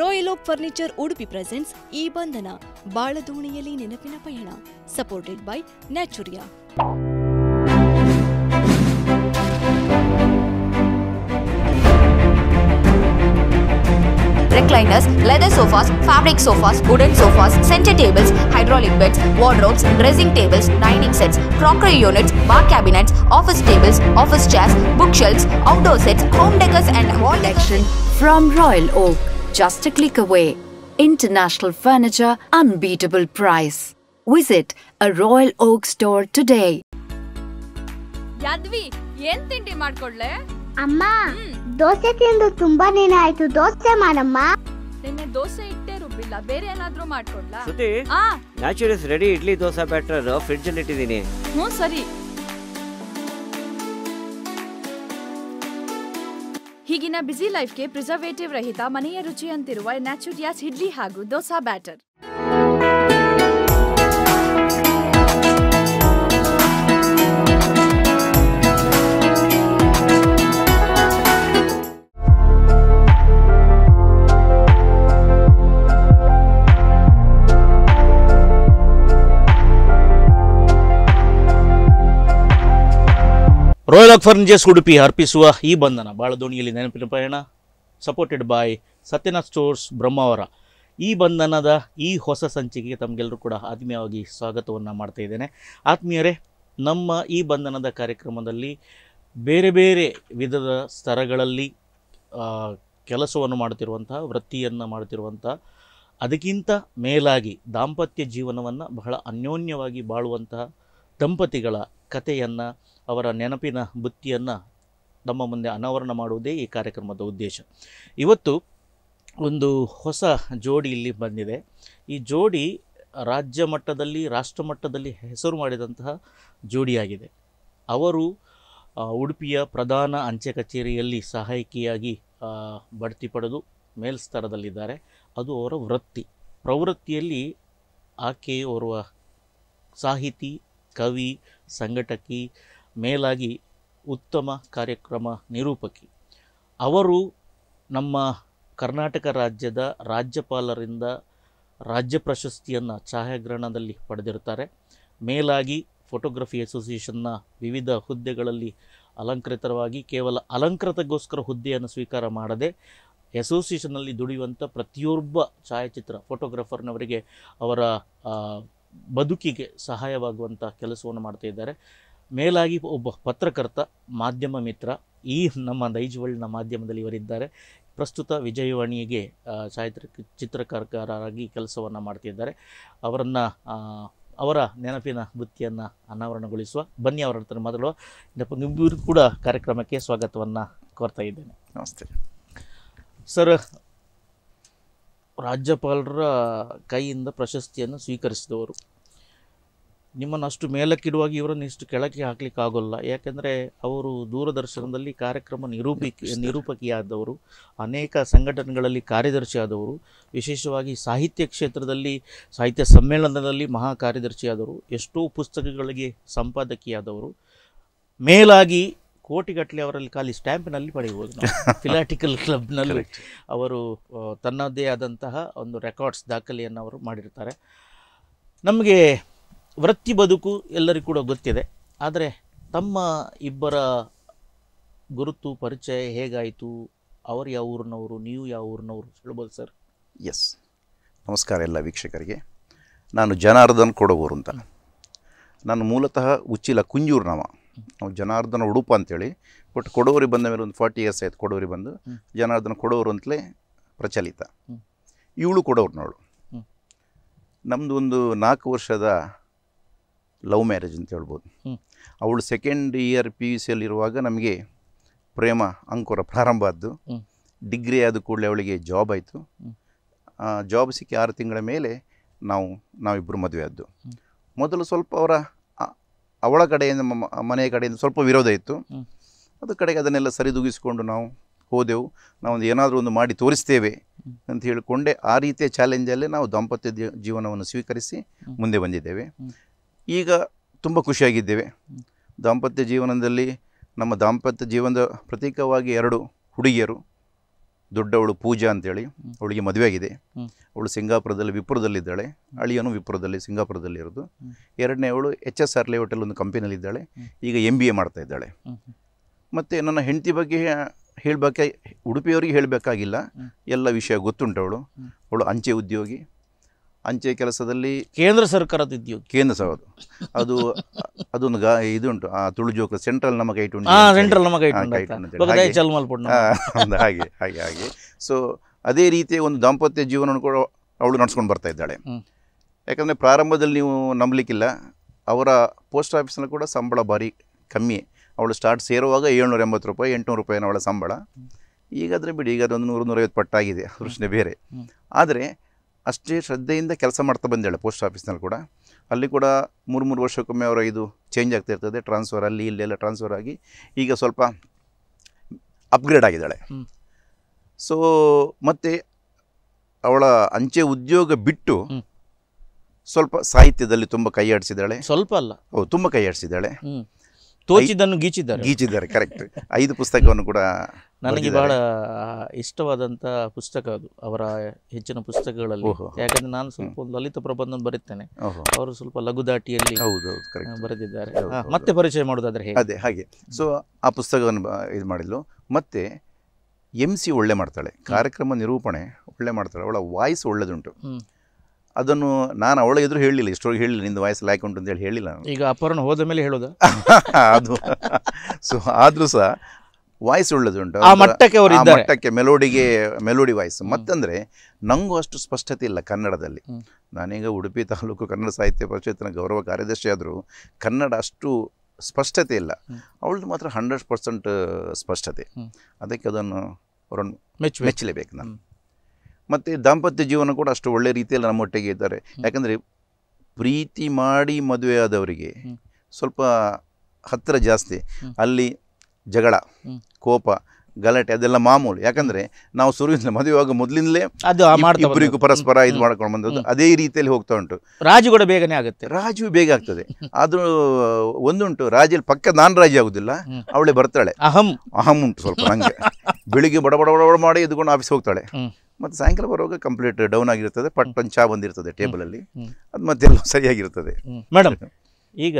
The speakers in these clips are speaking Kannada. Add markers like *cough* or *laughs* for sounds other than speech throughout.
Royal Oak furniture Udupi presents ಈ ಬಂಧನ ಬಾಳದೋಣಿಯಲ್ಲಿ ನೆನಪಿನ ಪಯಣ supported by Naturia recliners, leather sofas, fabric sofas, wooden sofas, center tables, hydraulic beds, wardrobes, dressing tables, dining sets, crockery units, bar cabinets, office tables, office chairs, bookshelves, outdoor sets, home decors and wall decoration from Royal Oak. just a click away. International Furniture Unbeatable Price. Visit a Royal Oak store today. Yadvi ಏನ್ ತಿಂಡಿ ಮಾಡ್ಕೊಡ್ಲೆ ಅಮ್ಮ ದೋಸೆ ತಿಂದು ತುಂಬಾ ದಿನ ಆಯ್ತು ದೋಸೆ ಮಾಡಮ್ಮ ನಿನ್ನೆ ದೋಸೆ ಇಟ್ಟೆ ರುಬ್ಬಿಲ್ಲ ಬೇರೆ ಏನಾದ್ರೂ ಮಾಡ್ಕೊಡ್ಲಾ ಶ್ರುತಿ ಆ naturals ready idli dosa batter fridge ಅಲ್ಲಿ ಇಟ್ಟಿದ್ದೀನಿ ಹ್ಞೂ ಸರಿ ಹೀಗಿನ ಬ್ಯುಸಿ ಲೈಫ್ಗೆ ಪ್ರಿಸರ್ವೇಟಿವ್ ರಹಿತ ಮನೆಯ ರುಚಿಯಂತಿರುವ ನ್ಯಾಚುರಿಯಾಸ್ ಇಡ್ಲಿ ಹಾಗೂ dosa batter Royal Oak furnitures Udupi ಅರ್ಪಿಸುವ ಈ ಬಂಧನ ಬಾಳ ದೋಣಿಯಲ್ಲಿ ನೆನಪಿನ ಪಯಣ supported by Satyanath stores Brahmavara ಈ ಬಂಧನದ ಈ ಹೊಸ ಸಂಚಿಕೆಗೆ ತಮಗೆಲ್ಲರೂ ಕೂಡ ಆತ್ಮೀಯವಾಗಿ ಸ್ವಾಗತವನ್ನು ಮಾಡ್ತಾ ಇದ್ದೇನೆ ಆತ್ಮೀಯರೇ ನಮ್ಮ ಈ ಬಂಧನದ ಕಾರ್ಯಕ್ರಮದಲ್ಲಿ ಬೇರೆ ಬೇರೆ ವಿಧದ ಸ್ತರಗಳಲ್ಲಿ ಕೆಲಸವನ್ನು ಮಾಡುತ್ತಿರುವಂಥ ವೃತ್ತಿಯನ್ನು ಮಾಡುತ್ತಿರುವಂಥ ಅದಕ್ಕಿಂತ ಮೇಲಾಗಿ ದಾಂಪತ್ಯ ಜೀವನವನ್ನು ಬಹಳ ಅನ್ಯೋನ್ಯವಾಗಿ ಬಾಳುವಂತಹ ದಂಪತಿಗಳ ಕಥೆಯನ್ನು ಅವರ ನೆನಪಿನ ಬುತ್ತಿಯನ್ನು ನಮ್ಮ ಮುಂದೆ ಅನಾವರಣ ಮಾಡುವುದೇ ಈ ಕಾರ್ಯಕ್ರಮದ ಉದ್ದೇಶ ಇವತ್ತು ಒಂದು ಹೊಸ ಜೋಡಿ ಇಲ್ಲಿ ಬಂದಿದೆ ಈ ಜೋಡಿ ರಾಜ್ಯ ಮಟ್ಟದಲ್ಲಿ ರಾಷ್ಟ್ರ ಮಟ್ಟದಲ್ಲಿ ಹೆಸರು ಮಾಡಿದಂತಹ ಜೋಡಿಯಾಗಿದೆ ಅವರು ಉಡುಪಿಯ ಪ್ರಧಾನ ಅಂಚೆ ಕಚೇರಿಯಲ್ಲಿ ಸಹಾಯಕಿಯಾಗಿ ಬಡ್ತಿ ಪಡೆದು ಮೇಲ್ಸ್ತರದಲ್ಲಿದ್ದಾರೆ ಅದು ಅವರ ವೃತ್ತಿ ಪ್ರವೃತ್ತಿಯಲ್ಲಿ ಆಕೆ ಓರ್ವ ಸಾಹಿತಿ ಕವಿ ಸಂಘಟಕಿ ಮೇಲಾಗಿ ಉತ್ತಮ ಕಾರ್ಯಕ್ರಮ ನಿರೂಪಕಿ ಅವರು ನಮ್ಮ ಕರ್ನಾಟಕ ರಾಜ್ಯದ ರಾಜ್ಯಪಾಲರಿಂದ ರಾಜ್ಯ ಪ್ರಶಸ್ತಿಯನ್ನು ಛಾಯಾಗ್ರಹಣದಲ್ಲಿ ಪಡೆದಿರ್ತಾರೆ ಮೇಲಾಗಿ ಫೋಟೋಗ್ರಫಿ ಅಸೋಸಿಯೇಷನ್ನ ವಿವಿಧ ಹುದ್ದೆಗಳಲ್ಲಿ ಅಲಂಕೃತವಾಗಿ ಕೇವಲ ಅಲಂಕೃತಗೋಸ್ಕರ ಹುದ್ದೆಯನ್ನು ಸ್ವೀಕಾರ ಮಾಡದೆ ಅಸೋಸಿಯೇಷನ್ನಲ್ಲಿ ದುಡಿಯುವಂಥ ಪ್ರತಿಯೊಬ್ಬ ಛಾಯಾಚಿತ್ರ ಫೋಟೋಗ್ರಾಫರ್ನವರಿಗೆ ಅವರ ಬದುಕಿಗೆ ಸಹಾಯವಾಗುವಂಥ ಕೆಲಸವನ್ನು ಮಾಡ್ತಾ ಇದ್ದಾರೆ ಮೇಲಾಗಿ ಒಬ್ಬ ಪತ್ರಕರ್ತ ಮಾಧ್ಯಮ ಮಿತ್ರ ಈ ನಮ್ಮ ವರ್ಲ್ಡ್ನ ಮಾಧ್ಯಮದಲ್ಲಿ ಇವರಿದ್ದಾರೆ ಪ್ರಸ್ತುತ ವಿಜಯವಾಣಿಗೆ ಛಾಯಾಚಿತ್ರ ಚಿತ್ರಕಾರರಾಗಿ ಕೆಲಸವನ್ನು ಮಾಡ್ತಿದ್ದಾರೆ ಅವರನ್ನು ಅವರ ನೆನಪಿನ ಬುತ್ತಿಯನ್ನು ಅನಾವರಣಗೊಳಿಸುವ ಬನ್ನಿ ಅವರ ಹತ್ರ ಮೊದಲು ನಿಮ್ಮಿಬ್ಬರು ಕೂಡ ಕಾರ್ಯಕ್ರಮಕ್ಕೆ ಸ್ವಾಗತವನ್ನು ಕೋರ್ತಾ ಇದ್ದೇನೆ ನಮಸ್ತೆ ಸರ್ ರಾಜ್ಯಪಾಲರ ಕೈಯಿಂದ ಪ್ರಶಸ್ತಿಯನ್ನು ಸ್ವೀಕರಿಸಿದವರು ನಿಮ್ಮನ್ನು ಅಷ್ಟು ಮೇಲಕ್ಕಿಡುವಾಗ ಇವರನ್ನು ಇಷ್ಟು ಕೆಳಕ್ಕೆ ಹಾಕ್ಲಿಕ್ಕೆ ಆಗೋಲ್ಲ ಯಾಕೆಂದರೆ ಅವರು ದೂರದರ್ಶನದಲ್ಲಿ ಕಾರ್ಯಕ್ರಮ ನಿರೂಪಿಕ ನಿರೂಪಕಿಯಾದವರು ಅನೇಕ ಸಂಘಟನೆಗಳಲ್ಲಿ ಕಾರ್ಯದರ್ಶಿಯಾದವರು ವಿಶೇಷವಾಗಿ ಸಾಹಿತ್ಯ ಕ್ಷೇತ್ರದಲ್ಲಿ ಸಾಹಿತ್ಯ ಸಮ್ಮೇಳನದಲ್ಲಿ ಮಹಾ ಕಾರ್ಯದರ್ಶಿಯಾದವರು ಎಷ್ಟೋ ಪುಸ್ತಕಗಳಿಗೆ ಸಂಪಾದಕಿಯಾದವರು ಮೇಲಾಗಿ ಕೋಟಿಗಟ್ಟಲೆ ಅವರಲ್ಲಿ ಖಾಲಿ ಸ್ಟ್ಯಾಂಪ್ನಲ್ಲಿ ಪಡೆಯಬಹುದು ಫಿಲಾಟಿಕಲ್ ಕ್ಲಬ್ನಲ್ಲಿ *laughs* ಅವರು ತನ್ನದೇ ಆದಂತಹ ಒಂದು ರೆಕಾರ್ಡ್ಸ್ ದಾಖಲೆಯನ್ನು ಅವರು ಮಾಡಿರ್ತಾರೆ ನಮಗೆ ವೃತ್ತಿ ಬದುಕು ಎಲ್ಲರಿಗೂ ಕೂಡ ಗೊತ್ತಿದೆ ಆದರೆ ತಮ್ಮ ಇಬ್ಬರ ಗುರುತು ಪರಿಚಯ ಹೇಗಾಯಿತು ಅವರು ಯಾವ ಊರಿನವರು ನೀವು ಯಾವ ಊರಿನವರು ಹೇಳ್ಬೋದು ಸರ್ ಎಸ್ ನಮಸ್ಕಾರ ಎಲ್ಲ ವೀಕ್ಷಕರಿಗೆ ನಾನು ಜನಾರ್ದನ್ ಕೊಡಗೂರು ಅಂತ ನಾನು ಮೂಲತಃ ಉಚ್ಚಿಲ ಕುಂಜೂರ್ನವ ನಾವು ಜನಾರ್ದನ ಉಡುಪ ಅಂತೇಳಿ ಬಟ್ ಕೊಡೋರಿ ಬಂದ ಮೇಲೆ ಒಂದು ಫಾರ್ಟಿ ಇಯರ್ಸ್ ಆಯಿತು ಕೊಡೋರಿ ಬಂದು ಜನಾರ್ದನ ಕೊಡೋರು ಅಂತಲೇ ಪ್ರಚಲಿತ ಇವಳು ಕೊಡೋರ್ನವಳು ನಮ್ಮದು ಒಂದು ನಾಲ್ಕು ವರ್ಷದ ಲವ್ ಮ್ಯಾರೇಜ್ ಅಂತ ಹೇಳ್ಬೋದು ಅವಳು ಸೆಕೆಂಡ್ ಇಯರ್ ಪಿ ಯು ಸಿಯಲ್ಲಿರುವಾಗ ನಮಗೆ ಪ್ರೇಮ ಅಂಕುರ ಪ್ರಾರಂಭ ಆದ್ದು ಡಿಗ್ರಿ ಆದ ಕೂಡಲೇ ಅವಳಿಗೆ ಜಾಬ್ ಆಯಿತು ಜಾಬ್ ಸಿಕ್ಕಿ ಆರು ತಿಂಗಳ ಮೇಲೆ ನಾವು ನಾವಿಬ್ಬರು ಮದುವೆ ಆದ್ದು ಮೊದಲು ಸ್ವಲ್ಪ ಅವರ ಅವಳ ಕಡೆಯಿಂದ ಮನೆಯ ಕಡೆಯಿಂದ ಸ್ವಲ್ಪ ವಿರೋಧ ಇತ್ತು ಅದು ಕಡೆಗೆ ಅದನ್ನೆಲ್ಲ ಸರಿದೂಗಿಸಿಕೊಂಡು ನಾವು ಹೋದೆವು ನಾವು ಏನಾದರೂ ಒಂದು ಮಾಡಿ ತೋರಿಸ್ತೇವೆ ಅಂತ ಹೇಳಿಕೊಂಡೆ ಆ ರೀತಿಯ ಚಾಲೆಂಜಲ್ಲೇ ನಾವು ದಾಂಪತ್ಯ ಜೀವನವನ್ನು ಸ್ವೀಕರಿಸಿ ಮುಂದೆ ಬಂದಿದ್ದೇವೆ ಈಗ ತುಂಬ ಖುಷಿಯಾಗಿದ್ದೇವೆ ದಾಂಪತ್ಯ ಜೀವನದಲ್ಲಿ ನಮ್ಮ ದಾಂಪತ್ಯ ಜೀವನದ ಪ್ರತೀಕವಾಗಿ ಎರಡು ಹುಡುಗಿಯರು ದೊಡ್ಡವಳು ಪೂಜಾ ಅಂತೇಳಿ ಅವಳಿಗೆ ಮದುವೆಯಾಗಿದೆ ಅವಳು ಸಿಂಗಾಪುರದಲ್ಲಿ ವಿಪುರದಲ್ಲಿದ್ದಾಳೆ ಅಳಿಯನು ವಿಪುರದಲ್ಲಿ ಸಿಂಗಾಪುರದಲ್ಲಿ ಇರೋದು ಎರಡನೇ ಅವಳು ಎಚ್ ಎಸ್ ಆರ್ ಲೇಔಟಲ್ಲಿ ಒಂದು ಕಂಪೆನಿಯಲ್ಲಿದ್ದಾಳೆ ಈಗ ಎಮ್ ಬಿ ಎ ಮಾಡ್ತಾ ಇದ್ದಾಳೆ ಮತ್ತು ನನ್ನ ಹೆಂಡತಿ ಬಗ್ಗೆ ಹೇಳಬೇಕ ಉಡುಪಿಯವರಿಗೆ ಹೇಳಬೇಕಾಗಿಲ್ಲ ಎಲ್ಲ ವಿಷಯ ಗೊತ್ತುಂಟು ಅವಳು ಅವಳು ಅಂಚೆ ಉದ್ಯೋಗಿ ಅಂಚೆ ಕೆಲಸದಲ್ಲಿ ಕೇಂದ್ರ ಸರ್ಕಾರದ ಉದ್ಯೋಗ ಕೇಂದ್ರ ಸರ್ಕಾರ ಅದು ಅದೊಂದು ಗಾ ಇದುಂಟು ಆ ತುಳು ಜೋಕ ಸೆಂಟ್ರಲ್ ನಮ್ಮ ಕೈ ಉಂಟು ಸೆಂಟ್ರಲ್ ನಮ್ಮ ಕೈ ಹಾಗೆ ಹಾಗೆ ಹಾಗೆ ಸೊ ಅದೇ ರೀತಿಯ ಒಂದು ದಾಂಪತ್ಯ ಜೀವನವನ್ನು ಕೂಡ ಅವಳು ನಡ್ಸ್ಕೊಂಡು ಬರ್ತಾ ಇದ್ದಾಳೆ ಯಾಕಂದರೆ ಪ್ರಾರಂಭದಲ್ಲಿ ನೀವು ನಂಬಲಿಕ್ಕಿಲ್ಲ ಅವರ ಪೋಸ್ಟ್ ಆಫೀಸ್ನಲ್ಲಿ ಕೂಡ ಸಂಬಳ ಭಾರಿ ಕಮ್ಮಿ ಅವಳು ಸ್ಟಾರ್ಟ್ ಸೇರುವಾಗ ಏಳ್ನೂರ ಎಂಬತ್ತು ರೂಪಾಯಿ ಎಂಟುನೂರು ರೂಪಾಯಿನ ಅವಳ ಸಂಬಳ ಈಗಾದರೆ ಬಿಡಿ ಈಗ ಅದೊಂದು ನೂರು ನೂರೈವತ್ತು ಪಟ್ಟಾಗಿದೆ ಪ್ರಶ್ನೆ ಬೇರೆ ಆದರೆ ಅಷ್ಟೇ ಶ್ರದ್ಧೆಯಿಂದ ಕೆಲಸ ಮಾಡ್ತಾ ಬಂದೇಳೆ ಪೋಸ್ಟ್ ಆಫೀಸ್ನಲ್ಲಿ ಕೂಡ ಅಲ್ಲಿ ಕೂಡ ಮೂರು ಮೂರು ವರ್ಷಕ್ಕೊಮ್ಮೆ ಅವರ ಇದು ಚೇಂಜ್ ಆಗ್ತಾ ಇರ್ತದೆ ಟ್ರಾನ್ಸ್ಫರ್ ಅಲ್ಲಿ ಇಲ್ಲೆಲ್ಲ ಟ್ರಾನ್ಸ್ಫರ್ ಆಗಿ ಈಗ ಸ್ವಲ್ಪ ಅಪ್ಗ್ರೇಡ್ ಆಗಿದ್ದಾಳೆ ಸೊ ಮತ್ತು ಅವಳ ಅಂಚೆ ಉದ್ಯೋಗ ಬಿಟ್ಟು ಸ್ವಲ್ಪ ಸಾಹಿತ್ಯದಲ್ಲಿ ತುಂಬ ಕೈಯಾಡಿಸಿದ್ದಾಳೆ ಸ್ವಲ್ಪ ಅಲ್ಲ ಓ ತುಂಬ ಕೈಯಾಡಿಸಿದ್ದಾಳೆ ತೋಚಿದ್ದನ್ನು ಗೀಚಿದ್ದಾರೆ ಗೀಚಿದ್ದಾರೆ ಕರೆಕ್ಟ್ ಐದು ಪುಸ್ತಕವನ್ನು ಕೂಡ ನನಗೆ ಬಹಳ ಇಷ್ಟವಾದಂತ ಪುಸ್ತಕ ಅದು ಅವರ ಹೆಚ್ಚಿನ ಪುಸ್ತಕಗಳಲ್ಲಿ ಯಾಕಂದ್ರೆ ನಾನು ಸ್ವಲ್ಪ ಲಲಿತ ಪ್ರಬಂಧ ಬರೀತೇನೆ ಅವರು ಸ್ವಲ್ಪ ಲಘುದಾಟಿಯಲ್ಲಿ ಬರೆದಿದ್ದಾರೆ ಮತ್ತೆ ಪರಿಚಯ ಮಾಡೋದಾದ್ರೆ ಅದೇ ಹಾಗೆ ಸೊ ಆ ಪುಸ್ತಕವನ್ನು ಇದು ಮಾಡಿದ್ಲು ಮತ್ತೆ ಎಂ ಸಿ ಒಳ್ಳೆ ಮಾಡ್ತಾಳೆ ಕಾರ್ಯಕ್ರಮ ನಿರೂಪಣೆ ಒಳ್ಳೆ ಮಾಡ್ತಾಳೆ ಅವಳ ವಾಯ್ಸ್ ಒಳ್ಳೇದುಂಟು ಅದನ್ನು ನಾನು ಅವಳ ಎದುರು ಹೇಳಲಿಲ್ಲ ಇಷ್ಟೊಳಗೆ ಹೇಳಿಲ್ಲ ನಿಂದು ವಾಯ್ಸ್ ಲೈಕ್ ಉಂಟು ಅಂತ ಹೇಳಿ ಹೇಳಿಲ್ಲ ಈಗ ಅಪರ್ಣ ಹೋದ ಮೇಲೆ ಹೇಳೋದು *laughs* ಅದು ಸೊ ಆದರೂ ಸಹ ವಾಯ್ಸ್ ಉಳ್ಳದುಂಟು ಆ ಮಟ್ಟಕ್ಕೆ ಅವರು ಆ ಮಟ್ಟಕ್ಕೆ ಮೆಲೋಡಿಗೆ ಮೆಲೋಡಿ ವಾಯ್ಸ್ ಮತ್ತಂದ್ರೆ ನಂಗೂ ಅಷ್ಟು ಸ್ಪಷ್ಟತೆ ಇಲ್ಲ ಕನ್ನಡದಲ್ಲಿ ನಾನೀಗ ಉಡುಪಿ ತಾಲೂಕು ಕನ್ನಡ ಸಾಹಿತ್ಯ ಪರಿಷತ್ತಿನ ಗೌರವ ಕಾರ್ಯದರ್ಶಿ ಆದರೂ ಕನ್ನಡ ಅಷ್ಟು ಸ್ಪಷ್ಟತೆ ಇಲ್ಲ ಅವಳದು ಮಾತ್ರ ಹಂಡ್ರೆಡ್ ಪರ್ಸೆಂಟ್ ಸ್ಪಷ್ಟತೆ ಅದಕ್ಕೆ ಅದನ್ನು ಅವರನ್ನು ಮೆಚ್ಚು ಮೆಚ್ಚಲೇಬೇಕು ನಾನು ಮತ್ತು ದಾಂಪತ್ಯ ಜೀವನ ಕೂಡ ಅಷ್ಟು ಒಳ್ಳೆಯ ರೀತಿಯಲ್ಲಿ ನಮ್ಮೊಟ್ಟಿಗೆ ಇದ್ದಾರೆ ಯಾಕಂದರೆ ಪ್ರೀತಿ ಮಾಡಿ ಆದವರಿಗೆ ಸ್ವಲ್ಪ ಹತ್ತಿರ ಜಾಸ್ತಿ ಅಲ್ಲಿ ಜಗಳ ಕೋಪ ಗಲಾಟೆ ಅದೆಲ್ಲ ಮಾಮೂಲು ಯಾಕಂದ್ರೆ ನಾವು ಸುರುವಿನ ಮದುವೆಯಾಗ ಮೊದಲಿಂದಲೇ ಅದು ಇಬ್ಬರಿಗೂ ಪರಸ್ಪರ ಇದು ಮಾಡ್ಕೊಂಡು ಬಂದದ್ದು ಅದೇ ರೀತಿಯಲ್ಲಿ ಹೋಗ್ತಾ ಉಂಟು ರಾಜು ಕೂಡ ಬೇಗನೆ ಆಗುತ್ತೆ ರಾಜು ಬೇಗ ಆಗ್ತದೆ ಆದರೂ ಒಂದುಂಟು ರಾಜಲ್ಲಿ ಪಕ್ಕ ನಾನು ರಾಜಿ ಆಗುದಿಲ್ಲ ಅವಳೆ ಬರ್ತಾಳೆ ಅಹಂ ಅಹಂ ಉಂಟು ಸ್ವಲ್ಪ ನಂಗೆ ಬೆಳಿಗ್ಗೆ ಬಡ ಬಡ ಬಡ ಮಾಡಿ ಇದ್ಕೊಂಡು ಆಫೀಸ್ ಹೋಗ್ತಾಳೆ ಮತ್ತೆ ಸಾಯಂಕಾಲ ಬರುವಾಗ ಕಂಪ್ಲೀಟ್ ಡೌನ್ ಆಗಿರ್ತದೆ ಪಟ್ ಪಂಚ ಬಂದಿರ್ತದೆ ಟೇಬಲಲ್ಲಿ ಅದು ಮತ್ತೆ ಸರಿಯಾಗಿರ್ತದೆ ಮೇಡಮ್ ಈಗ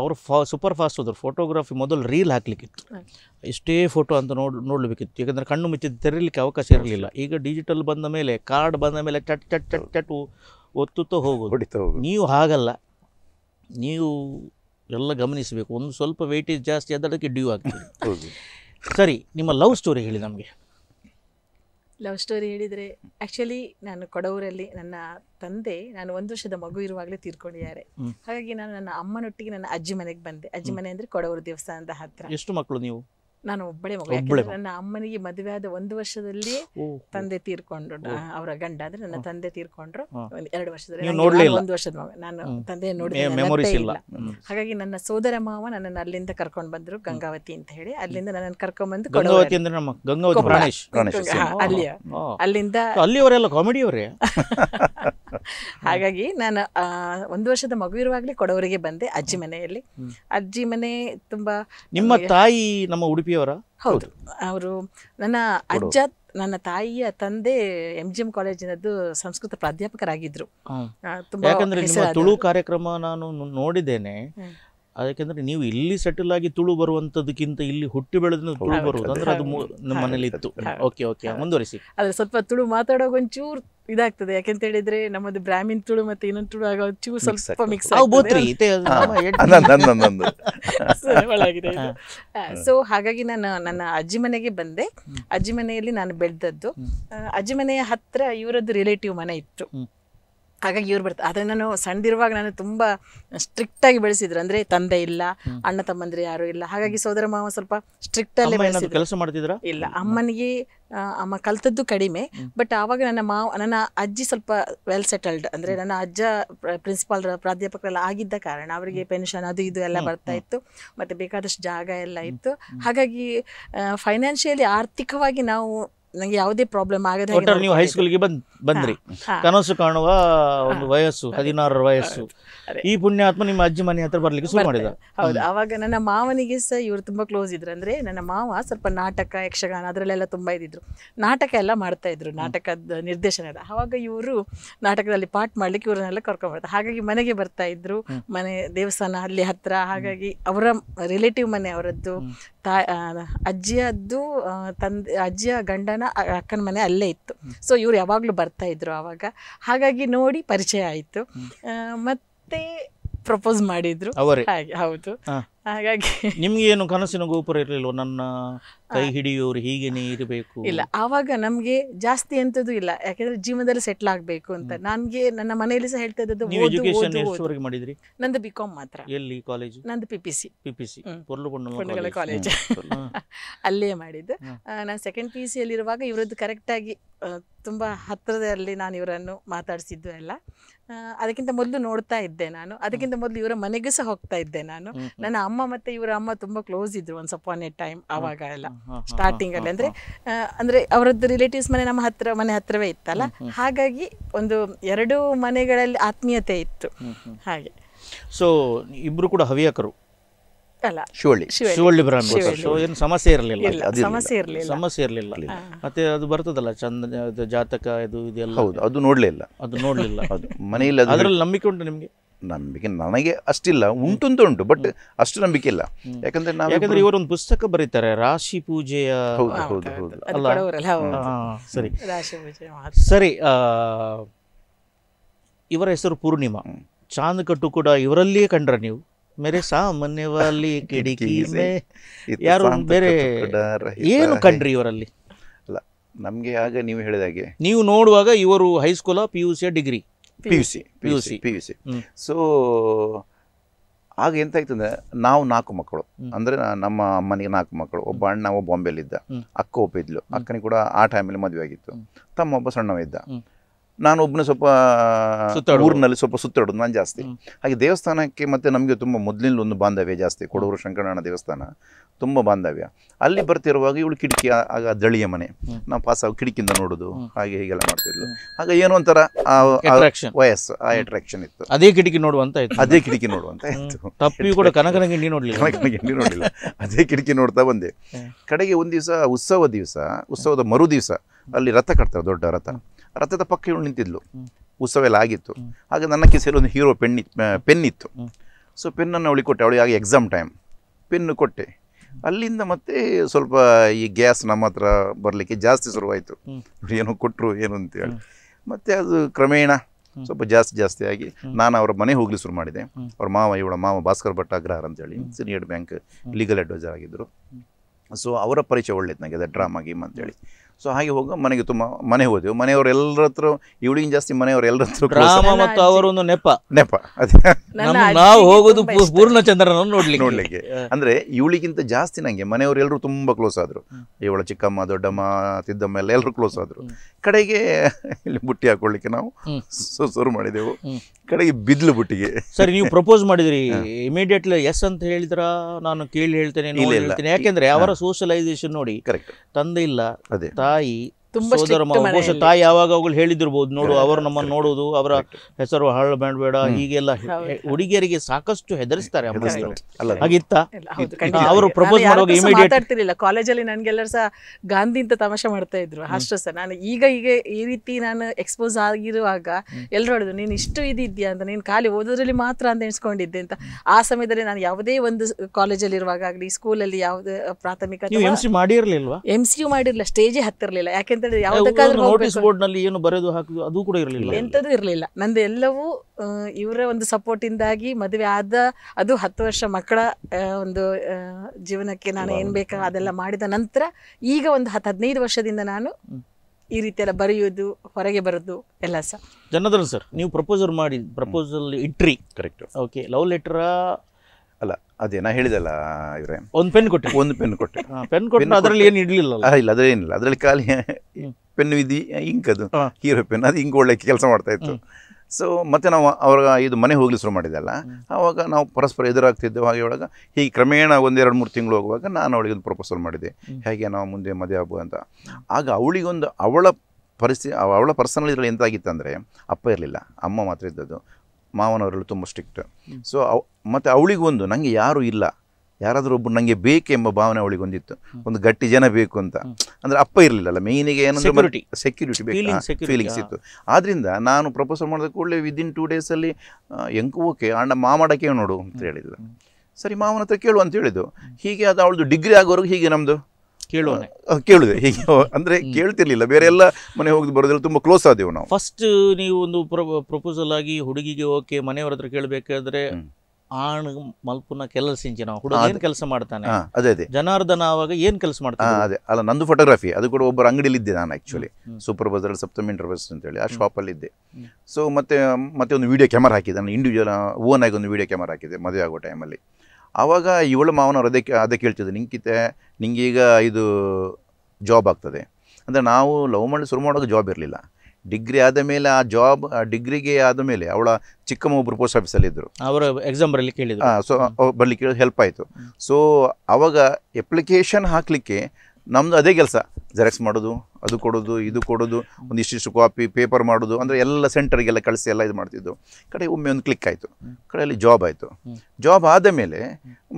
ಅವರು ಫಾ ಸೂಪರ್ ಫಾಸ್ಟ್ ಹೋದರು ಫೋಟೋಗ್ರಫಿ ಮೊದಲು ರೀಲ್ ಹಾಕ್ಲಿಕ್ಕಿತ್ತು ಇಷ್ಟೇ ಫೋಟೋ ಅಂತ ನೋಡಿ ನೋಡಬೇಕಿತ್ತು ಯಾಕಂದರೆ ಕಣ್ಣು ಮಿಚ್ಚಿದ್ದು ತೆರಲಿಕ್ಕೆ ಅವಕಾಶ ಇರಲಿಲ್ಲ ಈಗ ಡಿಜಿಟಲ್ ಬಂದ ಮೇಲೆ ಕಾರ್ಡ್ ಬಂದ ಮೇಲೆ ಚಟ್ ಚಟ್ ಚಟ್ ಚಟ್ ಒತ್ತುತ್ತಾ ಹೋಗೋದು ನೀವು ಹಾಗಲ್ಲ ನೀವು ಎಲ್ಲ ಗಮನಿಸಬೇಕು ಒಂದು ಸ್ವಲ್ಪ ವೆಯ್ಟೇಜ್ ಜಾಸ್ತಿ ಆದ ಅದಕ್ಕೆ ಡ್ಯೂ ಆಗ್ತದೆ ಸರಿ ನಿಮ್ಮ ಲವ್ ಸ್ಟೋರಿ ಹೇಳಿ ನಮಗೆ ಲವ್ ಸ್ಟೋರಿ ಹೇಳಿದರೆ ಆ್ಯಕ್ಚುಲಿ ನಾನು ಕೊಡವರಲ್ಲಿ ನನ್ನ ತಂದೆ ನಾನು ಒಂದು ವರ್ಷದ ಮಗು ಇರುವಾಗಲೇ ತೀರ್ಕೊಂಡಿದ್ದಾರೆ ಹಾಗಾಗಿ ನಾನು ನನ್ನ ಅಮ್ಮನೊಟ್ಟಿಗೆ ನನ್ನ ಅಜ್ಜಿ ಮನೆಗೆ ಬಂದೆ ಅಜ್ಜಿ ಮನೆ ಅಂದರೆ ಕೊಡವರು ದೇವಸ್ಥಾನದ ಹತ್ರ ಎಷ್ಟು ಮಕ್ಕಳು ನೀವು ನಾನು ಒಬ್ಬಳೇ ಮಗ ನನ್ನ ಅಮ್ಮನಿಗೆ ಮದುವೆ ಆದ ಒಂದು ವರ್ಷದಲ್ಲಿ ತಂದೆ ತೀರ್ಕೊಂಡ್ರು ಅವರ ಗಂಡ ಅಂದ್ರೆ ನನ್ನ ತಂದೆ ತೀರ್ಕೊಂಡ್ರು ಎರಡು ವರ್ಷದಲ್ಲಿ ಒಂದು ವರ್ಷದ ಮಗ ನಾನು ತಂದೆ ನೋಡಿದ ಹಾಗಾಗಿ ನನ್ನ ಸೋದರ ಮಾವ ನನ್ನನ್ನು ಅಲ್ಲಿಂದ ಕರ್ಕೊಂಡ್ ಬಂದ್ರು ಗಂಗಾವತಿ ಅಂತ ಹೇಳಿ ಅಲ್ಲಿಂದ ನನ್ನನ್ನು ಕರ್ಕೊಂಡ್ ಬಂದು ಅಲ್ಲಿಯ ಅಲ್ಲಿಂದ ಕಾಮಿಡಿ ಅವರೇ *laughs* ಹಾಗಾಗಿ ನಾನು ಒಂದು ವರ್ಷದ ಮಗು ಇರುವಾಗಲೇ ಕೊಡವರಿಗೆ ಬಂದೆ ಅಜ್ಜಿ ಮನೆಯಲ್ಲಿ ಅಜ್ಜಿ ಮನೆ ತುಂಬಾ ನಿಮ್ಮ ತಾಯಿ ನಮ್ಮ ಉಡುಪಿ ಅವರ ಹೌದು ಅವರು ನನ್ನ ಅಜ್ಜ ನನ್ನ ತಾಯಿಯ ತಂದೆ ಎಂ ಜಿ ಎಂ ಕಾಲೇಜಿನದ್ದು ಸಂಸ್ಕೃತ ಪ್ರಾಧ್ಯಾಪಕರಾಗಿದ್ರು ಯಾಕಂದ್ರೆ ತುಳು ಕಾರ್ಯಕ್ರಮ ನಾನು ನೋಡಿದ್ದೇನೆ ಅದಕ್ಕೆಂದ್ರೆ ನೀವು ಇಲ್ಲಿ ಸೆಟಲ್ ಆಗಿ ತುಳು ಬರುವಂತದಕ್ಕಿಂತ ಇಲ್ಲಿ ಹುಟ್ಟಿ ಬೆಳೆದ ತುಳು ಬರುವುದು ಅಂದ್ರೆ ಅದು ನಮ್ಮ ಇತ್ತು ಓಕೆ ಓಕೆ ಮುಂದುವರಿಸಿ ಆದ್ರೆ ಸ್ವಲ್ಪ ತುಳು ಮಾತಾಡೋ ಒಂಚೂರು ಇದಾಗ್ತದೆ ಯಾಕೆಂತ ಹೇಳಿದ್ರೆ ನಮ್ಮದು ಬ್ರಾಹ್ಮಿನ್ ತುಳು ಮತ್ತೆ ಇನ್ನೊಂದು ತುಳು ಆಗ ಚೂ ಸ್ವಲ್ಪ ಮಿಕ್ಸ್ *laughs* ಒಳಗಿದೆ ಸೊ ಹಾಗಾಗಿ ನಾನು ನನ್ನ ಅಜ್ಜಿ ಮನೆಗೆ ಬಂದೆ ಅಜ್ಜಿ ಮನೆಯಲ್ಲಿ ನಾನು ಬೆಳೆದದ್ದು ಅಜ್ಜಿ ಮನೆಯ ಹತ್ರ ಇವರದ್ದು ರಿಲೇಟಿವ್ ಮನೆ ಇತ್ತು ಹಾಗಾಗಿ ಇವ್ರು ಬರ್ತಾರೆ ಆದರೆ ನಾನು ಸಣ್ಣದಿರುವಾಗ ನಾನು ತುಂಬ ಸ್ಟ್ರಿಕ್ಟಾಗಿ ಬೆಳೆಸಿದ್ರು ಅಂದರೆ ತಂದೆ ಇಲ್ಲ ಅಣ್ಣ ತಮ್ಮಂದ್ರೆ ಯಾರು ಇಲ್ಲ ಹಾಗಾಗಿ ಸೋದರ ಮಾವ ಸ್ವಲ್ಪ ಸ್ಟ್ರಿಕ್ಟ್ ಬೆಳೆಸಿದ್ರು ಕೆಲಸ ಮಾಡ್ತಿದ್ರ ಇಲ್ಲ ಅಮ್ಮನಿಗೆ ಅಮ್ಮ ಕಲ್ತದ್ದು ಕಡಿಮೆ ಬಟ್ ಆವಾಗ ನನ್ನ ಮಾವ ನನ್ನ ಅಜ್ಜಿ ಸ್ವಲ್ಪ ವೆಲ್ ಸೆಟಲ್ಡ್ ಅಂದರೆ ನನ್ನ ಅಜ್ಜ ಪ್ರಿನ್ಸಿಪಾಲ್ ಪ್ರಾಧ್ಯಾಪಕರೆಲ್ಲ ಆಗಿದ್ದ ಕಾರಣ ಅವರಿಗೆ ಪೆನ್ಷನ್ ಅದು ಇದು ಎಲ್ಲ ಬರ್ತಾ ಇತ್ತು ಮತ್ತು ಬೇಕಾದಷ್ಟು ಜಾಗ ಎಲ್ಲ ಇತ್ತು ಹಾಗಾಗಿ ಫೈನಾನ್ಷಿಯಲಿ ಆರ್ಥಿಕವಾಗಿ ನಾವು ನಂಗೆ ಯಾವುದೇ ಪ್ರಾಬ್ಲಮ್ ಆಗದೆ ನೀವು ಹೈಸ್ಕೂಲ್ಗೆ ಬಂದ್ ಬಂದ್ರಿ ಕನಸು ಕಾಣುವ ಒಂದು ವಯಸ್ಸು ಹದಿನಾರರ ವಯಸ್ಸು ಈ ಪುಣ್ಯಾತ್ಮ ನಿಮ್ಮ ಅಜ್ಜಿ ಮನೆ ಹತ್ರ ಬರ್ಲಿಕ್ಕೆ ಶುರು ಮಾಡಿದ ಹೌದು ಅವಾಗ ನನ್ನ ಮಾವನಿಗೆ ಸಹ ಇವರು ತುಂಬಾ ಕ್ಲೋಸ್ ಇದ್ರು ಅಂದ್ರೆ ನನ್ನ ಮಾವ ಸ್ವಲ್ಪ ನಾಟಕ ಯಕ್ಷಗಾನ ಅದರಲ್ಲೆಲ್ಲ ತುಂಬಾ ಇದ್ರು ನಾಟಕ ಎಲ್ಲ ಮಾಡ್ತಾ ಇದ್ರು ನಾಟಕದ ನಿರ್ದೇಶನದ ಅವಾಗ ಇವರು ನಾಟಕದಲ್ಲಿ ಪಾಠ ಮಾಡ್ಲಿಕ್ಕೆ ಇವ್ರನ್ನೆಲ್ಲ ಕರ್ಕೊಂಡ್ಬರ್ತಾರೆ ಹಾಗಾಗಿ ಮನೆಗೆ ಬರ್ತಾ ಇದ್ರು ಮನೆ ದೇವಸ್ಥಾನ ಅಲ್ಲಿ ಹತ್ರ ಹಾಗಾಗಿ ಅವರ ರಿಲೇಟಿವ್ ಮನೆ ಅವರದ್ದು ತಾ ಅಜ್ಜಿಯದ್ದು ತಂದೆ ಅಜ್ಜಿಯ ಗಂಡನ ಅಕ್ಕನ ಮನೆ ಅಲ್ಲೇ ಇತ್ತು ಸೊ ಇವ್ರು ಯಾವಾಗಲೂ ಇದ್ರು ಆವಾಗ ಹಾಗಾಗಿ ನೋಡಿ ಪರಿಚಯ ಆಯಿತು ಮತ್ತೆ ಪ್ರಪೋಸ್ ಮಾಡಿದ್ರು ಹಾಗೆ ಹೌದು ಹಾಗಾಗಿ ಏನು ಕನಸಿನ ಗೋಪುರ ಇರಲಿಲ್ಲ ನನ್ನ ಕೈ ಹಿಡಿಯೋರು ಹೀಗೇನೆ ಇರಬೇಕು ಇಲ್ಲ ಆವಾಗ ನಮ್ಗೆ ಜಾಸ್ತಿ ಎಂತದ್ದು ಇಲ್ಲ ಯಾಕಂದ್ರೆ ಜೀವನದಲ್ಲಿ ಸೆಟ್ಲ್ ಆಗ್ಬೇಕು ಅಂತ ನನ್ಗೆ ನನ್ನ ಮನೆಯಲ್ಲಿ ಸಹ ಹೇಳ್ತಾ ಇದ್ದದ್ದು ನೀವು ಮಾಡಿದ್ರಿ ನಂದು ಬಿ ಕಾಮ್ ಮಾತ್ರ ಎಲ್ಲಿ ಕಾಲೇಜು ನಂದು P P C P P C college ಅಲ್ಲೇ ಮಾಡಿದ್ದು ನಾನು ಸೆಕೆಂಡ್ ಪಿ ಯು ಅಲ್ಲಿರುವಾಗ ಇವರದ್ದು ಕರೆಕ್ಟಾಗಿ ತುಂಬಾ ಹತ್ತಿರದಲ್ಲಿ ನಾನು ಇವರನ್ನು ಮಾತಾಡಿಸಿದ್ದು ಎಲ್ಲ ಅದಕ್ಕಿಂತ ಮೊದಲು ನೋಡ್ತಾ ಇದ್ದೆ ನಾನು ಅದಕ್ಕಿಂತ ಮೊದಲು ಇವರ ಮನೆಗೆ ಸಹ ಹೋಗ್ತಾ ಇದ್ದೆ ನಾನು ನನ್ನ ಅಮ್ಮ ಅಮ್ಮ ಮತ್ತೆ ಇವರ ಅಮ್ಮ ತುಂಬಾ ಕ್ಲೋಸ್ ಇದ್ರು ಒಂದ್ ಸ್ವಲ್ಪ ಎ ಟೈಮ್ ಅವಾಗ ಎಲ್ಲ ಅಲ್ಲಿ ಅಂದ್ರೆ ಅಂದ್ರೆ ಅವರದ್ದು ರಿಲೇಟಿವ್ಸ್ ಮನೆ ನಮ್ಮ ಹತ್ರ ಮನೆ ಹತ್ರವೇ ಇತ್ತಲ್ಲ ಹಾಗಾಗಿ ಒಂದು ಎರಡು ಮನೆಗಳಲ್ಲಿ ಆತ್ಮೀಯತೆ ಇತ್ತು ಹಾಗೆ ಸೊ ಇಬ್ರು ಕೂಡ ಹವ್ಯಕರು ಅಲ್ಲ ಶಿವಳ್ಳಿ ಶಿವಳ್ಳಿ ಏನು ಸಮಸ್ಯೆ ಇರಲಿಲ್ಲ ಸಮಸ್ಯೆ ಇರಲಿಲ್ಲ ಸಮಸ್ಯೆ ಇರಲಿಲ್ಲ ಮತ್ತೆ ಅದು ಬರ್ತದಲ್ಲ ಚಂದ ಜಾತಕ ಇದು ಇದೆಲ್ಲ ಹೌದು ಅದು ನೋಡ್ಲಿಲ್ಲ ಅದು ನೋಡ್ಲಿಲ್ಲ ಅದು ಮನೆಯಲ್ಲಿ ಅದರಲ್ಲಿ ನಂಬಿಕೆ ಉಂಟು ನಿಮಗೆ ನಂಬಿಕೆ ನನಗೆ ಅಷ್ಟಿಲ್ಲ ಉಂಟು ಉಂಟು ಬಟ್ ಅಷ್ಟು ನಂಬಿಕೆ ಇಲ್ಲ ಯಾಕಂದ್ರೆ ನಾವು ಯಾಕಂದ್ರೆ ಇವರೊಂದು ಪುಸ್ತಕ ಬರೀತಾರೆ ರಾಶಿ ಪೂಜೆಯ ಹೌದು ಹೌದು ಹೌದು ಅಲ್ಲ ಸರಿ ಸರಿ ಇವರ ಹೆಸರು ಪೂರ್ಣಿಮಾ ಕಟ್ಟು ಕೂಡ ಇವರಲ್ಲಿಯೇ ಕಂಡ್ರ ನೀವು ಮೇರೆ ಸಾಮಾನ್ಯ ವಾಲಿ ಯಾರು ಬೇರೆ ಏನು ಕಂಡ್ರಿ ಇವರಲ್ಲಿ ಅಲ್ಲ ನಮಗೆ ಆಗ ನೀವು ಹಾಗೆ ನೀವು ನೋಡುವಾಗ ಇವರು ಹೈಸ್ಕೂಲ ಪಿ ಯು ಸಿಯ degree P U C P U C P U C so ಆಗ ಎಂತಾಯ್ತಂದ್ರೆ ನಾವು ನಾಲ್ಕು ಮಕ್ಕಳು ಅಂದ್ರೆ ನಮ್ಮ ಅಮ್ಮನಿಗೆ ನಾಲ್ಕು ಮಕ್ಕಳು ಒಬ್ಬ ಅಣ್ಣ ಒಬ್ಬ ಇದ್ದ ಅಕ್ಕ ಒಬ್ಬ ಇದ್ಲು ಅಕ್ಕನಿಗೆ ಕೂಡ ಆ ಟೈಮಲ್ಲಿ ಮದುವೆ ಆಗಿತ್ತು ತಮ್ಮ ಒಬ್ಬ ಸಣ್ಣವ ಇದ್ದ ನಾನು ಒಬ್ಬನೇ ಸ್ವಲ್ಪ ಊರಿನಲ್ಲಿ ಸ್ವಲ್ಪ ಸುತ್ತಾಡೋದು ನಾನು ಜಾಸ್ತಿ ಹಾಗೆ ದೇವಸ್ಥಾನಕ್ಕೆ ಮತ್ತು ನಮಗೆ ತುಂಬ ಮೊದಲಿನ ಒಂದು ಬಾಂಧವ್ಯ ಜಾಸ್ತಿ ಕೊಡೂರು ಶಂಕರಣ ದೇವಸ್ಥಾನ ತುಂಬ ಬಾಂಧವ್ಯ ಅಲ್ಲಿ ಬರ್ತಿರುವಾಗ ಇವಳು ಕಿಟಕಿ ಆಗ ದಳಿಯ ಮನೆ ನಾವು ಪಾಸಾಗಿ ಕಿಟಕಿಯಿಂದ ನೋಡೋದು ಹಾಗೆ ಹೀಗೆಲ್ಲ ಮಾಡ್ತಿದ್ಲು ಆಗ ಏನೋ ಒಂಥರ ವಯಸ್ಸು ಆ ಅಟ್ರಾಕ್ಷನ್ ಇತ್ತು ಅದೇ ಕಿಟಕಿ ನೋಡುವಂತ ಇತ್ತು ಅದೇ ಕಿಟಕಿ ನೋಡುವಂತ ಇತ್ತು ತಪ್ಪಿ ಕೂಡ ಕನಕನ ಗಿಂಡಿ ನೋಡಲಿಲ್ಲ ಕನಕನ ಗಿಂಡಿ ನೋಡಿಲ್ಲ ಅದೇ ಕಿಟಕಿ ನೋಡ್ತಾ ಬಂದೆ ಕಡೆಗೆ ಒಂದು ದಿವಸ ಉತ್ಸವ ದಿವಸ ಉತ್ಸವದ ಮರು ದಿವಸ ಅಲ್ಲಿ ರಥ ಕಟ್ತಾರೆ ದೊಡ್ಡ ರಥ ರಥದ ಪಕ್ಕ ಇವಳು ನಿಂತಿದ್ಲು ಉತ್ಸವ ಎಲ್ಲ ಆಗಿತ್ತು ಆಗ ನನ್ನ ಕಿಸೆಯಲ್ಲಿ ಒಂದು ಹೀರೋ ಪೆನ್ ಪೆನ್ ಇತ್ತು ಸೊ ಪೆನ್ನನ್ನು ಅವಳಿಗೆ ಕೊಟ್ಟೆ ಅವಳಿಗೆ ಆಗ ಎಕ್ಸಾಮ್ ಟೈಮ್ ಪೆನ್ನು ಕೊಟ್ಟೆ ಅಲ್ಲಿಂದ ಮತ್ತೆ ಸ್ವಲ್ಪ ಈ ಗ್ಯಾಸ್ ನಮ್ಮ ಹತ್ರ ಬರಲಿಕ್ಕೆ ಜಾಸ್ತಿ ಶುರುವಾಯಿತು ಏನೋ ಕೊಟ್ಟರು ಏನು ಅಂತೇಳಿ ಮತ್ತು ಅದು ಕ್ರಮೇಣ ಸ್ವಲ್ಪ ಜಾಸ್ತಿ ಜಾಸ್ತಿ ಆಗಿ ನಾನು ಅವರ ಮನೆ ಹೋಗ್ಲಿ ಶುರು ಮಾಡಿದೆ ಅವ್ರ ಮಾವ ಇವಳ ಮಾವ ಭಾಸ್ಕರ್ ಭಟ್ ಅಗ್ರಹಾರ್ ಅಂತೇಳಿ ಸೀನಿಯರ್ ಬ್ಯಾಂಕ್ ಲೀಗಲ್ ಅಡ್ವೈಸರ್ ಆಗಿದ್ದರು ಸೊ ಅವರ ಪರಿಚಯ ಒಳ್ಳೇದು ನನಗೆ ಅದೇ ಡ್ರಾಮಾ ಗೇಮ್ ಅಂತೇಳಿ ಸೊ ಹಾಗೆ ಹೋಗ ಮನೆಗೆ ತುಂಬ ಮನೆ ಹೋದೆವು ಎಲ್ಲರ ಹತ್ರ ಇವಳಿಗಿನ ಜಾಸ್ತಿ ಎಲ್ಲರ ಹತ್ರ ರಾಮ ಮತ್ತು ಅವರೊಂದು ನೆಪ ನೆಪ ಅದೇ ನಾವು ಹೋಗೋದು ಪೂರ್ಣಚಂದ್ರನ ನೋಡ್ಲಿಕ್ಕೆ ನೋಡ್ಲಿಕ್ಕೆ ಅಂದ್ರೆ ಇವಳಿಗಿಂತ ಜಾಸ್ತಿ ನಂಗೆ ನನಗೆ ಎಲ್ಲರೂ ತುಂಬ ಕ್ಲೋಸ್ ಆದ್ರು ಇವಳ ಚಿಕ್ಕಮ್ಮ ದೊಡ್ಡಮ್ಮ ತಿದ್ದಮ್ಮ ಎಲ್ಲ ಎಲ್ಲರೂ ಕ್ಲೋಸ್ ಆದ್ರು ಕಡೆಗೆ ಇಲ್ಲಿ ಬುಟ್ಟಿ ಹಾಕೊಳ್ಳಿಕ್ಕೆ ನಾವು ಶುರು ಮಾಡಿದೆವು ಕಡೆಗೆ ಬಿದ್ಲು ಬುಟ್ಟಿಗೆ ಸರಿ ನೀವು ಪ್ರಪೋಸ್ ಮಾಡಿದ್ರಿ ಇಮಿಡಿಯೇಟ್ಲಿ ಎಸ್ ಅಂತ ಹೇಳಿದ್ರ ನಾನು ಕೇಳಿ ಹೇಳ್ತೇನೆ ಯಾಕೆಂದ್ರೆ ಅವರ ಸೋಷಿಯಲೈಸೇಷನ್ ನೋಡಿ ಕರೆಕ್ಟ್ ತಂದೆ ಇಲ್ಲ ಅದೇ さい。ಬಹುಶಃ ತಾಯಿ ಯಾವಾಗ ಅವುಗಳು ಹೇಳಿದಿರ್ಬೋದು ನೋಡು ಅವರು ನಮ್ಮನ್ನು ನೋಡುದು ಅವರ ಹೆಸರು ಹಾಳು ಬೇಡ ಹೀಗೆಲ್ಲ ಹುಡುಗಿಯರಿಗೆ ಸಾಕಷ್ಟು ಹೆದರಿಸ್ತಾರೆ ಹಾಗಿತ್ತ ಅವರು ಪ್ರಪೋಸ್ ಮಾಡುವಾಗ ಮಾತಾಡ್ತಿರ್ಲಿಲ್ಲ ಕಾಲೇಜಲ್ಲಿ ನನ್ಗೆಲ್ಲರೂ ಸಹ ಗಾಂಧಿ ಅಂತ ತಮಾಷೆ ಮಾಡ್ತಾ ಇದ್ರು ಅಷ್ಟು ಸರ್ ನಾನು ಈಗ ಹೀಗೆ ಈ ರೀತಿ ನಾನು ಎಕ್ಸ್ಪೋಸ್ ಆಗಿರುವಾಗ ಎಲ್ಲರೂ ಹೇಳಿದ್ರು ನೀನು ಇಷ್ಟು ಇದಿದ್ಯಾ ಅಂತ ನೀನು ಖಾಲಿ ಓದೋದ್ರಲ್ಲಿ ಮಾತ್ರ ಅಂತ ಎಣಿಸ್ಕೊಂಡಿದ್ದೆ ಅಂತ ಆ ಸಮಯದಲ್ಲಿ ನಾನು ಯಾವುದೇ ಒಂದು ಕಾಲೇಜಲ್ಲಿ ಇರುವಾಗ ಆಗಲಿ ಸ್ಕೂಲಲ್ಲಿ ಯಾವುದೇ ಪ್ರಾಥಮಿಕ ಎಂ ಸಿ ಮಾಡಿರಲಿಲ್ವಾ ಎಂ ಸಿ ಮಾಡಿರಲಿಲ್ಲ ಸ್ಟೇಜೇ ಹತ್ತಿರಲಿಲ್ಲ ಯಾಕೆಂತ ನೋಟಿಸ್ ಬೋರ್ಡ್ ನಲ್ಲಿ ಏನು ಬರೆದು ಹಾಕುದು ಅದು ಕೂಡ ಇರಲಿಲ್ಲ ಎಂಥದ್ದು ಇರಲಿಲ್ಲ ನಂದು ಎಲ್ಲವೂ ಇವರ ಒಂದು ಸಪೋರ್ಟ್ ಇಂದಾಗಿ ಮದುವೆ ಆದ ಅದು ಹತ್ತು ವರ್ಷ ಮಕ್ಕಳ ಒಂದು ಜೀವನಕ್ಕೆ ನಾನು ಏನ್ ಬೇಕಾ ಅದೆಲ್ಲ ಮಾಡಿದ ನಂತರ ಈಗ ಒಂದು ಹತ್ತು ಹದಿನೈದು ವರ್ಷದಿಂದ ನಾನು ಈ ರೀತಿ ಎಲ್ಲ ಬರೆಯೋದು ಹೊರಗೆ ಬರೋದು ಎಲ್ಲ ಸರ್ ಜನದ್ರು ಸರ್ ನೀವು ಪ್ರಪೋಸಲ್ ಮಾಡಿ ಪ್ರಪೋಸಲ್ ಇಟ್ರಿ ಕರೆಕ್ಟ್ ಓಕೆ ಲವ್ ಲೆಟರ್ ಅದೇ ನಾ ಹೇಳಿದಲ್ಲ ಇವ್ರೆ ಒಂದು ಪೆನ್ ಕೊಟ್ಟೆ ಒಂದು ಪೆನ್ ಕೊಟ್ಟೆ ಪೆನ್ ಕೊಟ್ಟು ಅದರಲ್ಲಿ ಏನು ಇಡಲಿಲ್ಲ ಇಲ್ಲ ಏನಿಲ್ಲ ಅದರಲ್ಲಿ ಖಾಲಿ ಪೆನ್ ವಿಧಿ ಇಂಕ್ ಅದು ಹೀರೋ ಪೆನ್ ಅದು ಇಂಕ್ ಒಳ್ಳೆ ಕೆಲಸ ಮಾಡ್ತಾ ಇತ್ತು ಸೊ ಮತ್ತೆ ನಾವು ಅವ್ರಿಗೆ ಇದು ಮನೆ ಹೋಗ್ಲಿ ಶುರು ಮಾಡಿದಲ್ಲ ಆವಾಗ ನಾವು ಪರಸ್ಪರ ಎದುರಾಗ್ತಿದ್ದೆವು ಹಾಗೆ ಒಳಗೆ ಹೀಗೆ ಕ್ರಮೇಣ ಒಂದೆರಡು ಮೂರು ತಿಂಗಳು ಹೋಗುವಾಗ ನಾನು ಅವಳಿಗೆ ಒಂದು ಪ್ರಪೋಸಲ್ ಮಾಡಿದೆ ಹೇಗೆ ನಾವು ಮುಂದೆ ಮದುವೆ ಹಬ್ಬ ಅಂತ ಆಗ ಅವಳಿಗೊಂದು ಅವಳ ಪರಿಸ್ಥಿತಿ ಅವಳ ಪರ್ಸನಲ್ ಇದರಲ್ಲಿ ಎಂತಾಗಿತ್ತಂದರೆ ಅಪ್ಪ ಇರಲಿಲ್ಲ ಅಮ್ಮ ಮಾತ್ರ ಇದ್ದದ್ದು ಮಾವನವರೆಲ್ಲ ತುಂಬ ಸ್ಟ್ರಿಕ್ಟ್ ಸೊ ಅವ್ ಮತ್ತು ಅವಳಿಗೊಂದು ನನಗೆ ಯಾರೂ ಇಲ್ಲ ಯಾರಾದರೂ ಒಬ್ಬರು ನನಗೆ ಬೇಕೆಂಬ ಭಾವನೆ ಅವಳಿಗೆ ಒಂದಿತ್ತು ಒಂದು ಗಟ್ಟಿ ಜನ ಬೇಕು ಅಂತ ಅಂದರೆ ಅಪ್ಪ ಇರಲಿಲ್ಲಲ್ಲ ಮೇಯ್ನಿಗೆ ಏನಂದ್ರೆ ಸೆಕ್ಯೂರಿಟಿ ಬೇಕು ಫೀಲಿಂಗ್ಸ್ ಇತ್ತು ಆದ್ದರಿಂದ ನಾನು ಪ್ರಪೋಸಲ್ ಮಾಡಿದ ಕೂಡಲೇ ವಿದಿನ್ ಟೂ ಡೇಸಲ್ಲಿ ಎಂಕು ಓಕೆ ಅಣ್ಣ ಮಾಮಾಡಕ್ಕೆ ನೋಡು ಅಂತ ಹೇಳಿದ್ರು ಸರಿ ಮಾವನ ಹತ್ರ ಕೇಳು ಅಂತ ಹೇಳಿದ್ದು ಹೀಗೆ ಅದು ಅವಳದು ಡಿಗ್ರಿ ಆಗೋವರೆಗೂ ಹೀಗೆ ನಮ್ಮದು ಕೇಳುವ ಕೇಳಿದೆ ಹೀಗೆ ಅಂದ್ರೆ ಕೇಳ್ತಿರ್ಲಿಲ್ಲ ಬೇರೆ ಎಲ್ಲ ಮನೆ ಹೋಗಿ ಬರೋದಿಲ್ಲ ತುಂಬಾ ಕ್ಲೋಸ್ ಆದೇವು ನಾವು ಫಸ್ಟ್ ನೀವು ಒಂದು ಪ್ರಪೋಸಲ್ ಆಗಿ ಹುಡುಗಿಗೆ ಓಕೆ ಮನೆಯವ್ರ ಹತ್ರ ಕೇಳಬೇಕಾದ್ರೆ ಆಣ್ ಮಲ್ಪುನ ಕೆಲಸ ನಾವು ಹುಡುಗ ಏನು ಕೆಲಸ ಮಾಡ್ತಾನೆ ಅದೇ ಅದೇ ಜನಾರ್ದನ ಆವಾಗ ಏನ್ ಕೆಲಸ ಮಾಡ್ತಾನೆ ಅದೇ ಅಲ್ಲ ನಂದು ಫೋಟೋಗ್ರಫಿ ಅದು ಕೂಡ ಒಬ್ಬರ ಅಂಗಡಿಯಲ್ಲಿ ಇದ್ದೆ ನಾನು ಆಕ್ಚುಲಿ ಸೂಪರ್ ಬಜಾರ್ ಸಪ್ತಮಿ ಅಂತ ಹೇಳಿ ಆ ಶಾಪ್ ಅಲ್ಲಿ ಇದ್ದೆ ಸೊ ಮತ್ತೆ ಮತ್ತೆ ಒಂದು ವೀಡಿಯೋ ಕ್ಯಾಮರಾ ಹಾಕಿದ್ದೆ ನಾನು ಇಂಡಿವಿಜುವಲ್ ಓನ್ ಆಗಿ ಒಂದು ವೀಡಿಯೋ ಕ್ಯಾಮರಾ ಹಾಕಿದೆ ಮದುವೆ ಆಗೋ ಟೈಮಲ್ಲಿ ಆವಾಗ ಇವಳು ಮಾವನವ್ರು ಅದಕ್ಕೆ ಅದಕ್ಕೆ ಹೇಳ್ತಿದ್ದೆ ನಿಂಕಿತೆ ನಿಂಗೀಗ ಇದು ಜಾಬ್ ಆಗ್ತದೆ ಅಂದರೆ ನಾವು ಲವ್ ಮಾಡಿ ಶುರು ಮಾಡೋದು ಜಾಬ್ ಇರಲಿಲ್ಲ ಡಿಗ್ರಿ ಆದ ಮೇಲೆ ಆ ಜಾಬ್ ಡಿಗ್ರಿಗೆ ಆದ ಮೇಲೆ ಅವಳ ಚಿಕ್ಕಮ್ಮ ಒಬ್ಬರು ಪೋಸ್ಟ್ ಆಫೀಸಲ್ಲಿದ್ದರು ಅವರ ಎಕ್ಸಾಮ್ ಬರಲಿಕ್ಕೆ ಕೇಳಿದ್ರು ಸೊ ಬರಲಿಕ್ಕೆ ಕೇಳಿ ಹೆಲ್ಪ್ ಆಯಿತು ಸೊ ಅವಾಗ ಅಪ್ಲಿಕೇಶನ್ ಹಾಕಲಿಕ್ಕೆ ನಮ್ಮದು ಅದೇ ಕೆಲಸ ಜೆರಾಕ್ಸ್ ಮಾಡೋದು ಅದು ಕೊಡೋದು ಇದು ಕೊಡೋದು ಒಂದಿಷ್ಟಿಷ್ಟು ಕಾಪಿ ಪೇಪರ್ ಮಾಡೋದು ಅಂದರೆ ಎಲ್ಲ ಸೆಂಟರ್ಗೆಲ್ಲ ಕಳಿಸಿ ಎಲ್ಲ ಇದು ಮಾಡ್ತಿದ್ದು ಕಡೆ ಒಮ್ಮೆ ಒಂದು ಕ್ಲಿಕ್ ಆಯಿತು ಕಡೆಯಲ್ಲಿ ಜಾಬ್ ಆಯಿತು ಜಾಬ್ ಆದ ಮೇಲೆ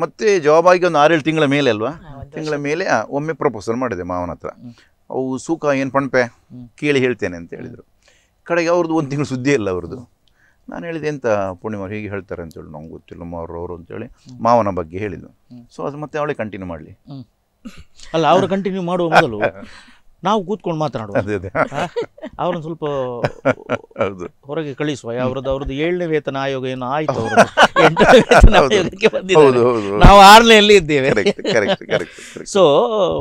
ಮತ್ತೆ ಜಾಬ್ ಆಗಿ ಒಂದು ಆರೇಳು ತಿಂಗಳ ಮೇಲೆ ಅಲ್ವಾ ತಿಂಗಳ ಮೇಲೆ ಒಮ್ಮೆ ಪ್ರಪೋಸಲ್ ಮಾಡಿದೆ ಮಾವನ ಹತ್ರ ಅವು ಸುಖ ಏನು ಪಣಪೆ ಕೇಳಿ ಹೇಳ್ತೇನೆ ಅಂತ ಹೇಳಿದರು ಕಡೆಗೆ ಅವ್ರದ್ದು ಒಂದು ತಿಂಗಳು ಸುದ್ದಿ ಇಲ್ಲ ಅವ್ರದ್ದು ನಾನು ಹೇಳಿದೆ ಎಂತ ಅವ್ರು ಹೀಗೆ ಹೇಳ್ತಾರೆ ಅಂತೇಳಿ ನಂಗೆ ಗೊತ್ತಿಲ್ಲ ಮಾವ್ರವ್ರು ಅಂತೇಳಿ ಮಾವನ ಬಗ್ಗೆ ಹೇಳಿದ್ದು ಸೊ ಅದು ಮತ್ತೆ ಅವಳೇ ಕಂಟಿನ್ಯೂ ಮಾಡಲಿ ಅಲ್ಲ ಅವರು ಕಂಟಿನ್ಯೂ ಮಾಡುವ ಮೊದಲು ನಾವು ಕೂತ್ಕೊಂಡು ಮಾತನಾಡುವ ಅವ್ರನ್ನ ಸ್ವಲ್ಪ ಹೊರಗೆ ಕಳಿಸುವ ಅವ್ರದ್ದು ಅವ್ರದ್ದು ಏಳನೇ ವೇತನ ಆಯೋಗ ಏನು ಆಯ್ತು ನಾವು ಆರನೆಯಲ್ಲಿ ಇದ್ದೇವೆ ಸೊ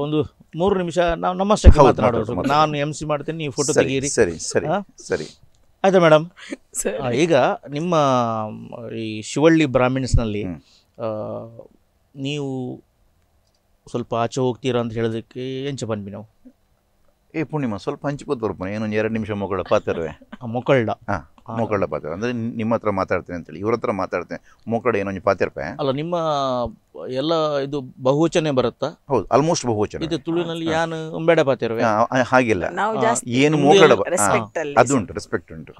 ಒಂದು ಮೂರು ನಿಮಿಷ ನಾವು ನಮ್ಮಷ್ಟಕ್ಕೆ ಮಾತನಾಡೋದು ನಾನು ಎಂ ಸಿ ಮಾಡ್ತೇನೆ ನೀವು ಫೋಟೋ ತೆಗೀರಿ ಸರಿ ಸರಿ ಸರಿ ಆಯ್ತಾ ಮೇಡಮ್ ಈಗ ನಿಮ್ಮ ಈ ಶಿವಳ್ಳಿ ಬ್ರಾಹ್ಮಿಣ್ಸ್ನಲ್ಲಿ ನೀವು ಸ್ವಲ್ಪ ಆಚೆ ಹೋಗ್ತೀರ ಅಂತ ಹೇಳೋದಕ್ಕೆ ಎಂಚ ಬಂದ್ವಿ ನಾವು ಏ ಪೂರ್ಣಿಮಾ ಸ್ವಲ್ಪ ಹಂಚಿಕೊತ ಬರ್ಪಣ ಏನೊಂದು ಎರಡು ನಿಮಿಷ ಮೊಕಳ ಪಾತ್ರವೇ ಮೊಕಳ್ಳ ಹಾಂ ಮೊಕಳ್ಳ ಪಾತ್ರ ಅಂದರೆ ನಿಮ್ಮ ಹತ್ರ ಮಾತಾಡ್ತೇನೆ ಅಂತೇಳಿ ಇವ್ರ ಹತ್ರ ಮಾತಾಡ್ತೇನೆ ಮೊಕಳ ಏನೊಂದು ಪಾತ್ರಪ್ಪ ಅಲ್ಲ ನಿಮ್ಮ ಎಲ್ಲ ಇದು ಬಹುವಚನೆ ಬರುತ್ತಾ ಹೌದು ಆಲ್ಮೋಸ್ಟ್ ಬಹುವಚನ ಇದು ತುಳುವಿನಲ್ಲಿ ಯಾನು ಉಂಬೆಡ ಪಾತ್ರವೇ ಹಾಗಿಲ್ಲ ಏನು ಮೋಕಡ ಅದು ಉಂಟು ರೆಸ್ಪೆಕ್ಟ್ ಉಂಟು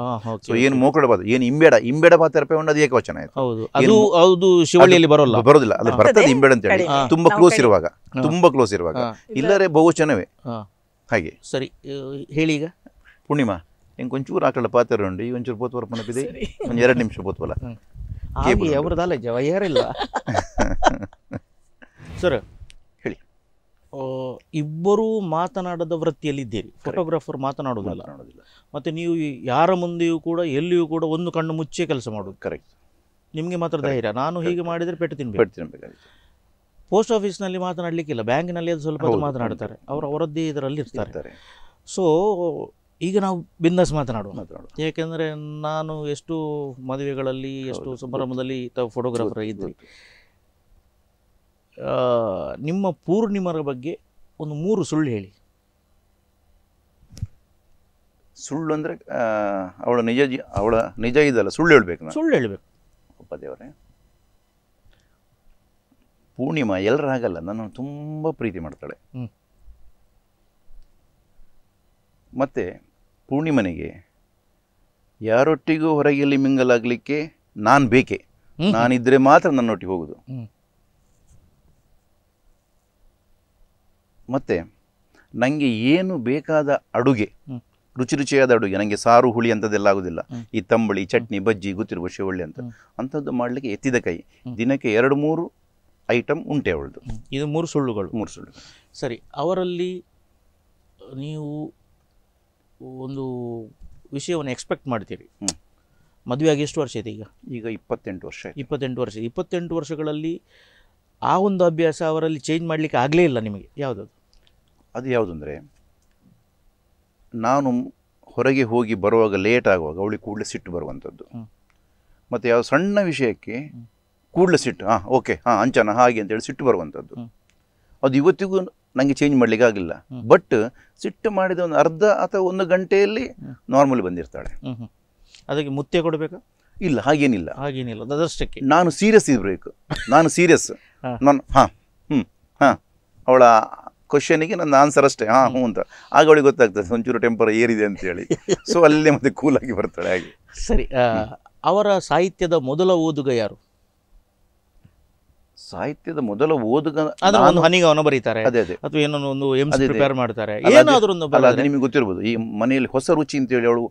ಸೊ ಏನು ಮೊಕಳ ಪಾತ್ರ ಏನು ಇಂಬೇಡ ಇಂಬೇಡ ಪಾತ್ರಪ್ಪ ಉಂಟು ಅದು ಏಕವಚನ ಆಯ್ತು ಹೌದು ಅದು ಹೌದು ಶಿವಳಿಯಲ್ಲಿ ಬರೋಲ್ಲ ಬರೋದಿಲ್ಲ ಅದು ಬರ್ತದೆ ಇಂಬೇಡ ಅಂತ ಹೇಳಿ ತುಂಬಾ ಕ್ಲೋಸ್ ಇರುವಾಗ ತುಂಬಾ ಕ್ಲೋಸ್ ಇರುವಾಗ ಇಲ್ಲರೆ ಬಹುವಚನವೇ ಹಾಗೆ ಸರಿ ಹೇಳಿ ಈಗ ಪೂರ್ಣಿಮಾ ಹೆಂಗೆ ಒಂಚೂರು ಆಕಳ ಪಾತ್ರ ಉಂಡು ಈ ಒಂಚೂರು ಪೋತ್ವರ ಪಣಪಿದೆ ಒಂದು ಎರಡು ನಿಮಿಷ ಪೋತ್ವಲ್ಲ ಹಾಗೆ ಜವಾ ಯಾರಿಲ್ಲ *laughs* ಸರ್ ಹೇಳಿ ಇಬ್ಬರೂ ಮಾತನಾಡದ ವೃತ್ತಿಯಲ್ಲಿ ಇದ್ದೀರಿ ಫೋಟೋಗ್ರಾಫರ್ ಮಾತನಾಡೋದಿಲ್ಲ ಮತ್ತು ನೀವು ಯಾರ ಮುಂದೆಯೂ ಕೂಡ ಎಲ್ಲಿಯೂ ಕೂಡ ಒಂದು ಕಣ್ಣು ಮುಚ್ಚಿ ಕೆಲಸ ಮಾಡೋದು ಕರೆಕ್ಟ್ ನಿಮಗೆ ಮಾತ್ರ ಧೈರ್ಯ ನಾನು ಹೀಗೆ ಮಾಡಿದರೆ ಪೆಟ್ಟು ತಿನ್ಬೇಕು ತಿನ್ಬೇಕು ಪೋಸ್ಟ್ ಆಫೀಸ್ನಲ್ಲಿ ಮಾತನಾಡಲಿಕ್ಕಿಲ್ಲ ಬ್ಯಾಂಕ್ನಲ್ಲಿ ಅದು ಸ್ವಲ್ಪ ಮಾತನಾಡ್ತಾರೆ ಅವರು ಅವರದ್ದೇ ಇದರಲ್ಲಿ ಇರ್ತಾರೆ ಸೊ ಈಗ ನಾವು ಬಿಸ್ನೆಸ್ ಮಾತನಾಡುವ ಮಾತನಾಡುವ ಏಕೆಂದರೆ ನಾನು ಎಷ್ಟು ಮದುವೆಗಳಲ್ಲಿ ಎಷ್ಟು ಸಮಾರಂಭದಲ್ಲಿ ತಾವು ಫೋಟೋಗ್ರಾಫರ್ ಇದ್ದೆ ನಿಮ್ಮ ಪೂರ್ಣಿಮರ ಬಗ್ಗೆ ಒಂದು ಮೂರು ಸುಳ್ಳು ಹೇಳಿ ಸುಳ್ಳು ಅಂದರೆ ಅವಳ ನಿಜ ಅವಳ ನಿಜ ಇದಲ್ಲ ಸುಳ್ಳು ಹೇಳಬೇಕು ಸುಳ್ಳು ಹೇಳಬೇಕು ಉಪದೇವರೇ ಪೂರ್ಣಿಮಾ ಎಲ್ಲರೂ ಆಗಲ್ಲ ನನ್ನ ತುಂಬ ಪ್ರೀತಿ ಮಾಡ್ತಾಳೆ ಮತ್ತೆ ಪೂರ್ಣಿಮನೆಗೆ ಯಾರೊಟ್ಟಿಗೂ ಹೊರಗೆಲ್ಲಿ ಮಿಂಗಲಾಗಲಿಕ್ಕೆ ನಾನು ಬೇಕೆ ನಾನಿದ್ರೆ ಮಾತ್ರ ನನ್ನೊಟ್ಟಿಗೆ ಹೋಗುದು ಮತ್ತು ನನಗೆ ಏನು ಬೇಕಾದ ಅಡುಗೆ ರುಚಿ ರುಚಿಯಾದ ಅಡುಗೆ ನನಗೆ ಸಾರು ಹುಳಿ ಅಂಥದ್ದೆಲ್ಲ ಆಗೋದಿಲ್ಲ ಈ ತಂಬಳಿ ಚಟ್ನಿ ಬಜ್ಜಿ ಗೊತ್ತಿರುವ ಶಿವಳ್ಳಿ ಅಂತ ಅಂಥದ್ದು ಮಾಡಲಿಕ್ಕೆ ಎತ್ತಿದ ಕೈ ದಿನಕ್ಕೆ ಎರಡು ಮೂರು ಐಟಮ್ ಉಂಟೆ ಅವಳದು ಇದು ಮೂರು ಸುಳ್ಳುಗಳು ಮೂರು ಸುಳ್ಳು ಸರಿ ಅವರಲ್ಲಿ ನೀವು ಒಂದು ವಿಷಯವನ್ನು ಎಕ್ಸ್ಪೆಕ್ಟ್ ಮಾಡ್ತೀರಿ ಮದುವೆ ಆಗಿ ಎಷ್ಟು ವರ್ಷ ಇದೆ ಈಗ ಈಗ ಇಪ್ಪತ್ತೆಂಟು ವರ್ಷ ಇಪ್ಪತ್ತೆಂಟು ವರ್ಷ ಇಪ್ಪತ್ತೆಂಟು ವರ್ಷಗಳಲ್ಲಿ ಆ ಒಂದು ಅಭ್ಯಾಸ ಅವರಲ್ಲಿ ಚೇಂಜ್ ಮಾಡಲಿಕ್ಕೆ ಆಗಲೇ ಇಲ್ಲ ನಿಮಗೆ ಯಾವುದದು ಅದು ಯಾವುದಂದರೆ ನಾನು ಹೊರಗೆ ಹೋಗಿ ಬರುವಾಗ ಲೇಟ್ ಆಗುವಾಗ ಅವಳಿಗೆ ಕೂಡಲೇ ಸಿಟ್ಟು ಬರುವಂಥದ್ದು ಮತ್ತು ಯಾವ ಸಣ್ಣ ವಿಷಯಕ್ಕೆ ಕೂಡಲೇ ಸಿಟ್ಟು ಹಾಂ ಓಕೆ ಹಾಂ ಅಂಚನ ಹಾಗೆ ಅಂತೇಳಿ ಸಿಟ್ಟು ಬರುವಂಥದ್ದು ಅದು ಇವತ್ತಿಗೂ ನನಗೆ ಚೇಂಜ್ ಮಾಡಲಿಕ್ಕೆ ಆಗಿಲ್ಲ ಬಟ್ ಸಿಟ್ಟು ಮಾಡಿದ ಒಂದು ಅರ್ಧ ಅಥವಾ ಒಂದು ಗಂಟೆಯಲ್ಲಿ ನಾರ್ಮಲ್ ಬಂದಿರ್ತಾಳೆ ಅದಕ್ಕೆ ಮುತ್ತೆ ಕೊಡಬೇಕಾ ಇಲ್ಲ ಹಾಗೇನಿಲ್ಲ ಹಾಗೇನಿಲ್ಲ ಅದಷ್ಟಕ್ಕೆ ನಾನು ಸೀರಿಯಸ್ ಇರಬೇಕು ನಾನು ಸೀರಿಯಸ್ *laughs* ನಾನು ಹಾಂ ಹ್ಞೂ ಹಾಂ ಅವಳ ಕ್ವಶನಿಗೆ ನನ್ನ ಆನ್ಸರ್ ಅಷ್ಟೇ ಹಾಂ ಹ್ಞೂ ಅಂತ ಆಗ ಅವಳಿಗೆ ಗೊತ್ತಾಗ್ತದೆ ಒಂಚೂರು ಟೆಂಪರ್ ಏರಿದೆ ಅಂತೇಳಿ ಸೊ ಅಲ್ಲೇ ಮತ್ತೆ ಕೂಲಾಗಿ ಬರ್ತಾಳೆ ಹಾಗೆ ಸರಿ ಅವರ ಸಾಹಿತ್ಯದ ಮೊದಲ ಓದುಗ ಯಾರು ಸಾಹಿತ್ಯದ ಮೊದಲ ಓದುಗ ಅದನ್ನು ಹನಿಗೆ ಬರೀತಾರೆ ಅದೇ ಅದೇ ಅಥವಾ ಏನೋ ಒಂದು ಎಮ್ ಪ್ರಿಪೇರ್ ಮಾಡ್ತಾರೆ ಏನಾದರೂ ಒಂದು ಅಲ್ಲ ಅದು ನಿಮಗೆ ಗೊತ್ತಿರ್ಬೋದು ಈ ಮನೆಯಲ್ಲಿ ಹೊಸ ರುಚಿ ಅಂತೇಳಿ ಅವಳು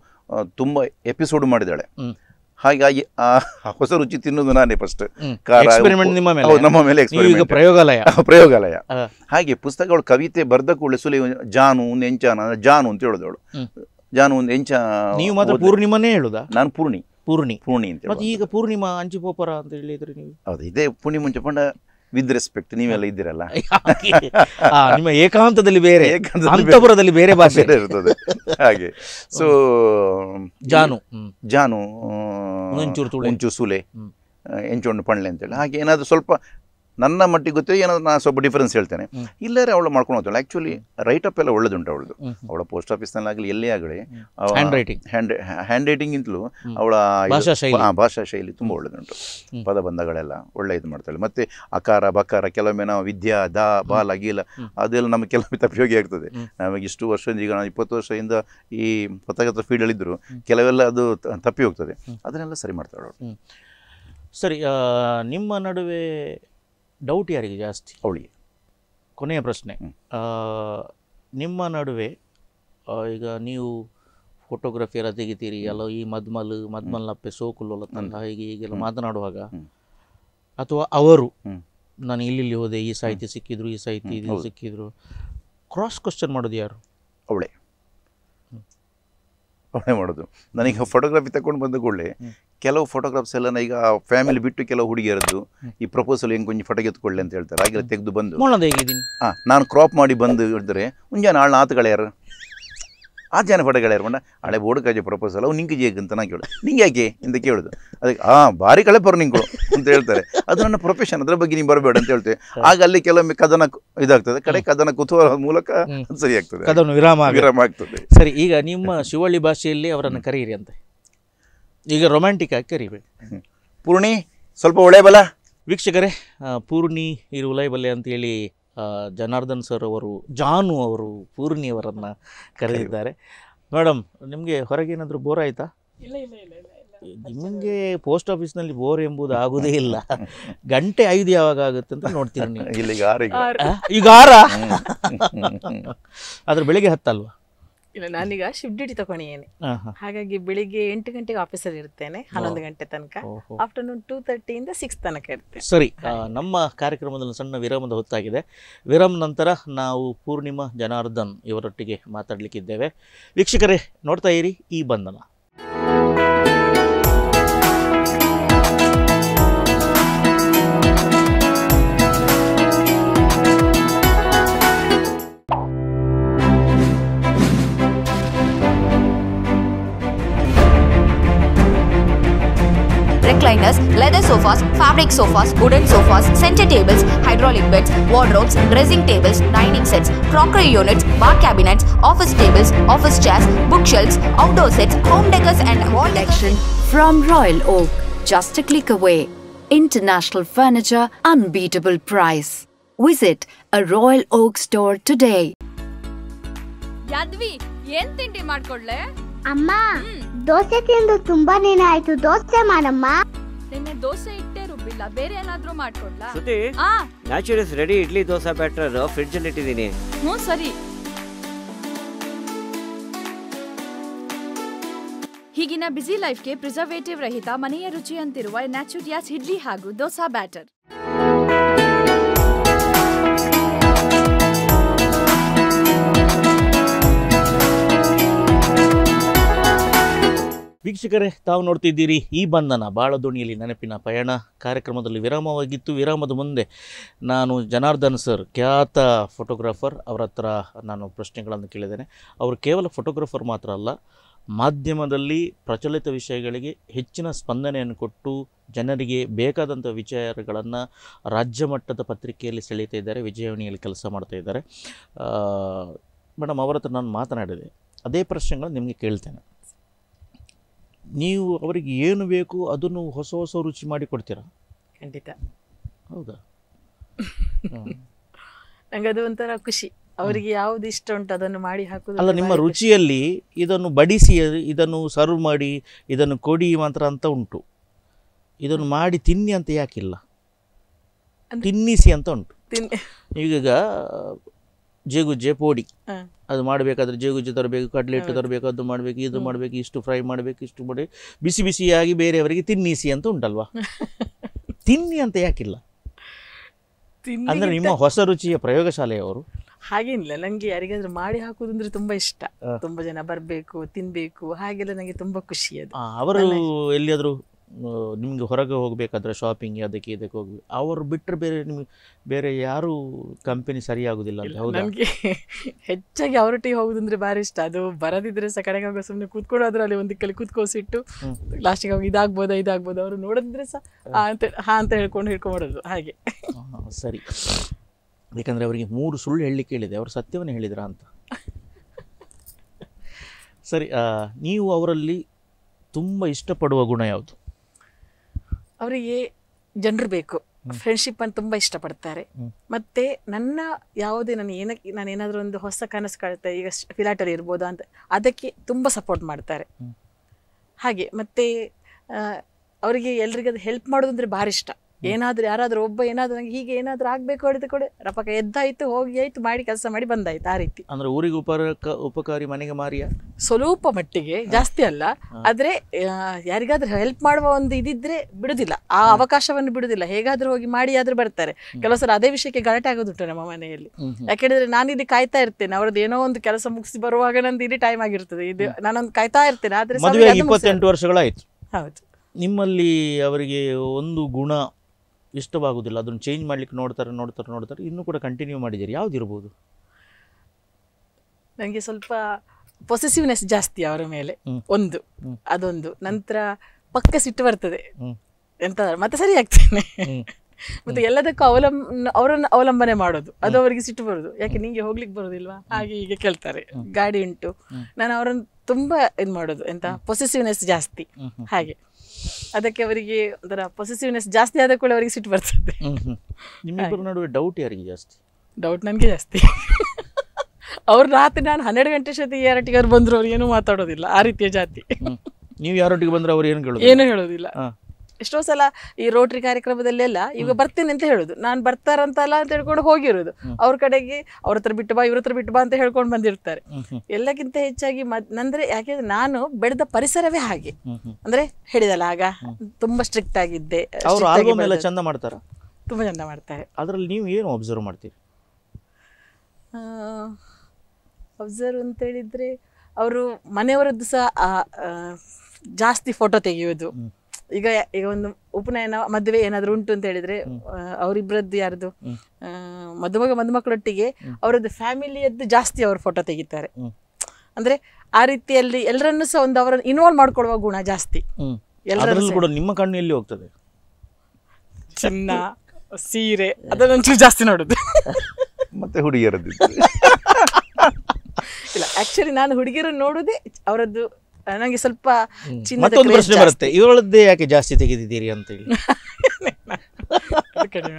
ತುಂಬ ಎಪಿಸೋಡ್ ಮಾಡಿದಾಳೆ ಹಾಗಾಗಿ ಆ ಹೊಸ ರುಚಿ ತಿನ್ನೋದು ನಾನೇ ಫಸ್ಟ್ ನಮ್ಮ ಮೇಲೆ ಪ್ರಯೋಗಾಲಯ *laughs* ಪ್ರಯೋಗಾಲಯ ಹಾಗೆ ಪುಸ್ತಕಗಳು ಕವಿತೆ ಬರ್ದ ಕೂಡಲೇ ಸುಲಿ ಜಾನು ನೆಂಚಾನ ಜಾನು ಅಂತ ಹೇಳಿದವಳು ಜಾನು ಒಂದು ಎಂಚ ನೀವು ಮಾತ್ರ ಪೂರ್ಣಿಮನೇ ಹೇಳುದಾ ನಾನು ಪೂರ್ಣಿ ಪೂರ್ಣಿ ಪೂರ್ಣಿ ಅಂತ ಮತ್ತೆ ಈಗ ಪೂರ್ಣಿಮಾ ಅಂಚಿಪೋಪರ ಅಂತ ಹೇಳಿದ್ರೆ ನೀವು ಹೌದು ಇದೇ ಪೂರ್ಣಿ ಮುಂಚೆ ಪಂಡ ವಿತ್ ರೆಸ್ಪೆಕ್ಟ್ ನೀವೆಲ್ಲ ಇದ್ದೀರಲ್ಲ *laughs* ನಿಮ್ಮ ಏಕಾಂತದಲ್ಲಿ ಬೇರೆ ಅಂತಪುರದಲ್ಲಿ ಬೇರೆ *laughs* ಭಾಷೆ ಇರ್ತದೆ ಹಾಗೆ ಸೊ ಜಾನು ಜಾನು ಒಂಚೂರು ಸುಲೆ ಎಂಚೊಂಡು ಪಣ್ಲೆ ಅಂತೇಳಿ ಹಾಗೆ ಏನಾದರೂ ಸ್ವಲ್ಪ ನನ್ನ ಮಟ್ಟಿಗೆ ಗೊತ್ತೋ ಏನಾದರೂ ನಾನು ಸ್ವಲ್ಪ ಡಿಫರೆನ್ಸ್ ಹೇಳ್ತೇನೆ ಇಲ್ಲೇ ಅವಳು ಮಾಡ್ಕೊಂಡು ಹೋಗ್ತಾಳೆ ಆ್ಯಕ್ಚುಲಿ ಅಪ್ ಎಲ್ಲ ಒಳ್ಳೆದುಂಟು ಅವಳದು ಅವಳ ಪೋಸ್ಟ್ ಆಫೀಸ್ನಲ್ಲಾಗಲಿ ಎಲ್ಲೇ ಆಗಲಿ ಹ್ಯಾಂಡ್ ರೈಟಿಂಗ್ ಹ್ಯಾಂಡ್ ಹ್ಯಾಂಡ್ ರೈಟಿಂಗಿಂತಲೂ ಅವಳ ಭಾಷಾ ಶೈಲಿ ತುಂಬ ಒಳ್ಳೇದುಂಟು ಪದ ಬಂಧಗಳೆಲ್ಲ ಒಳ್ಳೆ ಇದು ಮಾಡ್ತಾಳೆ ಮತ್ತೆ ಅಕಾರ ಬಕಾರ ಕೆಲವೊಮ್ಮೆ ನಾವು ವಿದ್ಯಾ ದ ಬಾಲ ಗೀಲ ಅದೆಲ್ಲ ನಮಗೆ ಕೆಲವೊಮ್ಮೆ ತಪ್ಪಿಯೋಗಿ ಆಗ್ತದೆ ನಮಗೆ ಇಷ್ಟು ವರ್ಷದಿಂದ ಈಗ ನಾನು ಇಪ್ಪತ್ತು ವರ್ಷದಿಂದ ಈ ಪತ್ರಕರ್ತ ಫೀಲ್ಡಲ್ಲಿದ್ದರು ಕೆಲವೆಲ್ಲ ಅದು ತಪ್ಪಿ ಹೋಗ್ತದೆ ಅದನ್ನೆಲ್ಲ ಸರಿ ಮಾಡ್ತಾಳೆ ಸರಿ ನಿಮ್ಮ ನಡುವೆ ಡೌಟ್ ಯಾರಿಗೆ ಜಾಸ್ತಿ ಅವಳಿಗೆ ಕೊನೆಯ ಪ್ರಶ್ನೆ ನಿಮ್ಮ ನಡುವೆ ಈಗ ನೀವು ಫೋಟೋಗ್ರಫಿ ಎಲ್ಲ ತೆಗಿತೀರಿ ಎಲ್ಲ ಈ ಮದ್ಮಲ್ ಮದ್ಮಲ್ನಪ್ಪೆ ಸೋಕುಲ್ಲೋಲ ತಂದ ಹೀಗೆ ಹೀಗೆಲ್ಲ ಮಾತನಾಡುವಾಗ ಅಥವಾ ಅವರು ನಾನು ಇಲ್ಲಿ ಹೋದೆ ಈ ಸಾಹಿತ್ಯ ಸಿಕ್ಕಿದ್ರು ಈ ಸಾಹಿತ್ಯ ಇದು ಸಿಕ್ಕಿದ್ರು ಕ್ರಾಸ್ ಕ್ವಶನ್ ಮಾಡೋದು ಯಾರು ಅವಳೇ ಅವಳೇ ಮಾಡೋದು ನನಗೆ ಫೋಟೋಗ್ರಫಿ ತಗೊಂಡು ಬಂದ ಕೂಡಲೇ ಕೆಲವು ಫೋಟೋಗ್ರಾಫ್ಸ್ ಎಲ್ಲ ಈಗ ಫ್ಯಾಮಿಲಿ ಬಿಟ್ಟು ಕೆಲವು ಹುಡುಗಿಯರದ್ದು ಈ ಪ್ರಪೋಸಲ್ ಹೆಂಗೆ ಕೊಂಚ ಫೋಟೋ ಎತ್ಕೊಳ್ಳಿ ಅಂತ ಹೇಳ್ತಾರೆ ಹಾಗೆಲ್ಲ ತೆಗೆದು ಬಂದು ಹಾಂ ನಾನು ಕ್ರಾಪ್ ಮಾಡಿ ಬಂದು ಇದ್ರೆ ಮುಂಜಾನೆ ಆಳ್ನ ಆತುಗಳ್ಯಾರು ಆ ಜನ ಫೋಟೋಗಳು ಯಾರು ಹಳೆ ಬೋರ್ಡ್ ಪ್ರಪೋಸಲ್ ಅವು ನಿಂಗೆ ಜೇಕ್ ಅಂತ ನಾನು ಕೇಳೋದು ನಿಂಗೆ ಯಾಕೆ ಅಂತ ಕೇಳೋದು ಅದಕ್ಕೆ ಆ ಭಾರಿ ಕಳೆ ಬರ್ ನಿಂಗಳು ಅಂತ ಹೇಳ್ತಾರೆ ಅದು ನನ್ನ ಪ್ರೊಫೆಷನ್ ಅದರ ಬಗ್ಗೆ ನೀವು ಬರಬೇಡ ಅಂತ ಹೇಳ್ತೇವೆ ಆಗ ಅಲ್ಲಿ ಕೆಲವೊಮ್ಮೆ ಕದನ ಇದಾಗ್ತದೆ ಕಡೆ ಕದನ ಕುತೂಹಲ ಮೂಲಕ ಸರಿ ಆಗ್ತದೆ ವಿರಾಮ ವಿರಾಮ ಆಗ್ತದೆ ಸರಿ ಈಗ ನಿಮ್ಮ ಶಿವಳ್ಳಿ ಭಾಷೆಯಲ್ಲಿ ಅವರನ್ನು ಕರೆಯಿರಿ ಅಂತ ಈಗ ರೊಮ್ಯಾಂಟಿಕ್ ಆಗಿ ಕರಿಬೇಕು ಪೂರ್ಣಿ ಸ್ವಲ್ಪ ಒಳ್ಳೆ ಬಲ ವೀಕ್ಷಕರೇ ಪೂರ್ಣಿ ಬಲೆ ಅಂತೇಳಿ ಜನಾರ್ದನ್ ಸರ್ ಅವರು ಜಾನು ಅವರು ಪೂರ್ಣಿಯವರನ್ನು ಕರೆದಿದ್ದಾರೆ ಮೇಡಮ್ ನಿಮಗೆ ಹೊರಗೇನಾದರೂ ಬೋರ್ ಆಯಿತಾ ಇಲ್ಲ ನಿಮಗೆ ಪೋಸ್ಟ್ ಆಫೀಸ್ನಲ್ಲಿ ಬೋರ್ ಎಂಬುದು ಆಗೋದೇ ಇಲ್ಲ ಗಂಟೆ ಐದು ಯಾವಾಗ ಆಗುತ್ತೆ ಅಂತ ನೋಡ್ತೀನಿ ಈಗ ಆರ ಆದರೆ ಬೆಳಿಗ್ಗೆ ಹತ್ತಲ್ವಾ ಇಲ್ಲ ನಾನೀಗ ಶಿಫ್ಟ್ ಡ್ಯೂಟಿ ತಗೊಂಡಿದ್ದೀನಿ ಹಾಗಾಗಿ ಬೆಳಿಗ್ಗೆ ಎಂಟು ಗಂಟೆಗೆ ಆಫೀಸಲ್ಲಿ ಇರ್ತೇನೆ ಹನ್ನೊಂದು ಗಂಟೆ ತನಕ ಆಫ್ಟರ್ನೂನ್ ಟೂ ತರ್ಟಿಯಿಂದ ಸಿಕ್ಸ್ ತನಕ ಇರ್ತೇನೆ ಸರಿ ನಮ್ಮ ಕಾರ್ಯಕ್ರಮದಲ್ಲಿ ಸಣ್ಣ ವಿರಾಮದ ಹೊತ್ತಾಗಿದೆ ವಿರಾಮ ನಂತರ ನಾವು ಪೂರ್ಣಿಮಾ ಜನಾರ್ದನ್ ಇವರೊಟ್ಟಿಗೆ ಮಾತಾಡ್ಲಿಕ್ಕಿದ್ದೇವೆ ವೀಕ್ಷಕರೇ ನೋಡ್ತಾ ಇರಿ ಈ ಬಂಧನ recliners, leather sofas, fabric sofas, wooden sofas, center tables, hydraulic beds, wardrobes, dressing tables, dining sets, crockery units, bar cabinets, office tables, office chairs, bookshelves, outdoor sets, home decors and wall collection from Royal Oak. Just a click away. International furniture, unbeatable price. Visit a Royal Oak store today. Yadvi ಏನ್ ತಿಂಡಿ ಅಮ್ಮ ದೋಸೆ ತಿಂದು ತುಂಬಾ ದಿನ ಆಯ್ತು ದೋಸೆ ಮಾಡಮ್ಮ ನಿನ್ನೆ ದೋಸೆ ಇಟ್ಟೇ ರುಬ್ಬಿಲ್ಲ ಬೇರೆ ಏನಾದ್ರೂ ಮಾಡ್ಕೊಡ್ಲಾ ಶ್ರುತಿ ಆ naturals ready idli dosa batter fridge ಅಲ್ಲಿ ಇಟ್ಟಿದ್ದೀನಿ ಹ್ಞೂ ಸರಿ ಹೀಗಿನ ಬ್ಯುಸಿ ಲೈಫ್ಗೆ ಪ್ರಿಸರ್ವೇಟಿವ್ ರಹಿತ ಮನೆಯ ರುಚಿಯಂತಿರುವ ನ್ಯಾಚುರಿಯಾಸ್ ಇಡ್ಲಿ ಹಾಗೂ ದೋಸಾ ಬ್ಯಾಟರ್ ವೀಕ್ಷಕರೇ ತಾವು ನೋಡ್ತಿದ್ದೀರಿ ಈ ಬಂಧನ ಬಾಳ ದೋಣಿಯಲ್ಲಿ ನೆನಪಿನ ಪಯಣ ಕಾರ್ಯಕ್ರಮದಲ್ಲಿ ವಿರಾಮವಾಗಿತ್ತು ವಿರಾಮದ ಮುಂದೆ ನಾನು ಜನಾರ್ದನ್ ಸರ್ ಖ್ಯಾತ ಫೋಟೋಗ್ರಾಫರ್ ಅವರ ಹತ್ರ ನಾನು ಪ್ರಶ್ನೆಗಳನ್ನು ಕೇಳಿದ್ದೇನೆ ಅವರು ಕೇವಲ ಫೋಟೋಗ್ರಾಫರ್ ಮಾತ್ರ ಅಲ್ಲ ಮಾಧ್ಯಮದಲ್ಲಿ ಪ್ರಚಲಿತ ವಿಷಯಗಳಿಗೆ ಹೆಚ್ಚಿನ ಸ್ಪಂದನೆಯನ್ನು ಕೊಟ್ಟು ಜನರಿಗೆ ಬೇಕಾದಂಥ ವಿಚಾರಗಳನ್ನು ರಾಜ್ಯ ಮಟ್ಟದ ಪತ್ರಿಕೆಯಲ್ಲಿ ಸೆಳೆಯುತ್ತಾ ಇದ್ದಾರೆ ವಿಜಯವಾಣಿಯಲ್ಲಿ ಕೆಲಸ ಮಾಡ್ತಾ ಇದ್ದಾರೆ ಮೇಡಮ್ ಅವರ ಹತ್ರ ನಾನು ಮಾತನಾಡಿದೆ ಅದೇ ಪ್ರಶ್ನೆಗಳನ್ನು ನಿಮಗೆ ಕೇಳ್ತೇನೆ ನೀವು ಅವರಿಗೆ ಏನು ಬೇಕು ಅದನ್ನು ಹೊಸ ಹೊಸ ರುಚಿ ಮಾಡಿ ಕೊಡ್ತೀರಾ ಖಂಡಿತ ಹೌದಾ *laughs* ನಂಗೆ ಅದು ಒಂಥರ ಖುಷಿ ಅವರಿಗೆ ಯಾವ್ದು ಇಷ್ಟ ಉಂಟು ಅದನ್ನು ಮಾಡಿ ಹಾಕುದು ಅಲ್ಲ ನಿಮ್ಮ ರುಚಿಯಲ್ಲಿ ಇದನ್ನು ಬಡಿಸಿ ಇದನ್ನು ಸರ್ವ್ ಮಾಡಿ ಇದನ್ನು ಕೊಡಿ ಮಾತ್ರ ಅಂತ ಉಂಟು ಇದನ್ನು ಮಾಡಿ ತಿನ್ನಿ ಅಂತ ಯಾಕಿಲ್ಲ ತಿನ್ನಿಸಿ ಅಂತ ಉಂಟು ಈಗ ಜೇಗುಜ್ಜೆ ಪೋಡಿ ಅದು ಮಾಡಬೇಕಾದ್ರೆ ಜೇಗುಜ್ಜಿ ತರಬೇಕು ಕಡಲೆ ಹಿಟ್ಟು ತರಬೇಕು ಅದು ಮಾಡಬೇಕು ಇದು ಮಾಡಬೇಕು ಇಷ್ಟು ಫ್ರೈ ಮಾಡಬೇಕು ಇಷ್ಟು ಮಾಡಿ ಬಿಸಿ ಬಿಸಿಯಾಗಿ ಬೇರೆಯವರಿಗೆ ತಿನ್ನಿಸಿ ಅಂತ ಉಂಟಲ್ವಾ *laughs* ತಿನ್ನಿ ಅಂತ ಯಾಕಿಲ್ಲ ಅಂದ್ರೆ ನಿಮ್ಮ ಹೊಸ ರುಚಿಯ ಪ್ರಯೋಗಶಾಲೆಯವರು ಹಾಗೇನಿಲ್ಲ ನನಗೆ ಯಾರಿಗಾದ್ರೂ ಮಾಡಿ ಹಾಕುದು ಅಂದ್ರೆ ತುಂಬಾ ಇಷ್ಟ ತುಂಬಾ ಜನ ಬರಬೇಕು ತಿನ್ಬೇಕು ಹಾಗೆಲ್ಲ ನನಗೆ ತುಂಬಾ ಖುಷಿ ಅದು ಅವರು ಎಲ್ಲಿಯಾದ್ರೂ ನಿಮಗೆ ಹೊರಗೆ ಹೋಗಬೇಕಾದ್ರೆ ಶಾಪಿಂಗ್ ಅದಕ್ಕೆ ಇದಕ್ಕೆ ಹೋಗಿ ಅವರು ಬಿಟ್ಟರೆ ಬೇರೆ ನಿಮಗೆ ಬೇರೆ ಯಾರು ಕಂಪನಿ ಸರಿಯಾಗುದಿಲ್ಲ ಅಂತ ಹೌದು ನಮಗೆ ಹೆಚ್ಚಾಗಿ ಅವರೊಟ್ಟಿಗೆ ಹೋಗೋದಂದ್ರೆ ಭಾರಿ ಇಷ್ಟ ಅದು ಬರದಿದ್ರೆ ಸಹ ಕಡೆಗೆ ಹೋಗೋ ಸುಮ್ಮನೆ ಕೂತ್ಕೊಂಡು ಅಲ್ಲಿ ಒಂದು ಕೂತ್ಕೋಸಿಟ್ಟು ಲಾಸ್ಟಿಗೆ ಹೋಗಿ ಇದಾಗ್ಬೋದಾ ಇದಾಗ್ಬೋದು ಅವರು ನೋಡಿದ್ರೆ ಸಹ ಅಂತ ಹಾ ಅಂತ ಹೇಳ್ಕೊಂಡು ಹೇಳ್ಕೊಂಡೋದು ಹಾಗೆ ಸರಿ ಯಾಕಂದ್ರೆ ಅವರಿಗೆ ಮೂರು ಸುಳ್ಳು ಹೇಳಲಿಕ್ಕೆ ಹೇಳಿದೆ ಅವರು ಸತ್ಯವನ್ನು ಹೇಳಿದ್ರ ಅಂತ ಸರಿ ನೀವು ಅವರಲ್ಲಿ ತುಂಬ ಇಷ್ಟಪಡುವ ಗುಣ ಯಾವುದು ಅವರಿಗೆ ಜನರು ಬೇಕು ಫ್ರೆಂಡ್ಶಿಪ್ ಅನ್ನು ತುಂಬ ಇಷ್ಟಪಡ್ತಾರೆ ಮತ್ತೆ ನನ್ನ ಯಾವುದೇ ನಾನು ಏನಕ್ಕೆ ನಾನು ಏನಾದರೂ ಒಂದು ಹೊಸ ಕನಸು ಕಾಣ್ತಾ ಈಗ ಫಿಲಾಟಲ್ಲಿ ಇರ್ಬೋದು ಅಂತ ಅದಕ್ಕೆ ತುಂಬ ಸಪೋರ್ಟ್ ಮಾಡ್ತಾರೆ ಹಾಗೆ ಮತ್ತೆ ಅವರಿಗೆ ಎಲ್ರಿಗೂ ಅದು ಹೆಲ್ಪ್ ಮಾಡೋದು ಅಂದರೆ ಭಾರಿ ಇಷ್ಟ ಏನಾದ್ರೂ ಯಾರಾದ್ರೂ ಒಬ್ಬ ಏನಾದ್ರೂ ನಂಗೆ ಹೀಗೆ ಏನಾದ್ರೂ ಆಗ್ಬೇಕು ಹೊಡೆದು ಕೊಡೆ ರಪಕ ಎದ್ದಾಯ್ತು ಹೋಗಿ ಆಯ್ತು ಮಾಡಿ ಕೆಲಸ ಮಾಡಿ ಬಂದಾಯ್ತು ಆ ರೀತಿ ಅಂದ್ರೆ ಊರಿಗೆ ಉಪಕಾರ ಉಪಕಾರಿ ಮನೆಗೆ ಮಾರಿಯ ಸ್ವಲ್ಪ ಮಟ್ಟಿಗೆ ಜಾಸ್ತಿ ಅಲ್ಲ ಆದ್ರೆ ಯಾರಿಗಾದ್ರೂ ಹೆಲ್ಪ್ ಮಾಡುವ ಒಂದು ಇದಿದ್ರೆ ಬಿಡುದಿಲ್ಲ ಆ ಅವಕಾಶವನ್ನು ಬಿಡುದಿಲ್ಲ ಹೇಗಾದ್ರೂ ಹೋಗಿ ಮಾಡಿ ಆದ್ರೂ ಬರ್ತಾರೆ ಕೆಲವು ಸಲ ಅದೇ ವಿಷಯಕ್ಕೆ ಗಲಾಟೆ ಆಗೋದುಂಟು ನಮ್ಮ ಮನೆಯಲ್ಲಿ ಯಾಕೆಂದ್ರೆ ನಾನು ಇಲ್ಲಿ ಕಾಯ್ತಾ ಇರ್ತೇನೆ ಅವ್ರದ್ದು ಏನೋ ಒಂದು ಕೆಲಸ ಮುಗಿಸಿ ಬರುವಾಗ ನಂದು ಇಲ್ಲಿ ಟೈಮ್ ಆಗಿರ್ತದೆ ಇದು ನಾನೊಂದು ಕಾಯ್ತಾ ಇರ್ತೇನೆ ಆದ್ರೆ ಇಪ್ಪತ್ತೆಂಟು ವರ್ಷಗಳಾಯ್ತು ಹೌದು ನಿಮ್ಮಲ್ಲಿ ಅವರಿಗೆ ಒಂದು ಗುಣ ಇಷ್ಟವಾಗೋದಿಲ್ಲ ಅದನ್ನು ಚೇಂಜ್ ಮಾಡಲಿಕ್ಕೆ ನೋಡ್ತಾರೆ ನೋಡ್ತಾರೆ ನೋಡ್ತಾರೆ ಇನ್ನೂ ಕೂಡ ಕಂಟಿನ್ಯೂ ಮಾಡಿದ್ದೀರಿ ಯಾವುದಿರ್ಬೋದು ನನಗೆ ಸ್ವಲ್ಪ ಪೊಸೆಸಿವ್ನೆಸ್ ಜಾಸ್ತಿ ಅವರ ಮೇಲೆ ಒಂದು ಅದೊಂದು ನಂತರ ಪಕ್ಕ ಸಿಟ್ಟು ಬರ್ತದೆ ಎಂತ ಮತ್ತೆ ಸರಿ ಆಗ್ತೇನೆ ಮತ್ತೆ ಎಲ್ಲದಕ್ಕೂ ಅವಲಂಬ ಅವರನ್ನು ಅವಲಂಬನೆ ಮಾಡೋದು ಅದು ಅವರಿಗೆ ಸಿಟ್ಟು ಬರೋದು ಯಾಕೆ ನಿಂಗೆ ಹೋಗ್ಲಿಕ್ಕೆ ಬರೋದಿಲ್ವಾ ಹಾಗೆ ಹೀಗೆ ಕೇಳ್ತಾರೆ ಗಾಡಿ ಉಂಟು ನಾನು ಅವರನ್ನು ತುಂಬಾ ಇದು ಮಾಡೋದು ಎಂತ ಪೊಸೆಸಿವ್ನೆಸ್ ಜಾಸ್ತಿ ಹಾಗೆ ಅದಕ್ಕೆ ಅವರಿಗೆ ಒಂಥರ ಪೊಸೆಸಿವ್ನೆಸ್ ಜಾಸ್ತಿ ಆದ ಕೂಡ ಅವರಿಗೆ ಸಿಟ್ಟು ಬರ್ತದೆ ನಿಮ್ಮಿಬ್ಬರ ನಡುವೆ ಡೌಟ್ ಯಾರಿಗೆ ಜಾಸ್ತಿ ಡೌಟ್ ನನಗೆ ಜಾಸ್ತಿ ಅವ್ರು ರಾತ್ರಿ ನಾನು ಹನ್ನೆರಡು ಗಂಟೆ ಸತಿ ಯಾರೊಟ್ಟಿಗೆ ಅವ್ರು ಬಂದ್ರು ಅವ್ರು ಏನೂ ಮಾತಾಡೋದಿಲ್ಲ ಆ ರೀತಿಯ ಜಾತಿ ನೀವು ಯಾರೊಟ್ಟಿಗೆ ಬಂದ್ರೆ ಅವ್ರು ಏನು ಏನು ಹೇಳೋದಿಲ್ಲ ಎಷ್ಟೋ ಸಲ ಈ ರೋಟರಿ ಕಾರ್ಯಕ್ರಮದಲ್ಲೆಲ್ಲ ಈಗ ಬರ್ತೇನೆ ಅಂತ ಹೇಳುದು ನಾನು ಬರ್ತಾರಂತಲ್ಲ ಅಂತ ಹೇಳ್ಕೊಂಡು ಹೋಗಿರೋದು ಅವ್ರ ಕಡೆಗೆ ಅವ್ರ ಹತ್ರ ಬಿಟ್ಟು ಬಾ ಇವ್ರ ಬಿಟ್ಟು ಬಾ ಅಂತ ಹೇಳ್ಕೊಂಡು ಬಂದಿರ್ತಾರೆ ಎಲ್ಲಕ್ಕಿಂತ ಹೆಚ್ಚಾಗಿ ಅಂದ್ರೆ ಯಾಕೆಂದ್ರೆ ನಾನು ಬೆಳೆದ ಪರಿಸರವೇ ಹಾಗೆ ಅಂದ್ರೆ ಹೇಳಿದಲ್ಲ ಆಗ ತುಂಬಾ ಸ್ಟ್ರಿಕ್ಟ್ ಆಗಿದ್ದೆ ಚಂದ ಮಾಡ್ತಾರೆ ತುಂಬಾ ಚಂದ ಮಾಡ್ತಾರೆ ಅದ್ರಲ್ಲಿ ನೀವು ಏನು ಅಬ್ಸರ್ವ್ ಮಾಡ್ತೀರಿ ಅಬ್ಸರ್ವ್ ಅಂತ ಹೇಳಿದ್ರೆ ಅವರು ಮನೆಯವರದ್ದು ಸಹ ಜಾಸ್ತಿ ಫೋಟೋ ತೆಗೆಯೋದು ಈಗ ಈಗ ಒಂದು ಉಪನಯನ ಮದುವೆ ಏನಾದ್ರು ಉಂಟು ಅಂತ ಹೇಳಿದ್ರೆ ಅವರಿಬ್ಬರದ್ದು ಯಾರದು ಮದುಮಗ ಮದುಮಕ್ಕಳೊಟ್ಟಿಗೆ ಅವರದ್ದು ಫ್ಯಾಮಿಲಿಯದ್ದು ಜಾಸ್ತಿ ಅವರು ಫೋಟೋ ತೆಗಿತಾರೆ ಅಂದ್ರೆ ಆ ರೀತಿಯಲ್ಲಿ ಎಲ್ಲರನ್ನು ಸಹ ಒಂದು ಅವರನ್ನು ಇನ್ವಾಲ್ವ್ ಮಾಡ್ಕೊಳ್ಳುವ ಗುಣ ಜಾಸ್ತಿ ಕೂಡ ನಿಮ್ಮ ಕಣ್ಣು ಎಲ್ಲಿ ಹೋಗ್ತದೆ ಚಿನ್ನ ಸೀರೆ *laughs* ಅದನ್ನೊಂಚೂರು ಜಾಸ್ತಿ ನೋಡುದು *laughs* ಮತ್ತೆ ಹುಡುಗಿಯರದ್ದು *laughs* ಇಲ್ಲ ಆಕ್ಚುಲಿ ನಾನು ಹುಡುಗಿಯರನ್ನು ನೋಡುದೇ ಅವರದ್ದು ನನಗೆ ಸ್ವಲ್ಪ ಮತ್ತೊಂದು ಪ್ರಶ್ನೆ ಬರುತ್ತೆ ಇವಳದ್ದೇ ಯಾಕೆ ಜಾಸ್ತಿ ತೆಗೆದಿದ್ದೀರಿ ಅಂತ ಹೇಳಿ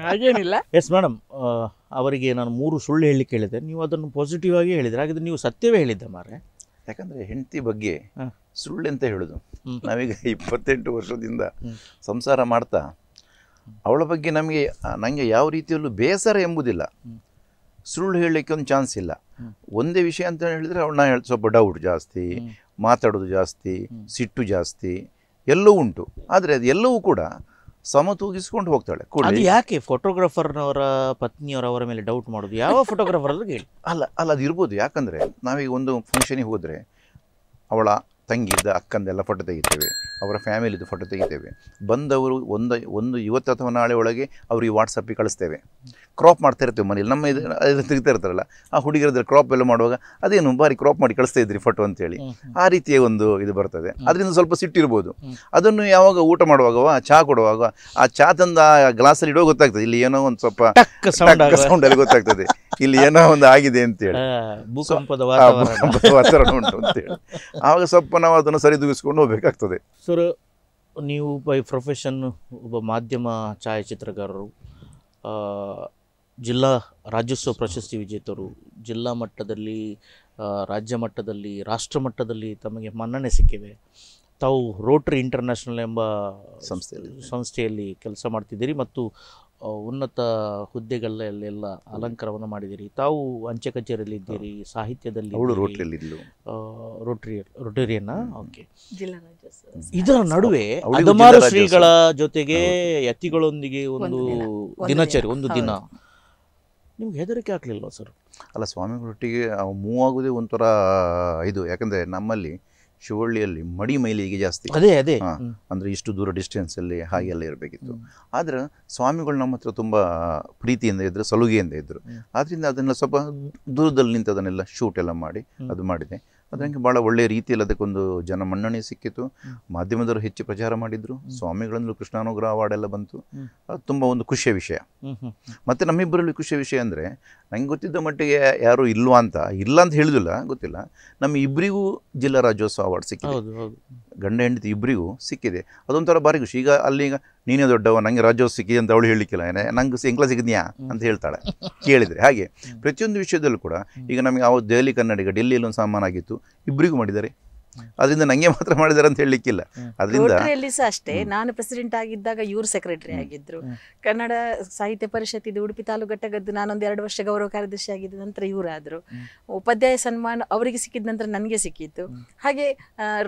ಹಾಗೇನಿಲ್ಲ ಎಸ್ ಮೇಡಮ್ ಅವರಿಗೆ ನಾನು ಮೂರು ಸುಳ್ಳು ಹೇಳಲಿಕ್ಕೆ ಕೇಳಿದೆ ನೀವು ಅದನ್ನು ಪಾಸಿಟಿವ್ ಆಗಿ ಹೇಳಿದ್ರೆ ಹಾಗಿದ್ರೆ ನೀವು ಸತ್ಯವೇ ಹೇಳಿದ್ದ ಮಾರೆ ಯಾಕಂದ್ರೆ ಹೆಂಡತಿ ಬಗ್ಗೆ ಸುಳ್ಳು ಅಂತ ಹೇಳುದು ನಾವೀಗ ಇಪ್ಪತ್ತೆಂಟು ವರ್ಷದಿಂದ ಸಂಸಾರ ಮಾಡ್ತಾ ಅವಳ ಬಗ್ಗೆ ನಮಗೆ ನನಗೆ ಯಾವ ರೀತಿಯಲ್ಲೂ ಬೇಸರ ಎಂಬುದಿಲ್ಲ ಸುಳ್ಳು ಹೇಳಲಿಕ್ಕೆ ಒಂದು ಚಾನ್ಸ್ ಇಲ್ಲ ಒಂದೇ ವಿಷಯ ಅಂತ ಹೇಳಿದ್ರೆ ಅವಳನ್ನ ಸ್ವಲ್ಪ ಡೌಟ್ ಜಾಸ್ತಿ ಮಾತಾಡೋದು ಜಾಸ್ತಿ ಸಿಟ್ಟು ಜಾಸ್ತಿ ಎಲ್ಲವೂ ಉಂಟು ಆದರೆ ಅದು ಎಲ್ಲವೂ ಕೂಡ ಸಮತೂಗಿಸ್ಕೊಂಡು ಹೋಗ್ತಾಳೆ ಅದು ಯಾಕೆ ಫೋಟೋಗ್ರಾಫರ್ನವರ ಪತ್ನಿಯವರವರ ಮೇಲೆ ಡೌಟ್ ಮಾಡೋದು ಯಾವ ಫೋಟೋಗ್ರಾಫರ್ ಹೇಳಿ ಅಲ್ಲ ಅಲ್ಲ ಅದು ಇರ್ಬೋದು ಯಾಕಂದರೆ ನಾವೀಗ ಒಂದು ಫಂಕ್ಷನಿಗೆ ಹೋದರೆ ಅವಳ ಇದ್ದ ಅಕ್ಕಂದೆಲ್ಲ ಫೋಟೋ ತೆಗಿತೇವೆ ಅವರ ಫ್ಯಾಮಿಲಿದು ಫೋಟೋ ತೆಗಿತೇವೆ ಬಂದವರು ಒಂದು ಒಂದು ಇವತ್ತು ಅಥವಾ ನಾಳೆ ಒಳಗೆ ಅವ್ರಿಗೆ ವಾಟ್ಸಪ್ಪಿಗೆ ಕಳಿಸ್ತೇವೆ ಕ್ರಾಪ್ ಮಾಡ್ತಾ ಇರ್ತೇವೆ ಮನೇಲಿ ನಮ್ಮ ಇದು ಅದನ್ನು ತೆಗಿತಾ ಇರ್ತಾರಲ್ಲ ಆ ಹುಡುಗಿರದ್ರೆ ಕ್ರಾಪ್ ಎಲ್ಲ ಮಾಡುವಾಗ ಅದೇನು ಬಾರಿ ಕ್ರಾಪ್ ಮಾಡಿ ಕಳಿಸ್ತಾ ಇದ್ರಿ ಫೋಟೋ ಅಂತೇಳಿ ಆ ರೀತಿಯ ಒಂದು ಇದು ಬರ್ತದೆ ಅದರಿಂದ ಸ್ವಲ್ಪ ಸಿಟ್ಟಿರ್ಬೋದು ಅದನ್ನು ಯಾವಾಗ ಊಟ ಮಾಡುವಾಗ ಚಹಾ ಕೊಡುವಾಗ ಆ ಚಹಾ ತಂದ ಆ ಗ್ಲಾಸಲ್ಲಿ ಇಡೋ ಗೊತ್ತಾಗ್ತದೆ ಇಲ್ಲಿ ಏನೋ ಒಂದು ಸ್ವಲ್ಪ ಸೌಂಡಲ್ಲಿ ಗೊತ್ತಾಗ್ತದೆ ಇಲ್ಲಿ ಏನೋ ಒಂದು ಆಗಿದೆ ಅಂತೇಳಿ ಭೂಕಂಪದ ಉಂಟು ಅಂತೇಳಿ ಆವಾಗ ಸ್ವಲ್ಪ ನಾವು ಅದನ್ನು ಸರಿದೂಗಿಸ್ಕೊಂಡು ಹೋಗಬೇಕಾಗ್ತದೆ ಸರ್ ನೀವು ಬೈ ಪ್ರೊಫೆಷನ್ ಒಬ್ಬ ಮಾಧ್ಯಮ ಛಾಯಾಚಿತ್ರಕಾರರು ಜಿಲ್ಲಾ ರಾಜ್ಯೋತ್ಸವ ಪ್ರಶಸ್ತಿ ವಿಜೇತರು ಜಿಲ್ಲಾ ಮಟ್ಟದಲ್ಲಿ ರಾಜ್ಯ ಮಟ್ಟದಲ್ಲಿ ರಾಷ್ಟ್ರ ಮಟ್ಟದಲ್ಲಿ ತಮಗೆ ಮನ್ನಣೆ ಸಿಕ್ಕಿದೆ ತಾವು ರೋಟ್ರಿ ಇಂಟರ್ನ್ಯಾಷನಲ್ ಎಂಬ ಸಂಸ್ಥೆಯಲ್ಲಿ ಸಂಸ್ಥೆಯಲ್ಲಿ ಕೆಲಸ ಮಾಡ್ತಿದ್ದೀರಿ ಮತ್ತು ಉನ್ನತ ಹುದ್ದೆಗಳಲ್ಲೆಲ್ಲ ಅಲಂಕಾರವನ್ನು ಮಾಡಿದ್ದೀರಿ ತಾವು ಅಂಚೆ ಕಚೇರಿಯಲ್ಲಿ ಇದ್ದೀರಿ ಸಾಹಿತ್ಯದಲ್ಲಿ ರೋಟರಿ ರೋಟರಿಯನ್ನ ಓಕೆ ಇದರ ನಡುವೆ ಶ್ರೀಗಳ ಜೊತೆಗೆ ಯತಿಗಳೊಂದಿಗೆ ಒಂದು ದಿನಚರಿ ಒಂದು ದಿನ ನಿಮ್ಗೆ ಹೆದರಿಕೆ ಆಗಲಿಲ್ಲ ಸರ್ ಅಲ್ಲ ಸ್ವಾಮಿಗಳೊಟ್ಟಿಗೆ ಮೂವ್ ಆಗೋದೇ ಒಂಥರ ಇದು ಯಾಕಂದರೆ ನಮ್ಮಲ್ಲಿ ಶಿವಳ್ಳಿಯಲ್ಲಿ ಮಡಿ ಮೈಲಿಗೆ ಜಾಸ್ತಿ ಅದೇ ಅದೇ ಅಂದ್ರೆ ಇಷ್ಟು ದೂರ ಅಲ್ಲಿ ಹಾಗೆಲ್ಲ ಇರಬೇಕಿತ್ತು ಆದ್ರೆ ಸ್ವಾಮಿಗಳು ನಮ್ಮ ಹತ್ರ ತುಂಬಾ ಪ್ರೀತಿಯಿಂದ ಇದ್ರು ಸಲುಗೆಯಿಂದ ಇದ್ರು ಆದ್ರಿಂದ ಅದನ್ನ ಸ್ವಲ್ಪ ದೂರದಲ್ಲಿ ನಿಂತು ಅದನ್ನೆಲ್ಲ ಶೂಟ್ ಎಲ್ಲ ಮಾಡಿ ಅದು ಮಾಡಿದೆ ಅದಕ್ಕೆ ಭಾಳ ಒಳ್ಳೆಯ ರೀತಿಯಲ್ಲಿ ಅದಕ್ಕೊಂದು ಜನ ಮನ್ನಣೆ ಸಿಕ್ಕಿತು ಮಾಧ್ಯಮದವರು ಹೆಚ್ಚು ಪ್ರಚಾರ ಮಾಡಿದರು ಸ್ವಾಮಿಗಳಂದಲೂ ಕೃಷ್ಣಾನುಗ್ರಹ ಎಲ್ಲ ಬಂತು ಅದು ತುಂಬ ಒಂದು ಖುಷಿಯ ವಿಷಯ ಮತ್ತು ನಮ್ಮಿಬ್ಬರಲ್ಲಿ ಖುಷಿಯ ವಿಷಯ ಅಂದರೆ ನಂಗೆ ಗೊತ್ತಿದ್ದ ಮಟ್ಟಿಗೆ ಯಾರು ಇಲ್ವಾ ಅಂತ ಇಲ್ಲ ಅಂತ ಹೇಳಿದಿಲ್ಲ ಗೊತ್ತಿಲ್ಲ ನಮ್ಮ ಇಬ್ಬರಿಗೂ ಜಿಲ್ಲಾ ರಾಜ್ಯೋತ್ಸವ ಅವಾರ್ಡ್ ಸಿಕ್ಕಿದೆ ಗಂಡ ಹೆಂಡತಿ ಇಬ್ಬರಿಗೂ ಸಿಕ್ಕಿದೆ ಅದೊಂಥರ ಭಾರಿ ಖುಷಿ ಈಗ ಅಲ್ಲಿ ಈಗ ನೀನೇ ದೊಡ್ಡವ ನಂಗೆ ರಾಜ್ಯೋತ್ಸವ ಸಿಕ್ಕಿದೆ ಅಂತ ಅವಳು ಏನೇ ನಂಗೆ ಸಿಂಕ್ಲ ಸಿಗಿದ್ಯಾ ಅಂತ ಹೇಳ್ತಾಳೆ ಕೇಳಿದರೆ ಹಾಗೆ ಪ್ರತಿಯೊಂದು ವಿಷಯದಲ್ಲೂ ಕೂಡ ಈಗ ನಮಗೆ ಆ ದೆಹಲಿ ಕನ್ನಡಿಗ ಡೆಲ್ಲಿಯಲ್ಲಿ ಒಂದು ಆಗಿತ್ತು ಇಬ್ಬರಿಗೂ ಮಾಡಿದ್ದಾರೆ ಅದರಿಂದ ನಂಗೆ ಮಾತ್ರ ಮಾಡಿದಾರೆ ಅಂತ ಹೇಳಲಿಕ್ಕಿಲ್ಲ ಅದರಿಂದ ಸಹ ಅಷ್ಟೇ ನಾನು ಪ್ರೆಸಿಡೆಂಟ್ ಆಗಿದ್ದಾಗ ಇವರು ಸೆಕ್ರೆಟರಿ ಆಗಿದ್ರು ಕನ್ನಡ ಸಾಹಿತ್ಯ ಪರಿಷತ್ ಇದು ಉಡುಪಿ ತಾಲೂಕು ಘಟಕದ್ದು ನಾನೊಂದು ಎರಡು ವರ್ಷ ಗೌರವ ಕಾರ್ಯದರ್ಶಿ ಆಗಿದ್ದ ನಂತರ ಇವರಾದ್ರು ಉಪಾಧ್ಯಾಯ ಸನ್ಮಾನ ಅವರಿಗೆ ಸಿಕ್ಕಿದ ನಂತರ ನನಗೆ ಸಿಕ್ಕಿತ್ತು ಹಾಗೆ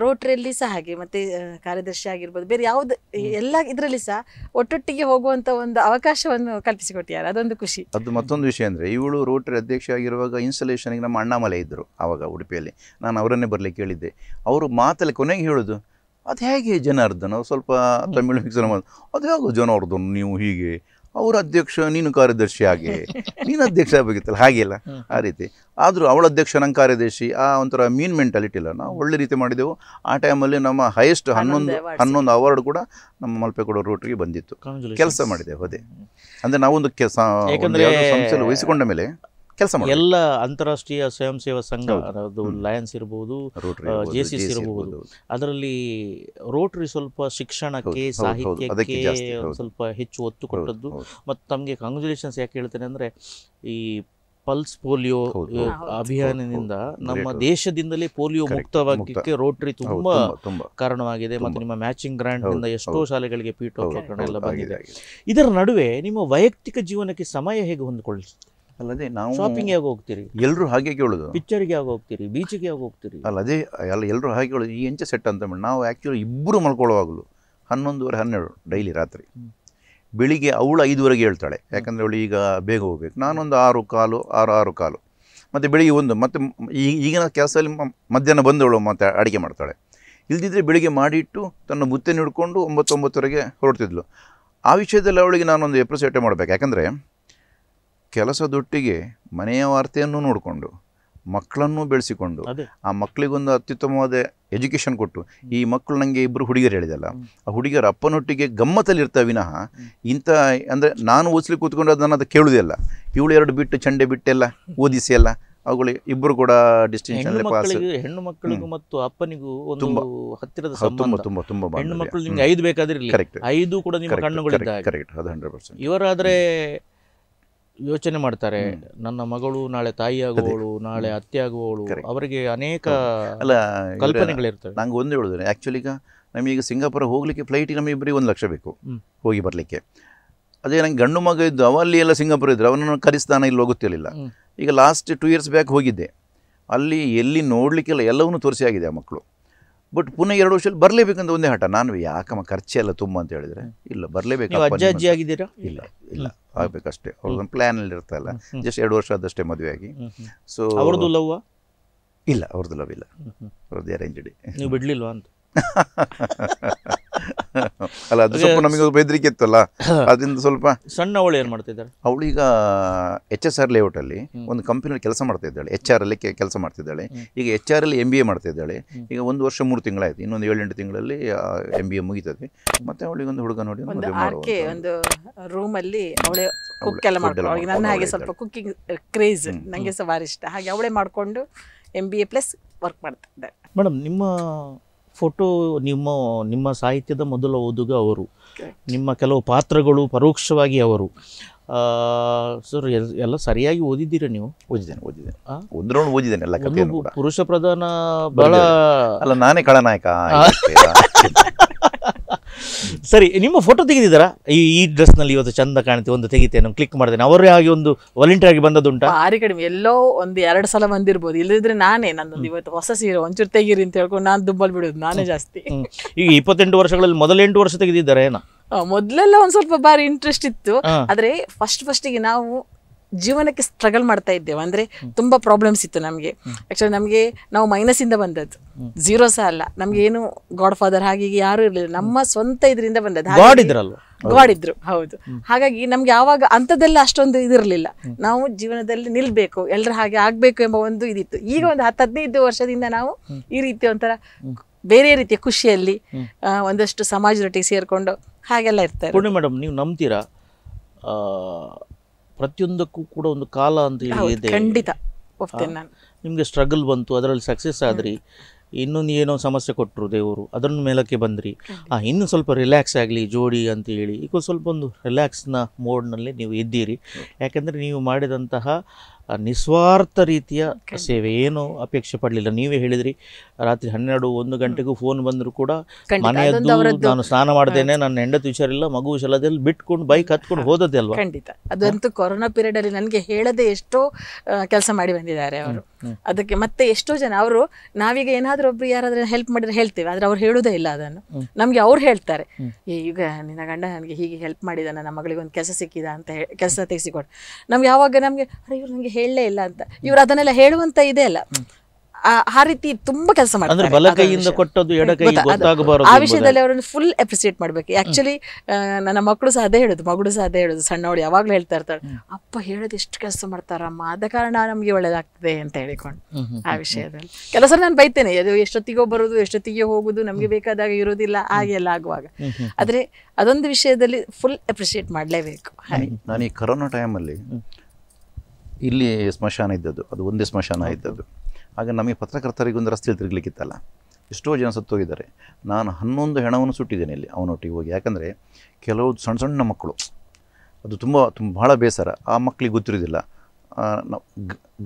ರೋಟ್ರಿಯಲ್ಲಿ ಸಹ ಹಾಗೆ ಮತ್ತೆ ಕಾರ್ಯದರ್ಶಿ ಆಗಿರ್ಬೋದು ಬೇರೆ ಯಾವ್ದು ಎಲ್ಲ ಇದರಲ್ಲಿ ಸಹ ಒಟ್ಟೊಟ್ಟಿಗೆ ಹೋಗುವಂತ ಒಂದು ಅವಕಾಶವನ್ನು ಕಲ್ಪಿಸಿಕೊಟ್ಟಿದ್ದಾರೆ ಅದೊಂದು ಖುಷಿ ಅದು ಮತ್ತೊಂದು ವಿಷಯ ಅಂದ್ರೆ ಇವಳು ರೋಟ್ರಿ ಅಧ್ಯಕ್ಷ ಆಗಿರುವಾಗ ಗೆ ನಮ್ಮ ಅಣ್ಣಾಮಲೆ ಇದ್ರು ಅವಾಗ ಉಡುಪಿಯಲ್ಲಿ ನಾನು ಅವರನ್ನೇ ಬರ್ಲಿಕ್ಕೆ ಹೇಳಿದ್ದೆ ಅವರು ಮಾತಲ್ಲಿ ಕೊನೆಗೆ ಹೇಳೋದು ಅದು ಹೇಗೆ ಜನ ಸ್ವಲ್ಪ ತಮಿಳು ಮಿಕ್ಸರ್ ಮಾಡಿ ಅದು ಜನ ಜನಾರ್ದನ್ ನೀವು ಹೀಗೆ ಅವರ ಅಧ್ಯಕ್ಷ ನೀನು ಕಾರ್ಯದರ್ಶಿ ಹಾಗೆ ನೀನು ಅಧ್ಯಕ್ಷ ಆಗಬೇಕಿತ್ತಲ್ಲ ಹಾಗೆಲ್ಲ ಆ ರೀತಿ ಆದರೂ ಅವಳ ಅಧ್ಯಕ್ಷ ನಂಗೆ ಕಾರ್ಯದರ್ಶಿ ಆ ಒಂಥರ ಮೀನ್ ಮೆಂಟಾಲಿಟಿ ಇಲ್ಲ ನಾವು ಒಳ್ಳೆ ರೀತಿ ಮಾಡಿದೆವು ಆ ಟೈಮಲ್ಲಿ ನಮ್ಮ ಹೈಯೆಸ್ಟ್ ಹನ್ನೊಂದು ಹನ್ನೊಂದು ಅವಾರ್ಡ್ ಕೂಡ ನಮ್ಮ ಮಲ್ಪೆಗೌಡ ರೋಟ್ರಿಗೆ ಬಂದಿತ್ತು ಕೆಲಸ ಮಾಡಿದೆವು ಅದೇ ಅಂದರೆ ನಾವೊಂದು ಕೆಲಸ ಸಂಸ್ಥೆಯಲ್ಲಿ ವಹಿಸಿಕೊಂಡ ಮೇಲೆ ಕೆಲಸ ಎಲ್ಲ ಅಂತಾರಾಷ್ಟ್ರೀಯ ಸ್ವಯಂ ಸೇವಾ ಸಂಘ ಅದು ಲಯನ್ಸ್ ಇರಬಹುದು ಜೆ ಸಿ ಇರಬಹುದು ಅದರಲ್ಲಿ ರೋಟರಿ ಸ್ವಲ್ಪ ಶಿಕ್ಷಣಕ್ಕೆ ಸಾಹಿತ್ಯಕ್ಕೆ ಸ್ವಲ್ಪ ಹೆಚ್ಚು ಒತ್ತು ಕೊಟ್ಟದ್ದು ಮತ್ತು ತಮಗೆ ಕಂಗ್ರ್ಯಾಚುಲೇಷನ್ಸ್ ಯಾಕೆ ಹೇಳ್ತೇನೆ ಅಂದರೆ ಈ ಪಲ್ಸ್ ಪೋಲಿಯೋ ಅಭಿಯಾನದಿಂದ ನಮ್ಮ ದೇಶದಿಂದಲೇ ಪೋಲಿಯೋ ಮುಕ್ತವಾಗಲಿಕ್ಕೆ ರೋಟರಿ ತುಂಬಾ ಕಾರಣವಾಗಿದೆ ಮತ್ತು ನಿಮ್ಮ ಮ್ಯಾಚಿಂಗ್ ಗ್ರಾಂಟ್ ನಿಂದ ಎಷ್ಟೋ ಶಾಲೆಗಳಿಗೆ ಪೀಠೋಪಕರಣ ಎಲ್ಲ ಬಂದಿದೆ ಇದರ ನಡುವೆ ನಿಮ್ಮ ವೈಯಕ್ತಿಕ ಜೀವನಕ್ಕೆ ಸಮಯ ಹೇಗೆ ಹೊಂದಿಕೊಳ್ಳಿ ಅಲ್ಲದೆ ನಾವು ಶಾಪಿಂಗ್ ಯಾವಾಗ ಹೋಗ್ತೀರಿ ಎಲ್ಲರೂ ಹಾಗೆ ಕೇಳೋದು ಪಿಕ್ಚರ್ಗೆ ಯಾವಾಗ ಹೋಗ್ತೀರಿ ಬೀಚಿಗೆ ಯಾವಾಗ ಹೋಗ್ತೀರಿ ಅಲ್ಲದೆ ಅಲ್ಲ ಎಲ್ಲರೂ ಹಾಗೆ ಕೇಳೋದು ಈ ಎಂಚ ಸೆಟ್ ಅಂತ ಮಾಡಿ ನಾವು ಆ್ಯಕ್ಚುಲಿ ಇಬ್ಬರು ಮಲ್ಕೊಳ್ಳುವಾಗಲು ಹನ್ನೊಂದುವರೆ ಹನ್ನೆರಡು ಡೈಲಿ ರಾತ್ರಿ ಬೆಳಿಗ್ಗೆ ಅವಳು ಐದುವರೆಗೆ ಹೇಳ್ತಾಳೆ ಯಾಕಂದರೆ ಅವಳು ಈಗ ಬೇಗ ಹೋಗ್ಬೇಕು ನಾನೊಂದು ಆರು ಕಾಲು ಆರು ಆರು ಕಾಲು ಮತ್ತು ಬೆಳಿಗ್ಗೆ ಒಂದು ಮತ್ತು ಈಗಿನ ಕೆಲಸದಲ್ಲಿ ಮಧ್ಯಾಹ್ನ ಬಂದವಳು ಮತ್ತೆ ಅಡುಗೆ ಮಾಡ್ತಾಳೆ ಇಲ್ದಿದ್ರೆ ಬೆಳಿಗ್ಗೆ ಮಾಡಿಟ್ಟು ತನ್ನ ಮುತ್ತಿನ ಹಿಡ್ಕೊಂಡು ಒಂಬತ್ತೊಂಬತ್ತರೆಗೆ ಹೊರಡ್ತಿದ್ಲು ಆ ವಿಷಯದಲ್ಲಿ ಅವಳಿಗೆ ನಾನೊಂದು ಎಪ್ರಿಸಿಯೇಟೇ ಮಾಡಬೇಕು ಯಾಕಂದರೆ ಕೆಲಸದೊಟ್ಟಿಗೆ ಮನೆಯ ವಾರ್ತೆಯನ್ನು ನೋಡಿಕೊಂಡು ಮಕ್ಕಳನ್ನು ಬೆಳೆಸಿಕೊಂಡು ಆ ಮಕ್ಕಳಿಗೊಂದು ಅತ್ಯುತ್ತಮವಾದ ಎಜುಕೇಷನ್ ಕೊಟ್ಟು ಈ ಮಕ್ಕಳು ನನಗೆ ಇಬ್ಬರು ಹುಡುಗಿಯರು ಹೇಳಿದಲ್ಲ ಆ ಹುಡುಗಿಯರು ಅಪ್ಪನೊಟ್ಟಿಗೆ ಗಮ್ಮತ್ತಲ್ಲಿ ಇರ್ತಾ ವಿನಃ ಇಂಥ ಅಂದರೆ ನಾನು ಓದಿಸ್ಲಿ ಕೂತ್ಕೊಂಡು ಅದನ್ನು ಅದು ಕೇಳುವುದಿಲ್ಲ ಇವಳು ಎರಡು ಬಿಟ್ಟು ಚಂಡೆ ಬಿಟ್ಟೆಲ್ಲ ಓದಿಸಿ ಎಲ್ಲ ಅವುಗಳು ಇಬ್ಬರು ಕೂಡ ಡಿಸ್ಟಿಂಕ್ಷನ್ ಹೆಣ್ಣು ಮಕ್ಕಳಿಗೂ ಮತ್ತು ಅಪ್ಪನಿಗೂ ಒಂದು ಹತ್ತಿರದ ಸಂಬಂಧ ತುಂಬಾ ತುಂಬಾ ಹೆಣ್ಣು ಮಕ್ಕಳು ನಿಮ್ಗೆ ಐದು ಬೇಕಾದ್ರೆ ಐದು ಕೂಡ ನಿಮ್ಮ ಕರೆಕ್ಟ್ ಇವರಾದ್ರೆ ಯೋಚನೆ ಮಾಡ್ತಾರೆ ನನ್ನ ಮಗಳು ನಾಳೆ ತಾಯಿ ಆಗುವವಳು ನಾಳೆ ಅತ್ತೆ ಆಗುವವಳು ಅವರಿಗೆ ಅನೇಕ ಅಲ್ಲ ಕಲ್ಪನೆಗಳಿರ್ತವೆ ನಂಗೆ ಒಂದು ಹೇಳಿದ್ರೆ ಆ್ಯಕ್ಚುಲಿ ಈಗ ನಮಗೀಗ ಸಿಂಗಾಪುರ ಹೋಗಲಿಕ್ಕೆ ಫ್ಲೈಟಿಗೆ ನಮಗಿಬ್ಬರಿಗೆ ಒಂದು ಲಕ್ಷ ಬೇಕು ಹೋಗಿ ಬರಲಿಕ್ಕೆ ಅದೇ ನಂಗೆ ಗಂಡು ಮಗ ಇದ್ದು ಅವಲ್ಲಿ ಎಲ್ಲ ಸಿಂಗಾಪುರ ಇದ್ದರು ಅವನನ್ನು ಕರಿಸ್ತಾನ ಇಲ್ಲಿ ಗೊತ್ತಿರಲಿಲ್ಲ ಈಗ ಲಾಸ್ಟ್ ಟೂ ಇಯರ್ಸ್ ಬ್ಯಾಕ್ ಹೋಗಿದ್ದೆ ಅಲ್ಲಿ ಎಲ್ಲಿ ನೋಡಲಿಕ್ಕೆಲ್ಲ ಎಲ್ಲವನ್ನೂ ತೋರಿಸಿ ಆಗಿದೆ ಆ ಮಕ್ಕಳು ಬಟ್ ಪುನಃ ಎರಡು ವರ್ಷದಲ್ಲಿ ಬರಲೇಬೇಕಂತ ಒಂದೇ ಹಠ ನಾನು ಯಾಕಮ್ಮ ಖರ್ಚೆಲ್ಲ ತುಂಬ ಅಂತ ಹೇಳಿದ್ರೆ ಇಲ್ಲ ಬರಲೇಬೇಕು ಅಜ್ಜ ಅಜ್ಜಿ ಆಗಿದ್ದೀರಾ ಇಲ್ಲ ಇಲ್ಲ ಆಗಬೇಕಷ್ಟೇ ಪ್ಲ್ಯಾನ್ ಅಲ್ಲಿ ಇರ್ತಲ್ಲ ಜಸ್ಟ್ ಎರಡು ವರ್ಷ ಆದಷ್ಟೇ ಮದುವೆ ಆಗಿ ಸೊ ಅವ್ರದ್ದು ಲವ್ ಇಲ್ಲ ಅವ್ರದ್ದು ಲವ್ ಇಲ್ಲ ಅವ್ರದ್ದು ಅರೇಂಜ್ ನೀವು ಬಿಡ್ಲಿಲ್ವಾ ಅಂತ *laughs* *laughs* ಅಲ್ಲ ಅದು ಸ್ವಲ್ಪ ನಮಗೆ ಬೆದರಿಕೆ ಇತ್ತಲ್ಲ ಅದರಿಂದ ಸ್ವಲ್ಪ ಸಣ್ಣ ಅವಳು ಏನು ಮಾಡ್ತಿದ್ದಾರೆ ಅವಳು ಈಗ ಎಚ್ ಎಸ್ ಆರ್ ಲೇಔಟಲ್ಲಿ ಒಂದು ಕಂಪನಿಯಲ್ಲಿ ಕೆಲಸ ಮಾಡ್ತಾ ಇದ್ದಾಳೆ ಎಚ್ ಆರ್ ಅಲ್ಲಿ ಕೆಲಸ ಮಾಡ್ತಿದ್ದಾಳೆ ಈಗ ಎಚ್ ಆರ್ ಅಲ್ಲಿ ಎಂ ಬಿ ಎ ಮಾಡ್ತಾ ಇದ್ದಾಳೆ ಈಗ ಒಂದು ವರ್ಷ ಮೂರು ತಿಂಗಳಾಯ್ತು ಇನ್ನೊಂದು ಏಳೆಂಟು ತಿಂಗಳಲ್ಲಿ ಎಂ ಬಿ ಎ ಮುಗಿತದೆ ಮತ್ತೆ ಅವಳಿಗೆ ಒಂದು ಹುಡುಗ ನೋಡಿ ಒಂದು ರೂಮಲ್ಲಿ ಅಲ್ಲಿ ಅವಳೆ ಕುಕ್ ಎಲ್ಲ ಮಾಡ್ಕೊಂಡು ನನ್ನ ಹಾಗೆ ಸ್ವಲ್ಪ ಕುಕ್ಕಿಂಗ್ ಕ್ರೇಜ್ ನನಗೆ ಸಹ ಭಾರಿ ಇಷ್ಟ ಹಾಗೆ ಅವಳೇ ಮಾಡಿಕೊಂಡು M B A plus work ಮಾಡ್ತಾ ಇದ್ದಾರೆ ಮೇಡಮ್ ನಿಮ್ಮ ಫೋಟೋ ನಿಮ್ಮ ನಿಮ್ಮ ಸಾಹಿತ್ಯದ ಮೊದಲ ಓದುಗ ಅವರು ನಿಮ್ಮ ಕೆಲವು ಪಾತ್ರಗಳು ಪರೋಕ್ಷವಾಗಿ ಅವರು ಸರ್ ಎಲ್ಲ ಸರಿಯಾಗಿ ಓದಿದ್ದೀರಾ ನೀವು ಓದಿದ್ದೇನೆ ಓದಿದ್ದೇನೆ ಒಂದ್ರೊಂದು ಓದಿದ್ದೇನೆ ಎಲ್ಲ ಪುರುಷ ಪ್ರಧಾನ ಬಹಳ ಅಲ್ಲ ನಾನೇ ಖಳನಾಯಕ ಸರಿ ನಿಮ್ಮ ಫೋಟೋ ತೆಗೆದಿದ್ದಾರಾ ಈ ಈ ಡ್ರೆಸ್ ನಲ್ಲಿ ಇವತ್ತು ಚಂದ ಕಾಣುತ್ತೆ ಒಂದು ತೆಗಿತೇನೆ ಕ್ಲಿಕ್ ಮಾಡ್ತೇನೆ ಅವರೇ ಆಗಿ ಒಂದು ವಾಲಂಟಿಯರ್ ಆಗಿ ಬಂದದುಂಟಾ ಆರಿ ಕಡಿಮೆ ಎಲ್ಲೋ ಒಂದು ಎರಡು ಸಲ ಬಂದಿರ್ಬೋದು ಇಲ್ಲದಿದ್ರೆ ನಾನೇ ನನ್ನದು ಇವತ್ತು ಹೊಸ ಸೀರೆ ಒಂಚೂರು ತೆಗೀರಿ ಅಂತ ಹೇಳ್ಕೊಂಡು ನಾನು ದುಬ್ಬಲ್ ಬಿಡೋದು ನಾನೇ ಜಾಸ್ತಿ ಈಗ ಇಪ್ಪತ್ತೆಂಟು ವರ್ಷಗಳಲ್ಲಿ ಮೊದಲ ಎಂಟು ವರ್ಷ ತೆಗೆದಿದ್ದಾರೆ ಏನ ಮೊದಲೆಲ್ಲ ಒಂದು ಸ್ವಲ್ಪ ಬಾರಿ ಇಂಟ್ರೆಸ್ಟ್ ಇತ್ತು ಆದ್ರೆ ಫಸ್ಟ್ ಫಸ್ಟಿಗೆ ನಾವು ಜೀವನಕ್ಕೆ ಸ್ಟ್ರಗಲ್ ಮಾಡ್ತಾ ಇದ್ದೇವೆ ಅಂದ್ರೆ ತುಂಬಾ ಪ್ರಾಬ್ಲಮ್ಸ್ ಇತ್ತು ನಮಗೆ ಆ್ಯಕ್ಚುಲಿ ನಮಗೆ ನಾವು ಮೈನಸ್ ಇಂದ ಬಂದದ್ದು ಝೀರೋ ಸಹ ಅಲ್ಲ ನಮ್ಗೆ ಏನು ಗಾಡ್ ಫಾದರ್ ಹಾಗೆ ಯಾರು ಇರಲಿಲ್ಲ ನಮ್ಮ ಸ್ವಂತ ಇದರಿಂದ ಬಂದದ್ದು ಗಾಡ್ ಇದ್ರು ಹೌದು ಹಾಗಾಗಿ ನಮ್ಗೆ ಯಾವಾಗ ಅಂಥದ್ದೆಲ್ಲ ಅಷ್ಟೊಂದು ಇದಿರಲಿಲ್ಲ ನಾವು ಜೀವನದಲ್ಲಿ ನಿಲ್ಬೇಕು ಎಲ್ಲರ ಹಾಗೆ ಆಗ್ಬೇಕು ಎಂಬ ಒಂದು ಇದಿತ್ತು ಈಗ ಒಂದು ಹತ್ತು ಹದಿನೈದು ವರ್ಷದಿಂದ ನಾವು ಈ ರೀತಿ ಒಂಥರ ಬೇರೆ ರೀತಿಯ ಖುಷಿಯಲ್ಲಿ ಒಂದಷ್ಟು ಸಮಾಜದೊಟ್ಟಿಗೆ ಸೇರ್ಕೊಂಡು ಹಾಗೆಲ್ಲ ಇರ್ತಾರೆ ಪೂರ್ಣಿ ಮೇಡಮ್ ನೀವು ನಂಬ್ತೀರಾ ಪ್ರತಿಯೊಂದಕ್ಕೂ ಕೂಡ ಒಂದು ಕಾಲ ಅಂತ ಇದೆ ಖಂಡಿತ ಒಪ್ತೇನೆ ನಾನು ನಿಮಗೆ ಸ್ಟ್ರಗಲ್ ಬಂತು ಅದರಲ್ಲಿ ಸಕ್ಸಸ್ ಆದ್ರಿ ಇನ್ನೊಂದು ಏನೋ ಸಮಸ್ಯೆ ಕೊಟ್ಟರು ದೇವರು ಅದನ್ನು ಮೇಲಕ್ಕೆ ಬಂದ್ರಿ ಆ ಇನ್ನು ಸ್ವಲ್ಪ ರಿಲ್ಯಾಕ್ಸ್ ಆಗಲಿ ಜೋಡಿ ಅಂತ ಹೇಳಿ ಈಗ ಸ್ವಲ್ಪ ಒಂದು ರಿಲ್ಯಾಕ್ಸ್ನ ಮೋಡ್ನಲ್ಲಿ ನೀವು ಇದ್ದೀರಿ ಯಾಕೆಂದರೆ ನೀವು ಮಾಡಿದಂತಹ ನಿಸ್ವಾರ್ಥ ರೀತಿಯ ಸೇವೆ ಏನು ಅಪೇಕ್ಷೆ ಪಡಲಿಲ್ಲ ನೀವೇ ಹೇಳಿದ್ರಿ ರಾತ್ರಿ ಹನ್ನೆರಡು ಒಂದು ಗಂಟೆಗೂ ಫೋನ್ ಬಂದರೂ ಕೂಡ ಮನೆಯದ್ದು ನಾನು ಸ್ನಾನ ಮಾಡ್ತೇನೆ ನನ್ನ ಹೆಂಡತಿ ವಿಚಾರಿಲ್ಲ ಮಗು ಶಲದಲ್ಲಿ ಬಿಟ್ಕೊಂಡು ಬೈಕ್ ಹತ್ಕೊಂಡು ಹೋದದ್ದೆ ಅಲ್ವಾ ಖಂಡಿತ ಅದಂತೂ ಕೊರೋನಾ ಪೀರಿಯಡ್ ಅಲ್ಲಿ ನನಗೆ ಹೇಳದೆ ಎಷ್ಟೋ ಕೆಲಸ ಮಾಡಿ ಬಂದಿದ್ದಾರೆ ಅವರು ಅದಕ್ಕೆ ಮತ್ತೆ ಎಷ್ಟೋ ಜನ ಅವರು ನಾವೀಗ ಏನಾದರೂ ಒಬ್ರು ಯಾರಾದ್ರೂ ಹೆಲ್ಪ್ ಮಾಡಿದ್ರೆ ಹೇಳ್ತೇವೆ ಆದ್ರೆ ಅವ್ರು ಹೇಳುದೇ ಇಲ್ಲ ಅದನ್ನು ನಮಗೆ ಅವ್ರು ಹೇಳ್ತಾರೆ ಈಗ ನಿನ್ನ ಗಂಡ ನನಗೆ ಹೀಗೆ ಹೆಲ್ಪ್ ಮಾಡಿದ ನನ್ನ ಮಗಳಿಗೆ ಒಂದು ಕೆಲಸ ಸಿಕ್ಕಿದ ಅಂತ ಕೆಲಸ ತೆಗೆಸಿಕೊಟ್ಟು ನಮ್ಗೆ ಯಾವಾಗ ನಮಗೆ ಅರೆ ಇವ್ರು ನನಗೆ ಹೇಳಲೇ ಇಲ್ಲ ಅಂತ ಇವ್ರು ಅದನ್ನೆಲ್ಲ ಹೇಳುವಂತ ಇದೆ ಅಲ್ಲ ಆ ರೀತಿ ತುಂಬಾ ಕೆಲಸ ಮಾಡ್ತಾರೆ ಆ ವಿಷಯದಲ್ಲಿ ಅವರನ್ನು ಫುಲ್ ಅಪ್ರಿಸಿಯೇಟ್ ಮಾಡ್ಬೇಕು ಆಕ್ಚುಲಿ ನನ್ನ ಮಕ್ಕಳು ಸಹ ಅದೇ ಹೇಳುದು ಮಗಳು ಸಹ ಅದೇ ಹೇಳುದು ಸಣ್ಣವಳು ಯಾವಾಗ್ಲೂ ಹೇಳ್ತಾ ಇರ್ತಾಳೆ ಅಪ್ಪ ಹೇಳೋದು ಎಷ್ಟು ಕೆಲಸ ಮಾಡ್ತಾರಮ್ಮ ಆದ ಕಾರಣ ನಮ್ಗೆ ಒಳ್ಳೇದಾಗ್ತದೆ ಅಂತ ಹೇಳಿಕೊಂಡು ಆ ವಿಷಯದಲ್ಲಿ ಕೆಲಸ ನಾನು ಬೈತೇನೆ ಅದು ಎಷ್ಟೊತ್ತಿಗೋ ಬರೋದು ಎಷ್ಟೊತ್ತಿಗೆ ಹೋಗುದು ನಮ್ಗೆ ಬೇಕಾದಾಗ ಇರೋದಿಲ್ಲ ಎಲ್ಲ ಆಗುವಾಗ ಆದ್ರೆ ಅದೊಂದು ವಿಷಯದಲ್ಲಿ ಫುಲ್ ಅಪ್ರಿಸಿಯೇಟ್ ಮಾಡ್ಲೇಬೇಕು ನಾನು ಈ ಕರೋನಾ ಟೈಮಲ್ಲಿ ಇಲ್ಲಿ ಸ್ಮಶಾನ ಇದ್ದದ್ದು ಅದು ಒಂದೇ ಸ್ಮಶಾನ ಇದ್ದದ್ದು ಆಗ ನಮಗೆ ಪತ್ರಕರ್ತರಿಗೊಂದು ರಸ್ತೆಯಲ್ಲಿ ತಿರುಗಲಿಕ್ಕಿತ್ತಲ್ಲ ಎಷ್ಟೋ ಜನ ಸತ್ತೋಗಿದ್ದಾರೆ ನಾನು ಹನ್ನೊಂದು ಹೆಣವನ್ನು ಸುಟ್ಟಿದ್ದೇನೆ ಇಲ್ಲಿ ಅವನೊಟ್ಟಿಗೆ ಹೋಗಿ ಯಾಕಂದರೆ ಕೆಲವು ಸಣ್ಣ ಸಣ್ಣ ಮಕ್ಕಳು ಅದು ತುಂಬ ತುಂಬ ಭಾಳ ಬೇಸರ ಆ ಮಕ್ಕಳಿಗೆ ಗೊತ್ತಿರೋದಿಲ್ಲ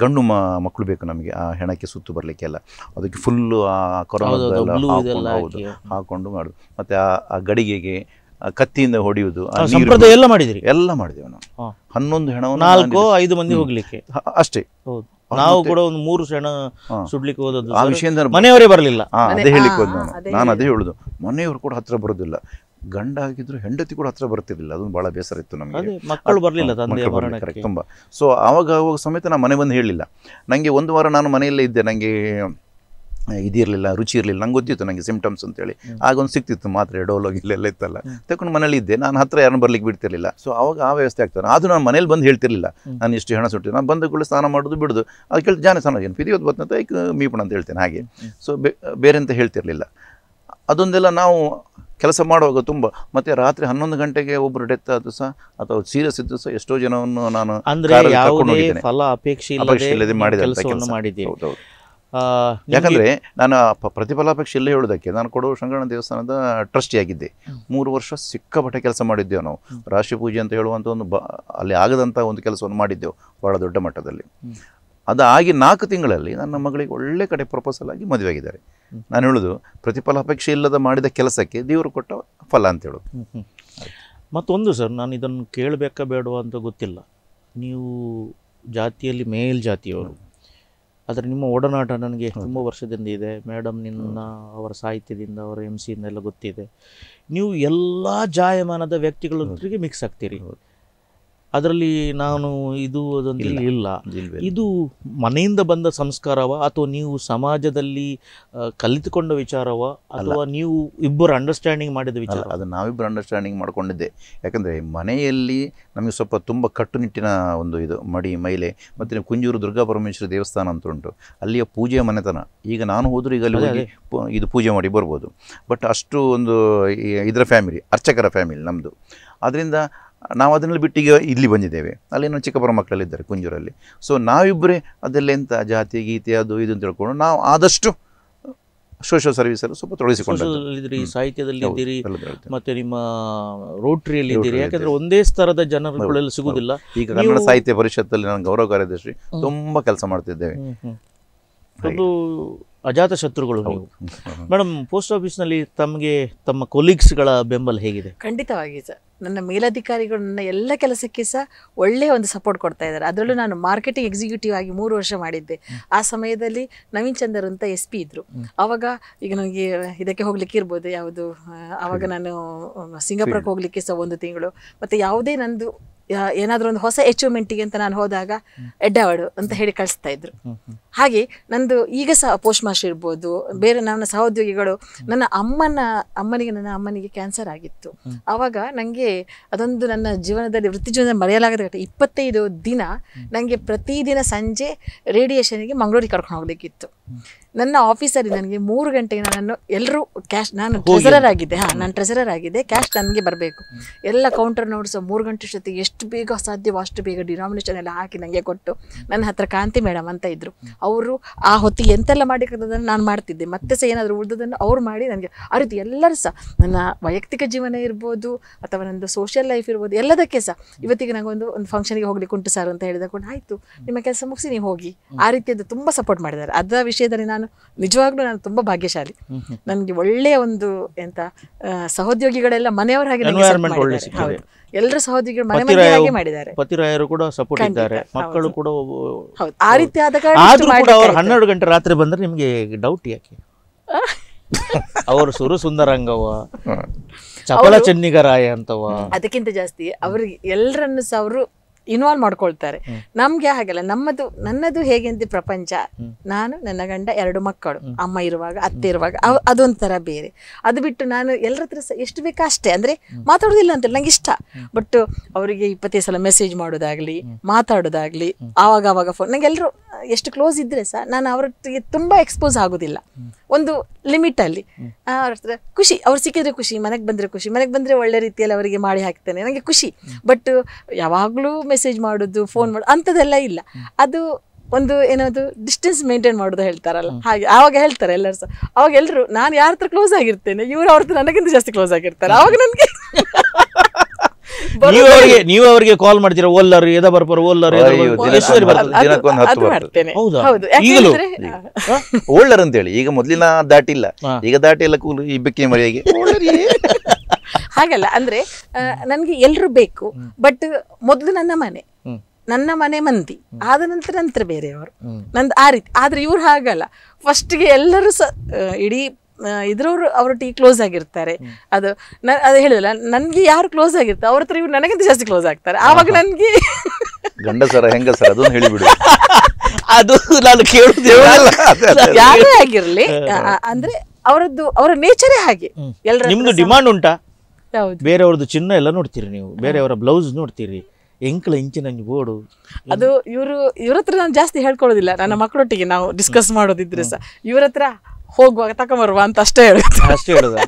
ಗಂಡು ಮ ಮಕ್ಕಳು ಬೇಕು ನಮಗೆ ಆ ಹೆಣಕ್ಕೆ ಸುತ್ತು ಬರಲಿಕ್ಕೆಲ್ಲ ಅದಕ್ಕೆ ಫುಲ್ಲು ಆ ಕೊರೋನಾ ಹಾಕೊಂಡು ಮಾಡೋದು ಮತ್ತು ಆ ಗಡಿಗೆಗೆ ಕತ್ತಿಯಿಂದ ಹೊಡೆಯುವುದು ಎಲ್ಲ ಮಾಡಿದ್ದೀವಿ ನಾವು ಹನ್ನೊಂದು ಹೆಣವನ್ನು ನಾಲ್ಕು ಐದು ಮಂದಿ ಹೋಗ್ಲಿಕ್ಕೆ ಅಷ್ಟೇ ನಾವು ಕೂಡ ಒಂದು ಮೂರು ಸೆಣ ಸುಡ್ಲಿಕ್ಕೆ ಹೋದದ್ದು ಆ ವಿಷಯ ಮನೆಯವರೇ ಬರಲಿಲ್ಲ ಅದೇ ಹೋದ್ ನಾನು ನಾನು ಅದೇ ಹೇಳುದು ಮನೆಯವರು ಕೂಡ ಹತ್ರ ಬರೋದಿಲ್ಲ ಗಂಡ ಆಗಿದ್ರು ಹೆಂಡತಿ ಕೂಡ ಹತ್ರ ಬರ್ತಿರ್ಲಿಲ್ಲ ಅದೊಂದು ಬಹಳ ಬೇಸರ ಇತ್ತು ನಮಗೆ ಮಕ್ಕಳು ಬರಲಿಲ್ಲ ತಂದೆ ಸೊ ಆವಾಗ ಸಮೇತ ನಾನು ಮನೆ ಬಂದು ಹೇಳಿಲ್ಲ ನಂಗೆ ಒಂದು ವಾರ ನಾನು ಮನೆಯಲ್ಲೇ ಇದ್ದೆ ನಂಗೆ ಇದಿರಲಿಲ್ಲ ರುಚಿ ಇರಲಿಲ್ಲ ನಂಗೆ ಗೊತ್ತಿತ್ತು ನನಗೆ ಸಿಮ್ಟಮ್ಸ್ ಅಂತೇಳಿ ಆಗೊಂದು ಸಿಕ್ತಿತ್ತು ಮಾತ್ರೆ ಡೋಲೋಗಿ ಇಲ್ಲೆಲ್ಲ ಇತ್ತಲ್ಲ ತಕೊಂಡು ಮನೇಲಿ ಇದ್ದೆ ನಾನು ಹತ್ರ ಯಾರನ್ನು ಬರ್ಲಿಕ್ಕೆ ಬಿಡ್ತಿರಲಿಲ್ಲ ಸೊ ಅವಾಗ ಆ ವ್ಯವಸ್ಥೆ ಆಗ್ತಾನೆ ಅದು ನಾನು ಮನೇಲಿ ಬಂದು ಹೇಳ್ತಿರಲಿಲ್ಲ ನಾನು ಇಷ್ಟು ಹೆಣ ಸುಟ್ಟಿದ್ದೆ ನಾನು ಬಂದು ಕೂಡ ಸ್ನಾನ ಮಾಡೋದು ಬಿಡುದು ಅದು ಕೇಳಿ ಜಾನೆ ಸ್ನಾನ ಏನು ಪಿದಿಯೋದು ಬತ್ತಂತ ಈಗ ಮೀಪಣ ಅಂತ ಹೇಳ್ತೇನೆ ಹಾಗೆ ಸೊ ಬೇರೆ ಅಂತ ಹೇಳ್ತಿರಲಿಲ್ಲ ಅದೊಂದೆಲ್ಲ ನಾವು ಕೆಲಸ ಮಾಡುವಾಗ ತುಂಬ ಮತ್ತೆ ರಾತ್ರಿ ಹನ್ನೊಂದು ಗಂಟೆಗೆ ಒಬ್ಬರು ಡೆತ್ ಆದ್ರು ಸಹ ಅಥವಾ ಸೀರಿಯಸ್ ಇದ್ದು ಸಹ ಎಷ್ಟೋ ಜನವನ್ನು ನಾನು ಫಲ ಅಪೇಕ್ಷೆ ಮಾಡಿದೆ ಯಾಕಂದರೆ ನಾನು ಪ್ರತಿಫಲಾಪೇಕ್ಷೆ ಇಲ್ಲೇ ಹೇಳೋದಕ್ಕೆ ನಾನು ಕೊಡುವ ಶಂಕರಣ ದೇವಸ್ಥಾನದ ಟ್ರಸ್ಟಿಯಾಗಿದ್ದೆ ಮೂರು ವರ್ಷ ಸಿಕ್ಕಾಪಟ್ಟೆ ಕೆಲಸ ಮಾಡಿದ್ದೆವು ನಾವು ರಾಶಿ ಪೂಜೆ ಅಂತ ಹೇಳುವಂಥ ಒಂದು ಬ ಅಲ್ಲಿ ಆಗದಂಥ ಒಂದು ಕೆಲಸವನ್ನು ಮಾಡಿದ್ದೆವು ಭಾಳ ದೊಡ್ಡ ಮಟ್ಟದಲ್ಲಿ ಅದಾಗಿ ನಾಲ್ಕು ತಿಂಗಳಲ್ಲಿ ನನ್ನ ಮಗಳಿಗೆ ಒಳ್ಳೆ ಕಡೆ ಪ್ರಪೋಸಲ್ ಆಗಿ ಮದುವೆಯಾಗಿದ್ದಾರೆ ನಾನು ಹೇಳೋದು ಪ್ರತಿಫಲಾಪೇಕ್ಷೆ ಇಲ್ಲದ ಮಾಡಿದ ಕೆಲಸಕ್ಕೆ ದೇವರು ಕೊಟ್ಟ ಫಲ ಅಂತ ಹೇಳೋದು ಮತ್ತೊಂದು ಸರ್ ನಾನು ಇದನ್ನು ಕೇಳಬೇಕಾ ಬೇಡವಾ ಅಂತ ಗೊತ್ತಿಲ್ಲ ನೀವು ಜಾತಿಯಲ್ಲಿ ಮೇಲ್ ಜಾತಿಯವರು ಆದರೆ ನಿಮ್ಮ ಒಡನಾಟ ನನಗೆ ತುಂಬ ವರ್ಷದಿಂದ ಇದೆ ಮೇಡಮ್ ನಿನ್ನ ಅವರ ಸಾಹಿತ್ಯದಿಂದ ಅವರ ಎಮ್ ಎಲ್ಲ ಗೊತ್ತಿದೆ ನೀವು ಎಲ್ಲ ಜಾಯಮಾನದ ವ್ಯಕ್ತಿಗಳೊಂದಿಗೆ ಮಿಕ್ಸ್ ಆಗ್ತೀರಿ ಅದರಲ್ಲಿ ನಾನು ಇದು ಅದೊಂದು ಇಲ್ಲ ಇದು ಮನೆಯಿಂದ ಬಂದ ಸಂಸ್ಕಾರವ ಅಥವಾ ನೀವು ಸಮಾಜದಲ್ಲಿ ಕಲಿತುಕೊಂಡ ವಿಚಾರವ ಅಥವಾ ನೀವು ಇಬ್ಬರು ಅಂಡರ್ಸ್ಟ್ಯಾಂಡಿಂಗ್ ಮಾಡಿದ ವಿಚಾರ ಅದು ನಾವಿಬ್ಬರು ಅಂಡರ್ಸ್ಟ್ಯಾಂಡಿಂಗ್ ಮಾಡಿಕೊಂಡಿದ್ದೆ ಯಾಕಂದರೆ ಮನೆಯಲ್ಲಿ ನಮಗೆ ಸ್ವಲ್ಪ ತುಂಬ ಕಟ್ಟುನಿಟ್ಟಿನ ಒಂದು ಇದು ಮಡಿ ಮೈಲೆ ಮತ್ತು ಕುಂಜೂರು ದುರ್ಗಾ ಪರಮೇಶ್ವರಿ ದೇವಸ್ಥಾನ ಅಂತ ಉಂಟು ಅಲ್ಲಿಯ ಪೂಜೆಯ ಮನೆತನ ಈಗ ನಾನು ಹೋದರೂ ಈಗ ಅಲ್ಲಿ ಇದು ಪೂಜೆ ಮಾಡಿ ಬರ್ಬೋದು ಬಟ್ ಅಷ್ಟು ಒಂದು ಇದರ ಫ್ಯಾಮಿಲಿ ಅರ್ಚಕರ ಫ್ಯಾಮಿಲಿ ನಮ್ಮದು ಅದರಿಂದ ನಾವು ಅದನ್ನ ಬಿಟ್ಟಿಗೆ ಇಲ್ಲಿ ಬಂದಿದ್ದೇವೆ ಅಲ್ಲಿನ ಮಕ್ಕಳಲ್ಲಿ ಮಕ್ಕಳಲ್ಲಿದ್ದಾರೆ ಕುಂಜೂರಲ್ಲಿ ಸೊ ನಾವಿಬ್ಬರೇ ಎಂತ ಜಾತಿ ಗೀತೆ ಅದು ಇದು ಅಂತ ತಿಳ್ಕೊಂಡು ನಾವು ಆದಷ್ಟು ಸೋಷಿಯಲ್ ಸರ್ವಿಸಲ್ಲಿ ಸ್ವಲ್ಪ ತೊಡಗಿಸಿಕೊಂಡಿದ್ದೀರಿ ಸಾಹಿತ್ಯದಲ್ಲಿ ಇದ್ದೀರಿ ಮತ್ತೆ ನಿಮ್ಮ ರೋಟ್ರಿಯಲ್ಲಿ ಇದ್ದೀರಿ ಯಾಕಂದ್ರೆ ಒಂದೇ ಸ್ತರದ ಜನರುಗಳಲ್ಲಿ ಸಿಗುವುದಿಲ್ಲ ಈಗ ಕನ್ನಡ ಸಾಹಿತ್ಯ ಪರಿಷತ್ತಲ್ಲಿ ನಾನು ಗೌರವ ಕಾರ್ಯದರ್ಶಿ ತುಂಬಾ ಕೆಲಸ ಮಾಡ್ತಿದ್ದೇವೆ ಅದು ಅಜಾತ ಶತ್ರುಗಳು ಮೇಡಮ್ ಪೋಸ್ಟ್ ಆಫೀಸ್ನಲ್ಲಿ ತಮಗೆ ತಮ್ಮ ಕೊಲೀಗ್ಸ್ಗಳ ಬೆಂಬಲ ಹೇಗಿದೆ ಖಂಡಿತವಾಗಿ ಸರ್ ನನ್ನ ಮೇಲಧಿಕಾರಿಗಳು ನನ್ನ ಎಲ್ಲ ಕೆಲಸಕ್ಕೆ ಸಹ ಒಳ್ಳೆಯ ಒಂದು ಸಪೋರ್ಟ್ ಕೊಡ್ತಾ ಇದ್ದಾರೆ ಅದರಲ್ಲೂ ನಾನು ಮಾರ್ಕೆಟಿಂಗ್ ಎಕ್ಸಿಕ್ಯೂಟಿವ್ ಆಗಿ ಮೂರು ವರ್ಷ ಮಾಡಿದ್ದೆ ಆ ಸಮಯದಲ್ಲಿ ನವೀನ್ ಚಂದರ್ ಅಂತ ಎಸ್ ಪಿ ಇದ್ರು ಅವಾಗ ಈಗ ನನಗೆ ಇದಕ್ಕೆ ಹೋಗ್ಲಿಕ್ಕೆ ಇರ್ಬೋದು ಯಾವುದು ಅವಾಗ ನಾನು ಸಿಂಗಾಪುರಕ್ಕೆ ಹೋಗ್ಲಿಕ್ಕೆ ಸಹ ಒಂದು ತಿಂಗಳು ಮತ್ತೆ ಯಾವುದೇ ನಂದು ಏನಾದರೂ ಒಂದು ಹೊಸ ಅಚೀವ್ಮೆಂಟಿಗೆ ಅಂತ ನಾನು ಹೋದಾಗ ಎಡ್ಡವಾಡು ಅಂತ ಹೇಳಿ ಕಳಿಸ್ತಾ ಇದ್ರು ಹಾಗೆ ನಂದು ಈಗ ಸಹ ಪೋಸ್ಟ್ ಮಾಸ್ಟರ್ ಇರ್ಬೋದು ಬೇರೆ ನನ್ನ ಸಹೋದ್ಯೋಗಿಗಳು ನನ್ನ ಅಮ್ಮನ ಅಮ್ಮನಿಗೆ ನನ್ನ ಅಮ್ಮನಿಗೆ ಕ್ಯಾನ್ಸರ್ ಆಗಿತ್ತು ಆವಾಗ ನನಗೆ ಅದೊಂದು ನನ್ನ ಜೀವನದಲ್ಲಿ ವೃತ್ತಿ ಜೀವನದಲ್ಲಿ ಮರೆಯಲಾಗದ ಘಟನೆ ಇಪ್ಪತ್ತೈದು ದಿನ ನನಗೆ ಪ್ರತಿದಿನ ಸಂಜೆ ರೇಡಿಯೇಷನ್ಗೆ ಮಂಗಳೂರಿಗೆ ಕರ್ಕೊಂಡು ಹೋಗಬೇಕಿತ್ತು ನನ್ನ ಆಫೀಸಲ್ಲಿ ನನಗೆ ಮೂರು ಗಂಟೆಗೆ ನಾನು ಎಲ್ಲರೂ ಕ್ಯಾಶ್ ನಾನು ಟ್ರೆಸರರ್ ಆಗಿದ್ದೆ ಹಾಂ ನಾನು ಟ್ರೆಸರರ್ ಆಗಿದ್ದೆ ಕ್ಯಾಶ್ ನನಗೆ ಬರಬೇಕು ಎಲ್ಲ ಕೌಂಟರ್ ನೋಡಿಸೋ ಮೂರು ಗಂಟೆ ಜೊತೆ ಎಷ್ಟು ಬೇಗ ಸಾಧ್ಯವೋ ಅಷ್ಟು ಬೇಗ ಡಿನಾಮಿನೇಷನ್ ಎಲ್ಲ ಹಾಕಿ ನನಗೆ ಕೊಟ್ಟು ನನ್ನ ಹತ್ರ ಕಾಂತಿ ಮೇಡಮ್ ಅಂತ ಇದ್ರು ಅವರು ಆ ಹೊತ್ತಿಗೆ ಎಂತೆಲ್ಲ ಮಾಡಿದ್ದನ್ನು ನಾನು ಮಾಡ್ತಿದ್ದೆ ಮತ್ತೆ ಸಹ ಏನಾದರೂ ಉಳಿದದನ್ನು ಅವ್ರು ಮಾಡಿ ನನಗೆ ಆ ರೀತಿ ಎಲ್ಲರೂ ಸಹ ನನ್ನ ವೈಯಕ್ತಿಕ ಜೀವನ ಇರ್ಬೋದು ಅಥವಾ ನನ್ನದು ಸೋಷಿಯಲ್ ಲೈಫ್ ಇರ್ಬೋದು ಎಲ್ಲದಕ್ಕೆ ಸಹ ಇವತ್ತಿಗೆ ನನಗೊಂದು ಒಂದು ಫಂಕ್ಷನ್ಗೆ ಹೋಗ್ಲಿಕ್ಕೆ ಉಂಟು ಸರ್ ಅಂತ ಹೇಳಿದ ಕೂಡ ಆಯಿತು ನಿಮ್ಮ ಕೆಲಸ ಮುಗಿಸಿ ನೀವು ಹೋಗಿ ಆ ರೀತಿಯದ್ದು ತುಂಬ ಸಪೋರ್ಟ್ ಮಾಡಿದ್ದಾರೆ ಅದರ ವಿಷಯದಲ್ಲಿ ನಾನು ನಿಜವಾಗ್ಲೂ ನಾನು ತುಂಬಾ ಭಾಗ್ಯಶಾಲಿ ನನಗೆ ಒಳ್ಳೆಯ ಒಂದು ಎಂತ ಸಹೋದ್ಯೋಗಿಗಳೆಲ್ಲ ಮನೆಯವರ ಹಾಗೆ ಎಲ್ಲರ ಸಹೋದ್ಯೋಗಿಗಳು ಮನೆ ಮನೆ ಹಾಗೆ ಮಾಡಿದ್ದಾರೆ ಪತಿರಾಯರು ಕೂಡ ಸಪೋರ್ಟ್ ಇದ್ದಾರೆ ಮಕ್ಕಳು ಕೂಡ ಹೌದು ಆ ರೀತಿ ಆದ ಕಾರಣ ಹನ್ನೆರಡು ಗಂಟೆ ರಾತ್ರಿ ಬಂದ್ರೆ ನಿಮಗೆ ಡೌಟ್ ಯಾಕೆ *laughs* ಅವರು ಸುರು ಸುಂದರಂಗವ ಚಪಲ ಚನ್ನಿಗರಾಯ ಅಂತವ ಅದಕ್ಕಿಂತ ಜಾಸ್ತಿ ಅವ್ರಿಗೆ ಎಲ್ಲರನ್ನು ಸಹ ಅವರು ಇನ್ವಾಲ್ವ್ ಮಾಡ್ಕೊಳ್ತಾರೆ ನಮ್ಗೆ ಹಾಗೆಲ್ಲ ನಮ್ಮದು ನನ್ನದು ಹೇಗೆ ಅಂತ ಪ್ರಪಂಚ ನಾನು ನನ್ನ ಗಂಡ ಎರಡು ಮಕ್ಕಳು ಅಮ್ಮ ಇರುವಾಗ ಅತ್ತೆ ಇರುವಾಗ ಅದೊಂಥರ ಬೇರೆ ಅದು ಬಿಟ್ಟು ನಾನು ಎಲ್ಲರ ಹತ್ರ ಎಷ್ಟು ಬೇಕಾ ಅಷ್ಟೇ ಅಂದ್ರೆ ಮಾತಾಡೋದಿಲ್ಲ ಅಂತ ನಂಗೆ ಇಷ್ಟ ಬಟ್ ಅವರಿಗೆ ಇಪ್ಪತ್ತೈದು ಸಲ ಮೆಸೇಜ್ ಮಾಡೋದಾಗ್ಲಿ ಮಾತಾಡೋದಾಗ್ಲಿ ಆವಾಗ ಆವಾಗ ಫೋನ್ ನಂಗೆ ಎಲ್ಲರೂ ಎಷ್ಟು ಕ್ಲೋಸ್ ಇದ್ರೆ ಸಹ ನಾನು ಅವರೊಟ್ಟಿಗೆ ತುಂಬಾ ಎಕ್ಸ್ಪೋಸ್ ಆಗೋದಿಲ್ಲ ಒಂದು ಲಿಮಿಟ್ ಅಲ್ಲಿ ಅವ್ರ ಖುಷಿ ಅವ್ರು ಸಿಕ್ಕಿದ್ರೆ ಖುಷಿ ಮನೆಗೆ ಬಂದ್ರೆ ಖುಷಿ ಮನೆಗೆ ಬಂದ್ರೆ ಒಳ್ಳೆ ರೀತಿಯಲ್ಲಿ ಅವರಿಗೆ ಮಾಡಿ ಹಾಕ್ತೇನೆ ನನಗೆ ಖುಷಿ ಬಟ್ ಯಾವಾಗಲೂ ಮೆಸೇಜ್ ಮಾಡೋದು ಫೋನ್ ಮಾಡೋದು ಅಂಥದ್ದೆಲ್ಲ ಇಲ್ಲ ಅದು ಒಂದು ಏನಾದ್ರು ಡಿಸ್ಟೆನ್ಸ್ ಮೇಂಟೈನ್ ಮಾಡೋದು ಹೇಳ್ತಾರಲ್ಲ ಹಾಗೆ ಆವಾಗ ಹೇಳ್ತಾರೆ ಎಲ್ಲರೂ ಸಹ ಅವಾಗ ಎಲ್ಲರೂ ನಾನು ಯಾರ ಹತ್ರ ಕ್ಲೋಸ್ ಆಗಿರ್ತೇನೆ ಇವರು ಅವ್ರ ಹತ್ರ ನನಗಿಂತ ಜಾಸ್ತಿ ಕ್ಲೋಸ್ ಆಗಿರ್ತಾರೆ ಅವಾಗ ನನಗೆ *laughs* ನೀವು ಅವರಿಗೆ ನೀವು ಅವರಿಗೆ ಕಾಲ್ ಮಾಡ್ತೀರಾ ಓಲ್ಲರು ಎದ ಬರ್ಪರು ಓಲ್ಲರು ಓಲ್ಲರ್ ಅಂತ ಹೇಳಿ ಈಗ ಮೊದ್ಲಿನ ದಾಟಿಲ್ಲ ಈಗ ದಾಟಿ ಎಲ್ಲ ಕೂಲ್ ಈ ಬೆಕ್ಕಿ ಮರಿಯಾಗಿ ಹಾಗಲ್ಲ ಅಂದ್ರೆ ನನ್ಗೆ ಎಲ್ಲರೂ ಬೇಕು ಬಟ್ ಮೊದಲು ನನ್ನ ಮನೆ ನನ್ನ ಮನೆ ಮಂದಿ ಆದ ನಂತರ ನಂತರ ಬೇರೆಯವರು ನಂದು ಆ ರೀತಿ ಆದ್ರೆ ಇವ್ರು ಹಾಗಲ್ಲ ಫಸ್ಟ್ಗೆ ಎಲ್ಲರೂ ಸ ಇಡೀ ಇದ್ರವ್ರು ಅವ್ರ ಟೀ ಕ್ಲೋಸ್ ಆಗಿರ್ತಾರೆ ಅದು ಅದು ಹೇಳಿಲ್ಲ ನನ್ಗೆ ಯಾರು ಕ್ಲೋಸ್ ಆಗಿರ್ತಾರೆ ಅವ್ರ ಹತ್ರ ಇವ್ರು ನನಗಿಂತ ಜಾಸ್ತಿ ಕ್ಲೋಸ್ ಆಗ್ತಾರೆ ಆವಾಗ ನನ್ಗೆ ಗಂಡಸರ ಹೆಂಗಸರ ಅದನ್ನು ಹೇಳಿಬಿಡು *laughs* ಅದು ನಾನು ಯಾರೇ ಆಗಿರ್ಲಿ ಅಂದ್ರೆ ಅವರದ್ದು ಅವರ ನೇಚರೇ ಹಾಗೆ ಎಲ್ಲರೂ ನಿಮ್ದು ಡಿಮಾಂಡ್ ಉಂಟಾ ಬೇರೆಯವ್ರದ್ದು ಚಿನ್ನ ಎಲ್ಲ ನೋಡ್ತೀರಿ ನೀವು ಬೇರೆಯವರ ಬ್ಲೌಸ್ ನೋಡ್ತೀರಿ ಎಂಕ್ಲ ಇಂಚಿನ ಓಡು ಅದು ಇವರು ಇವ್ರ ಹತ್ರ ನಾನು ಜಾಸ್ತಿ ಹೇಳ್ಕೊಳ್ಳೋದಿಲ್ಲ ನನ್ನ ಮಕ್ಕಳೊಟ್ಟಿಗೆ ನಾವು ಡಿಸ್ಕಸ್ ಮಾಡೋದಿದ್ರೆ ಸಹ ಇವ್ರ ಹತ್ರ ಹೋಗುವಾಗ ತಕೊಂಬರುವ ಅಂತ ಅಷ್ಟೇ ಹೇಳುತ್ತೆ ಅಷ್ಟೇ ಹೇಳುದ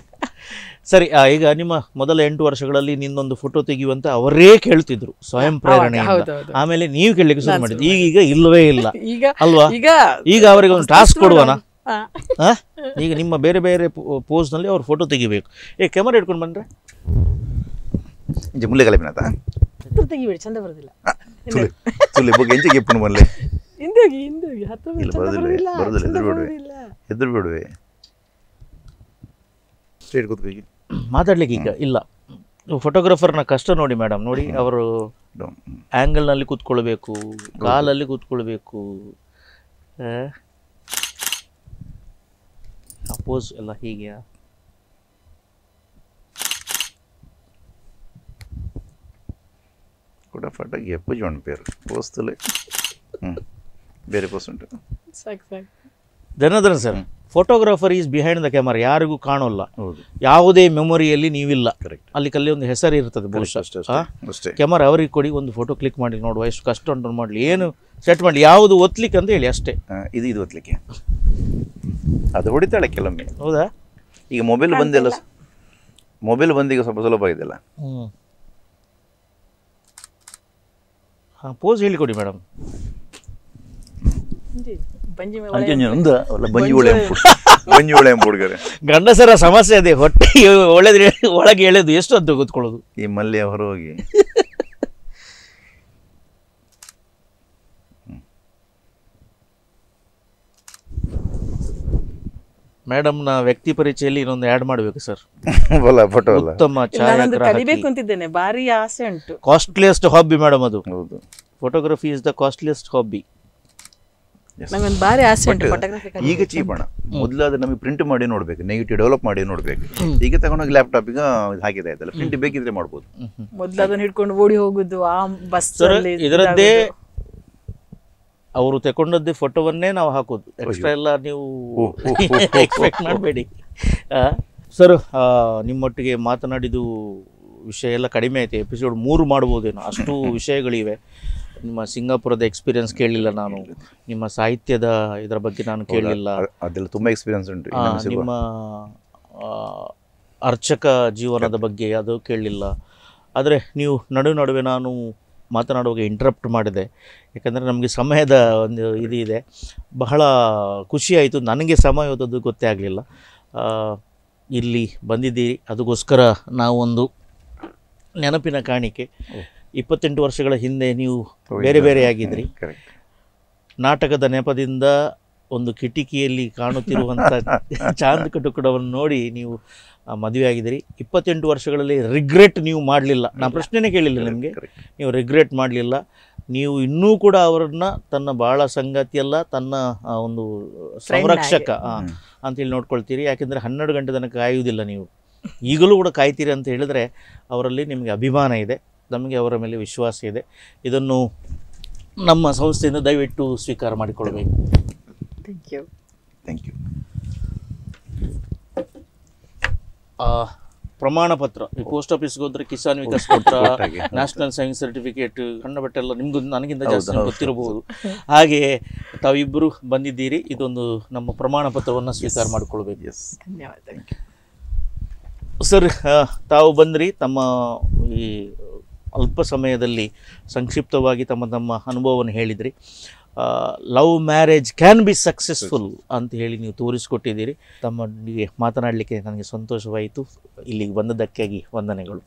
ಸರಿ ಈಗ ನಿಮ್ಮ ಮೊದಲ ಎಂಟು ವರ್ಷಗಳಲ್ಲಿ ನಿನ್ನೊಂದು ಫೋಟೋ ತೆಗೆಯುವಂತ ಅವರೇ ಕೇಳ್ತಿದ್ರು ಸ್ವಯಂ ಪ್ರೇರಣೆ ಆಮೇಲೆ ನೀವು ಕೇಳಲಿಕ್ಕೆ ಶುರು ಮಾಡಿದ್ರು ಈಗ ಇಲ್ಲವೇ ಇಲ್ಲ ಈಗ ಅಲ್ವಾ ಈಗ ಅವರಿಗೆ ಒಂದು ಟಾಸ್ಕ್ ಕೊಡುವನಾ ಈಗ ನಿಮ್ಮ ಬೇರೆ ಬೇರೆ ಪೋಸ್ನಲ್ಲಿ ಅವ್ರು ಫೋಟೋ ತೆಗಿಬೇಕು ಏ ಕ್ಯಾಮರಾ ಹಿಡ್ಕೊಂಡು ಬಂದ್ರೆ ಇಂಚೆ ಮುಲ್ಲೆಗಲೆ ಬಿನತ ತೆಗಿಬೇಡಿ ಚಂದ ಬರೋದಿಲ್ಲ ತುಲೆ ಬಗ್ಗೆ ಇಂಚೆ ಗೆಪ್ಪು ಬರಲೆ ಹಿಂದೋಗಿ ಹಿಂದೋಗಿ ಹತ್ರ ಬರೋದಿಲ್ಲ ಬರೋದಿಲ್ಲ ಎದುರು ಬಿಡುವೆ ಎದುರು ಬಿಡುವೆ ಸ್ಟ್ರೇಟ್ ಕೂತ್ಕೋಗಿ ಮಾತಾಡ್ಲಿಕ್ಕೆ ಈಗ ಇಲ್ಲ ಫೋಟೋಗ್ರಾಫರ್ನ ಕಷ್ಟ ನೋಡಿ ಮೇಡಮ್ ನೋಡಿ ಅವರು ಆ್ಯಂಗಲ್ನಲ್ಲಿ ಕೂತ್ಕೊಳ್ಬೇಕು ಕಾಲಲ್ಲಿ ಕೂತ್ಕೊಳ್ಬೇಕು अपोज ही गया ಕೂಡ ಫಟಾಗಿ ಎಪ್ಪಜಿ ಒಂದು ಪೇರು ಪೋಸ್ತಲೆ ಬೇರೆ ಪೋಸ್ಟ್ ಉಂಟು ಸಾಕು ಸಾಕು ಧನ್ಯವಾದ sir photographer is behind the camera ಯಾರಿಗೂ ಕಾಣೋಲ್ಲ ಯಾವುದೇ ಮೆಮೊರಿಯಲ್ಲಿ ನೀವಿಲ್ಲ ಅಲ್ಲಿ ಕಲ್ಲಿ ಒಂದು ಹೆಸರು ಇರ್ತದೆ ಅಷ್ಟೇ ಕ್ಯಾಮರಾ ಅವರಿಗೆ ಕೊಡಿ ಒಂದು ಫೋಟೋ ಕ್ಲಿಕ್ ಮಾಡಿ ನೋಡುವ ಎಷ್ಟು ಕಷ್ಟ ಉಂಟು ಮಾಡಲಿ ಏನು ಸೆಟ್ ಮಾಡಿ ಯಾವುದು ಒತ್ಲಿಕ್ಕೆ ಅಂತ ಹೇಳಿ ಅಷ್ಟೇ ಇದು ಇದು ಒತ್ತಲಿಕ್ಕೆ ಅದು ಹೊಡಿತಾಳೆ ಕೆಲವೊಮ್ಮೆ ಹೌದಾ ಈಗ ಮೊಬೈಲ್ ಬಂದಿಲ್ಲ ಮೊಬೈಲ್ ಬಂದೀಗ ಸ್ವಲ್ಪ ಸುಲಭ ಆಗಿದೆಲ್ಲ ಹಾಂ ಪೋಸ್ ಹೇಳಿಕೊಡಿ ಮೇಡಮ್ ಗಂಡಸರ ಸಮಸ್ಯೆ ಅದೇ ಹೊಟ್ಟೆ ಒಳ್ಳೆದ್ರೆ ಒಳಗೆ ಎಳೆದು ಎಷ್ಟು ಅಂತ ಕೂತ್ಕೊಳ್ಳೋದು ಈ ಮಲ್ಯ ಮೇಡಮ್ ನಾ ವ್ಯಕ್ತಿ ಪರಿಚಯಲ್ಲಿ ಇನ್ನೊಂದು ಆಡ್ ಮಾಡಬೇಕು ಸರ್ ಉತ್ತಮ ಕಲಿಬೇಕು ಅಂತಿದ್ದೇನೆ ಆಸೆ ಉಂಟು ಕಾಸ್ಟ್ಲಿಯೆಸ್ಟ್ ಹಾಬಿ ಮೇಡಮ್ ಅದು ಹೌದು photography is the costliest hobby Uh, ಈಗ ಚೀಪಣ ಮೊದಲು ಅದು ನಮಗೆ ಪ್ರಿಂಟ್ ಮಾಡಿ ನೋಡ್ಬೇಕು ನೆಗೆಟಿವ್ ಡೆವಲಪ್ ಮಾಡಿ ನೋಡ್ಬೇಕು ಈಗ ತಗೊಂಡೋಗಿ ಲ್ಯಾಪ್ಟಾಪ್ ಈಗ ಹಾಕಿದೆ ಆಯ್ತಲ್ಲ ಪ್ರಿಂಟ್ ಬೇಕಿದ್ರೆ ಮಾಡ್ಬೋದು ಮೊದಲು ಅದನ್ನ ಹಿಡ್ಕೊಂಡು ಓಡಿ ಹೋಗುದು ಆ ಬಸ್ ಇದರದ್ದೇ ಅವರು ತಗೊಂಡದ್ದು ಫೋಟೋವನ್ನೇ ನಾವು ಹಾಕೋದು ಎಕ್ಸ್ಟ್ರಾ ಎಲ್ಲ ನೀವು ಎಕ್ಸ್ಪೆಕ್ಟ್ ಮಾಡಬೇಡಿ ಸರ್ ನಿಮ್ಮೊಟ್ಟಿಗೆ ಮಾತನಾಡಿದ ವಿಷಯ ಎಲ್ಲ ಕಡಿಮೆ ಐತೆ ಎಪಿಸೋಡ್ ಮೂರು ಮಾಡ್ಬೋದೇನೋ ಅಷ್ಟು *laughs* ವಿಷಯಗಳಿವೆ ನಿಮ್ಮ ಸಿಂಗಾಪುರದ ಎಕ್ಸ್ಪೀರಿಯನ್ಸ್ ಕೇಳಿಲ್ಲ ನಾನು ನಿಮ್ಮ ಸಾಹಿತ್ಯದ ಇದರ ಬಗ್ಗೆ ನಾನು ಕೇಳಿಲ್ಲ ಅದೆಲ್ಲ ತುಂಬ ಎಕ್ಸ್ಪೀರಿಯನ್ಸ್ ಉಂಟು ನಿಮ್ಮ ಅರ್ಚಕ ಜೀವನದ ಬಗ್ಗೆ ಅದು ಕೇಳಲಿಲ್ಲ ಆದರೆ ನೀವು ನಡುವೆ ನಡುವೆ ನಾನು ಮಾತನಾಡುವಾಗ ಇಂಟ್ರಪ್ಟ್ ಮಾಡಿದೆ ಯಾಕಂದರೆ ನಮಗೆ ಸಮಯದ ಒಂದು ಇದು ಇದೆ ಬಹಳ ಖುಷಿಯಾಯಿತು ನನಗೆ ಸಮಯ ಓದೋದು ಗೊತ್ತೇ ಆಗಲಿಲ್ಲ ಇಲ್ಲಿ ಬಂದಿದ್ದೀರಿ ಅದಕ್ಕೋಸ್ಕರ ನಾವೊಂದು ನೆನಪಿನ ಕಾಣಿಕೆ ಇಪ್ಪತ್ತೆಂಟು ವರ್ಷಗಳ ಹಿಂದೆ ನೀವು ಬೇರೆ ಬೇರೆ ಆಗಿದ್ರಿ ನಾಟಕದ ನೆಪದಿಂದ ಒಂದು ಕಿಟಕಿಯಲ್ಲಿ ಕಾಣುತ್ತಿರುವಂಥ *laughs* ಚಾಂದ್ ಕಟುಕಡವನ್ನು ನೋಡಿ ನೀವು ಮದುವೆ ಆಗಿದ್ದೀರಿ ಇಪ್ಪತ್ತೆಂಟು ವರ್ಷಗಳಲ್ಲಿ ರಿಗ್ರೆಟ್ ನೀವು ಮಾಡಲಿಲ್ಲ ನಾನು ಪ್ರಶ್ನೆನೇ ಕೇಳಿಲ್ಲ ನಿಮಗೆ ನೀವು ರಿಗ್ರೆಟ್ ಮಾಡಲಿಲ್ಲ ನೀವು ಇನ್ನೂ ಕೂಡ ಅವರನ್ನ ತನ್ನ ಭಾಳ ಸಂಗತಿಯೆಲ್ಲ ತನ್ನ ಒಂದು ಸಂರಕ್ಷಕ ಅಂತೇಳಿ ನೋಡ್ಕೊಳ್ತೀರಿ ಯಾಕೆಂದರೆ ಹನ್ನೆರಡು ಗಂಟೆ ತನಕ ಕಾಯುವುದಿಲ್ಲ ನೀವು ಈಗಲೂ ಕೂಡ ಕಾಯ್ತೀರಿ ಅಂತ ಹೇಳಿದ್ರೆ ಅವರಲ್ಲಿ ನಿಮಗೆ ಅಭಿಮಾನ ಇದೆ ನಮಗೆ ಅವರ ಮೇಲೆ ವಿಶ್ವಾಸ ಇದೆ ಇದನ್ನು ನಮ್ಮ ಸಂಸ್ಥೆಯಿಂದ ದಯವಿಟ್ಟು ಸ್ವೀಕಾರ ಮಾಡಿಕೊಳ್ಬೇಕು ಥ್ಯಾಂಕ್ ಯು ಥ್ಯಾಂಕ್ ಯು ಪ್ರಮಾಣ ಪತ್ರ ಈ ಪೋಸ್ಟ್ ಆಫೀಸ್ಗೆ ಹೋದ್ರೆ ಕಿಸಾನ್ ವಿಕಾಸ್ ಪತ್ರ ನ್ಯಾಷನಲ್ ಸೈನ್ಸ್ ಸರ್ಟಿಫಿಕೇಟ್ ಕಣ್ಣ ಬಟ್ಟೆ ಎಲ್ಲ ನನಗಿಂತ ಜಾಸ್ತಿ ಗೊತ್ತಿರಬಹುದು ಹಾಗೆ ತಾವಿಬ್ಬರು ಬಂದಿದ್ದೀರಿ ಇದೊಂದು ನಮ್ಮ ಪ್ರಮಾಣ ಪತ್ರವನ್ನು ಸ್ವೀಕಾರ ಮಾಡಿಕೊಳ್ಬೇಕು ಎಸ್ ಧನ್ಯವಾದ ಸರ್ ತಾವು ಬಂದ್ರಿ ತಮ್ಮ ಈ ಅಲ್ಪ ಸಮಯದಲ್ಲಿ ಸಂಕ್ಷಿಪ್ತವಾಗಿ ತಮ್ಮ ತಮ್ಮ ಅನುಭವವನ್ನು ಹೇಳಿದಿರಿ love marriage can be successful ಅಂತ ಹೇಳಿ ನೀವು ತೋರಿಸಿಕೊಟ್ಟಿದ್ದೀರಿ ತಮ್ಮೊಂದಿಗೆ ಮಾತನಾಡಲಿಕ್ಕೆ ನನಗೆ ಸಂತೋಷವಾಯಿತು ಇಲ್ಲಿಗೆ ಬಂದದ್ದಕ್ಕಾಗಿ ವಂದನೆಗಳು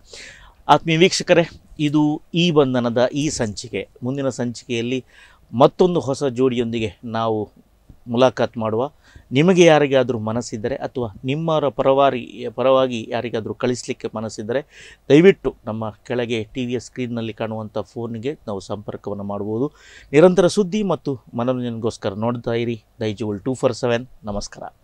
ಆತ್ಮೀಯ ವೀಕ್ಷಕರೇ ಇದು ಈ ಬಂಧನದ ಈ ಸಂಚಿಕೆ ಮುಂದಿನ ಸಂಚಿಕೆಯಲ್ಲಿ ಮತ್ತೊಂದು ಹೊಸ ಜೋಡಿಯೊಂದಿಗೆ ನಾವು ಮುಲಾಖಾತ್ ಮಾಡುವ ನಿಮಗೆ ಯಾರಿಗಾದರೂ ಮನಸ್ಸಿದ್ದರೆ ಅಥವಾ ನಿಮ್ಮರ ಪರವಾಗಿ ಪರವಾಗಿ ಯಾರಿಗಾದರೂ ಕಳಿಸಲಿಕ್ಕೆ ಮನಸ್ಸಿದ್ದರೆ ದಯವಿಟ್ಟು ನಮ್ಮ ಕೆಳಗೆ ಟಿ ವಿಯ ಸ್ಕ್ರೀನ್ನಲ್ಲಿ ಕಾಣುವಂಥ ಫೋನ್ಗೆ ನಾವು ಸಂಪರ್ಕವನ್ನು ಮಾಡ್ಬೋದು ನಿರಂತರ ಸುದ್ದಿ ಮತ್ತು ಮನೋರಂಜನೆಗೋಸ್ಕರ ನೋಡ್ತಾ ಇರಿ ದೈಜುವಲ್ ಟೂ ಫೋರ್ ಸೆವೆನ್ ನಮಸ್ಕಾರ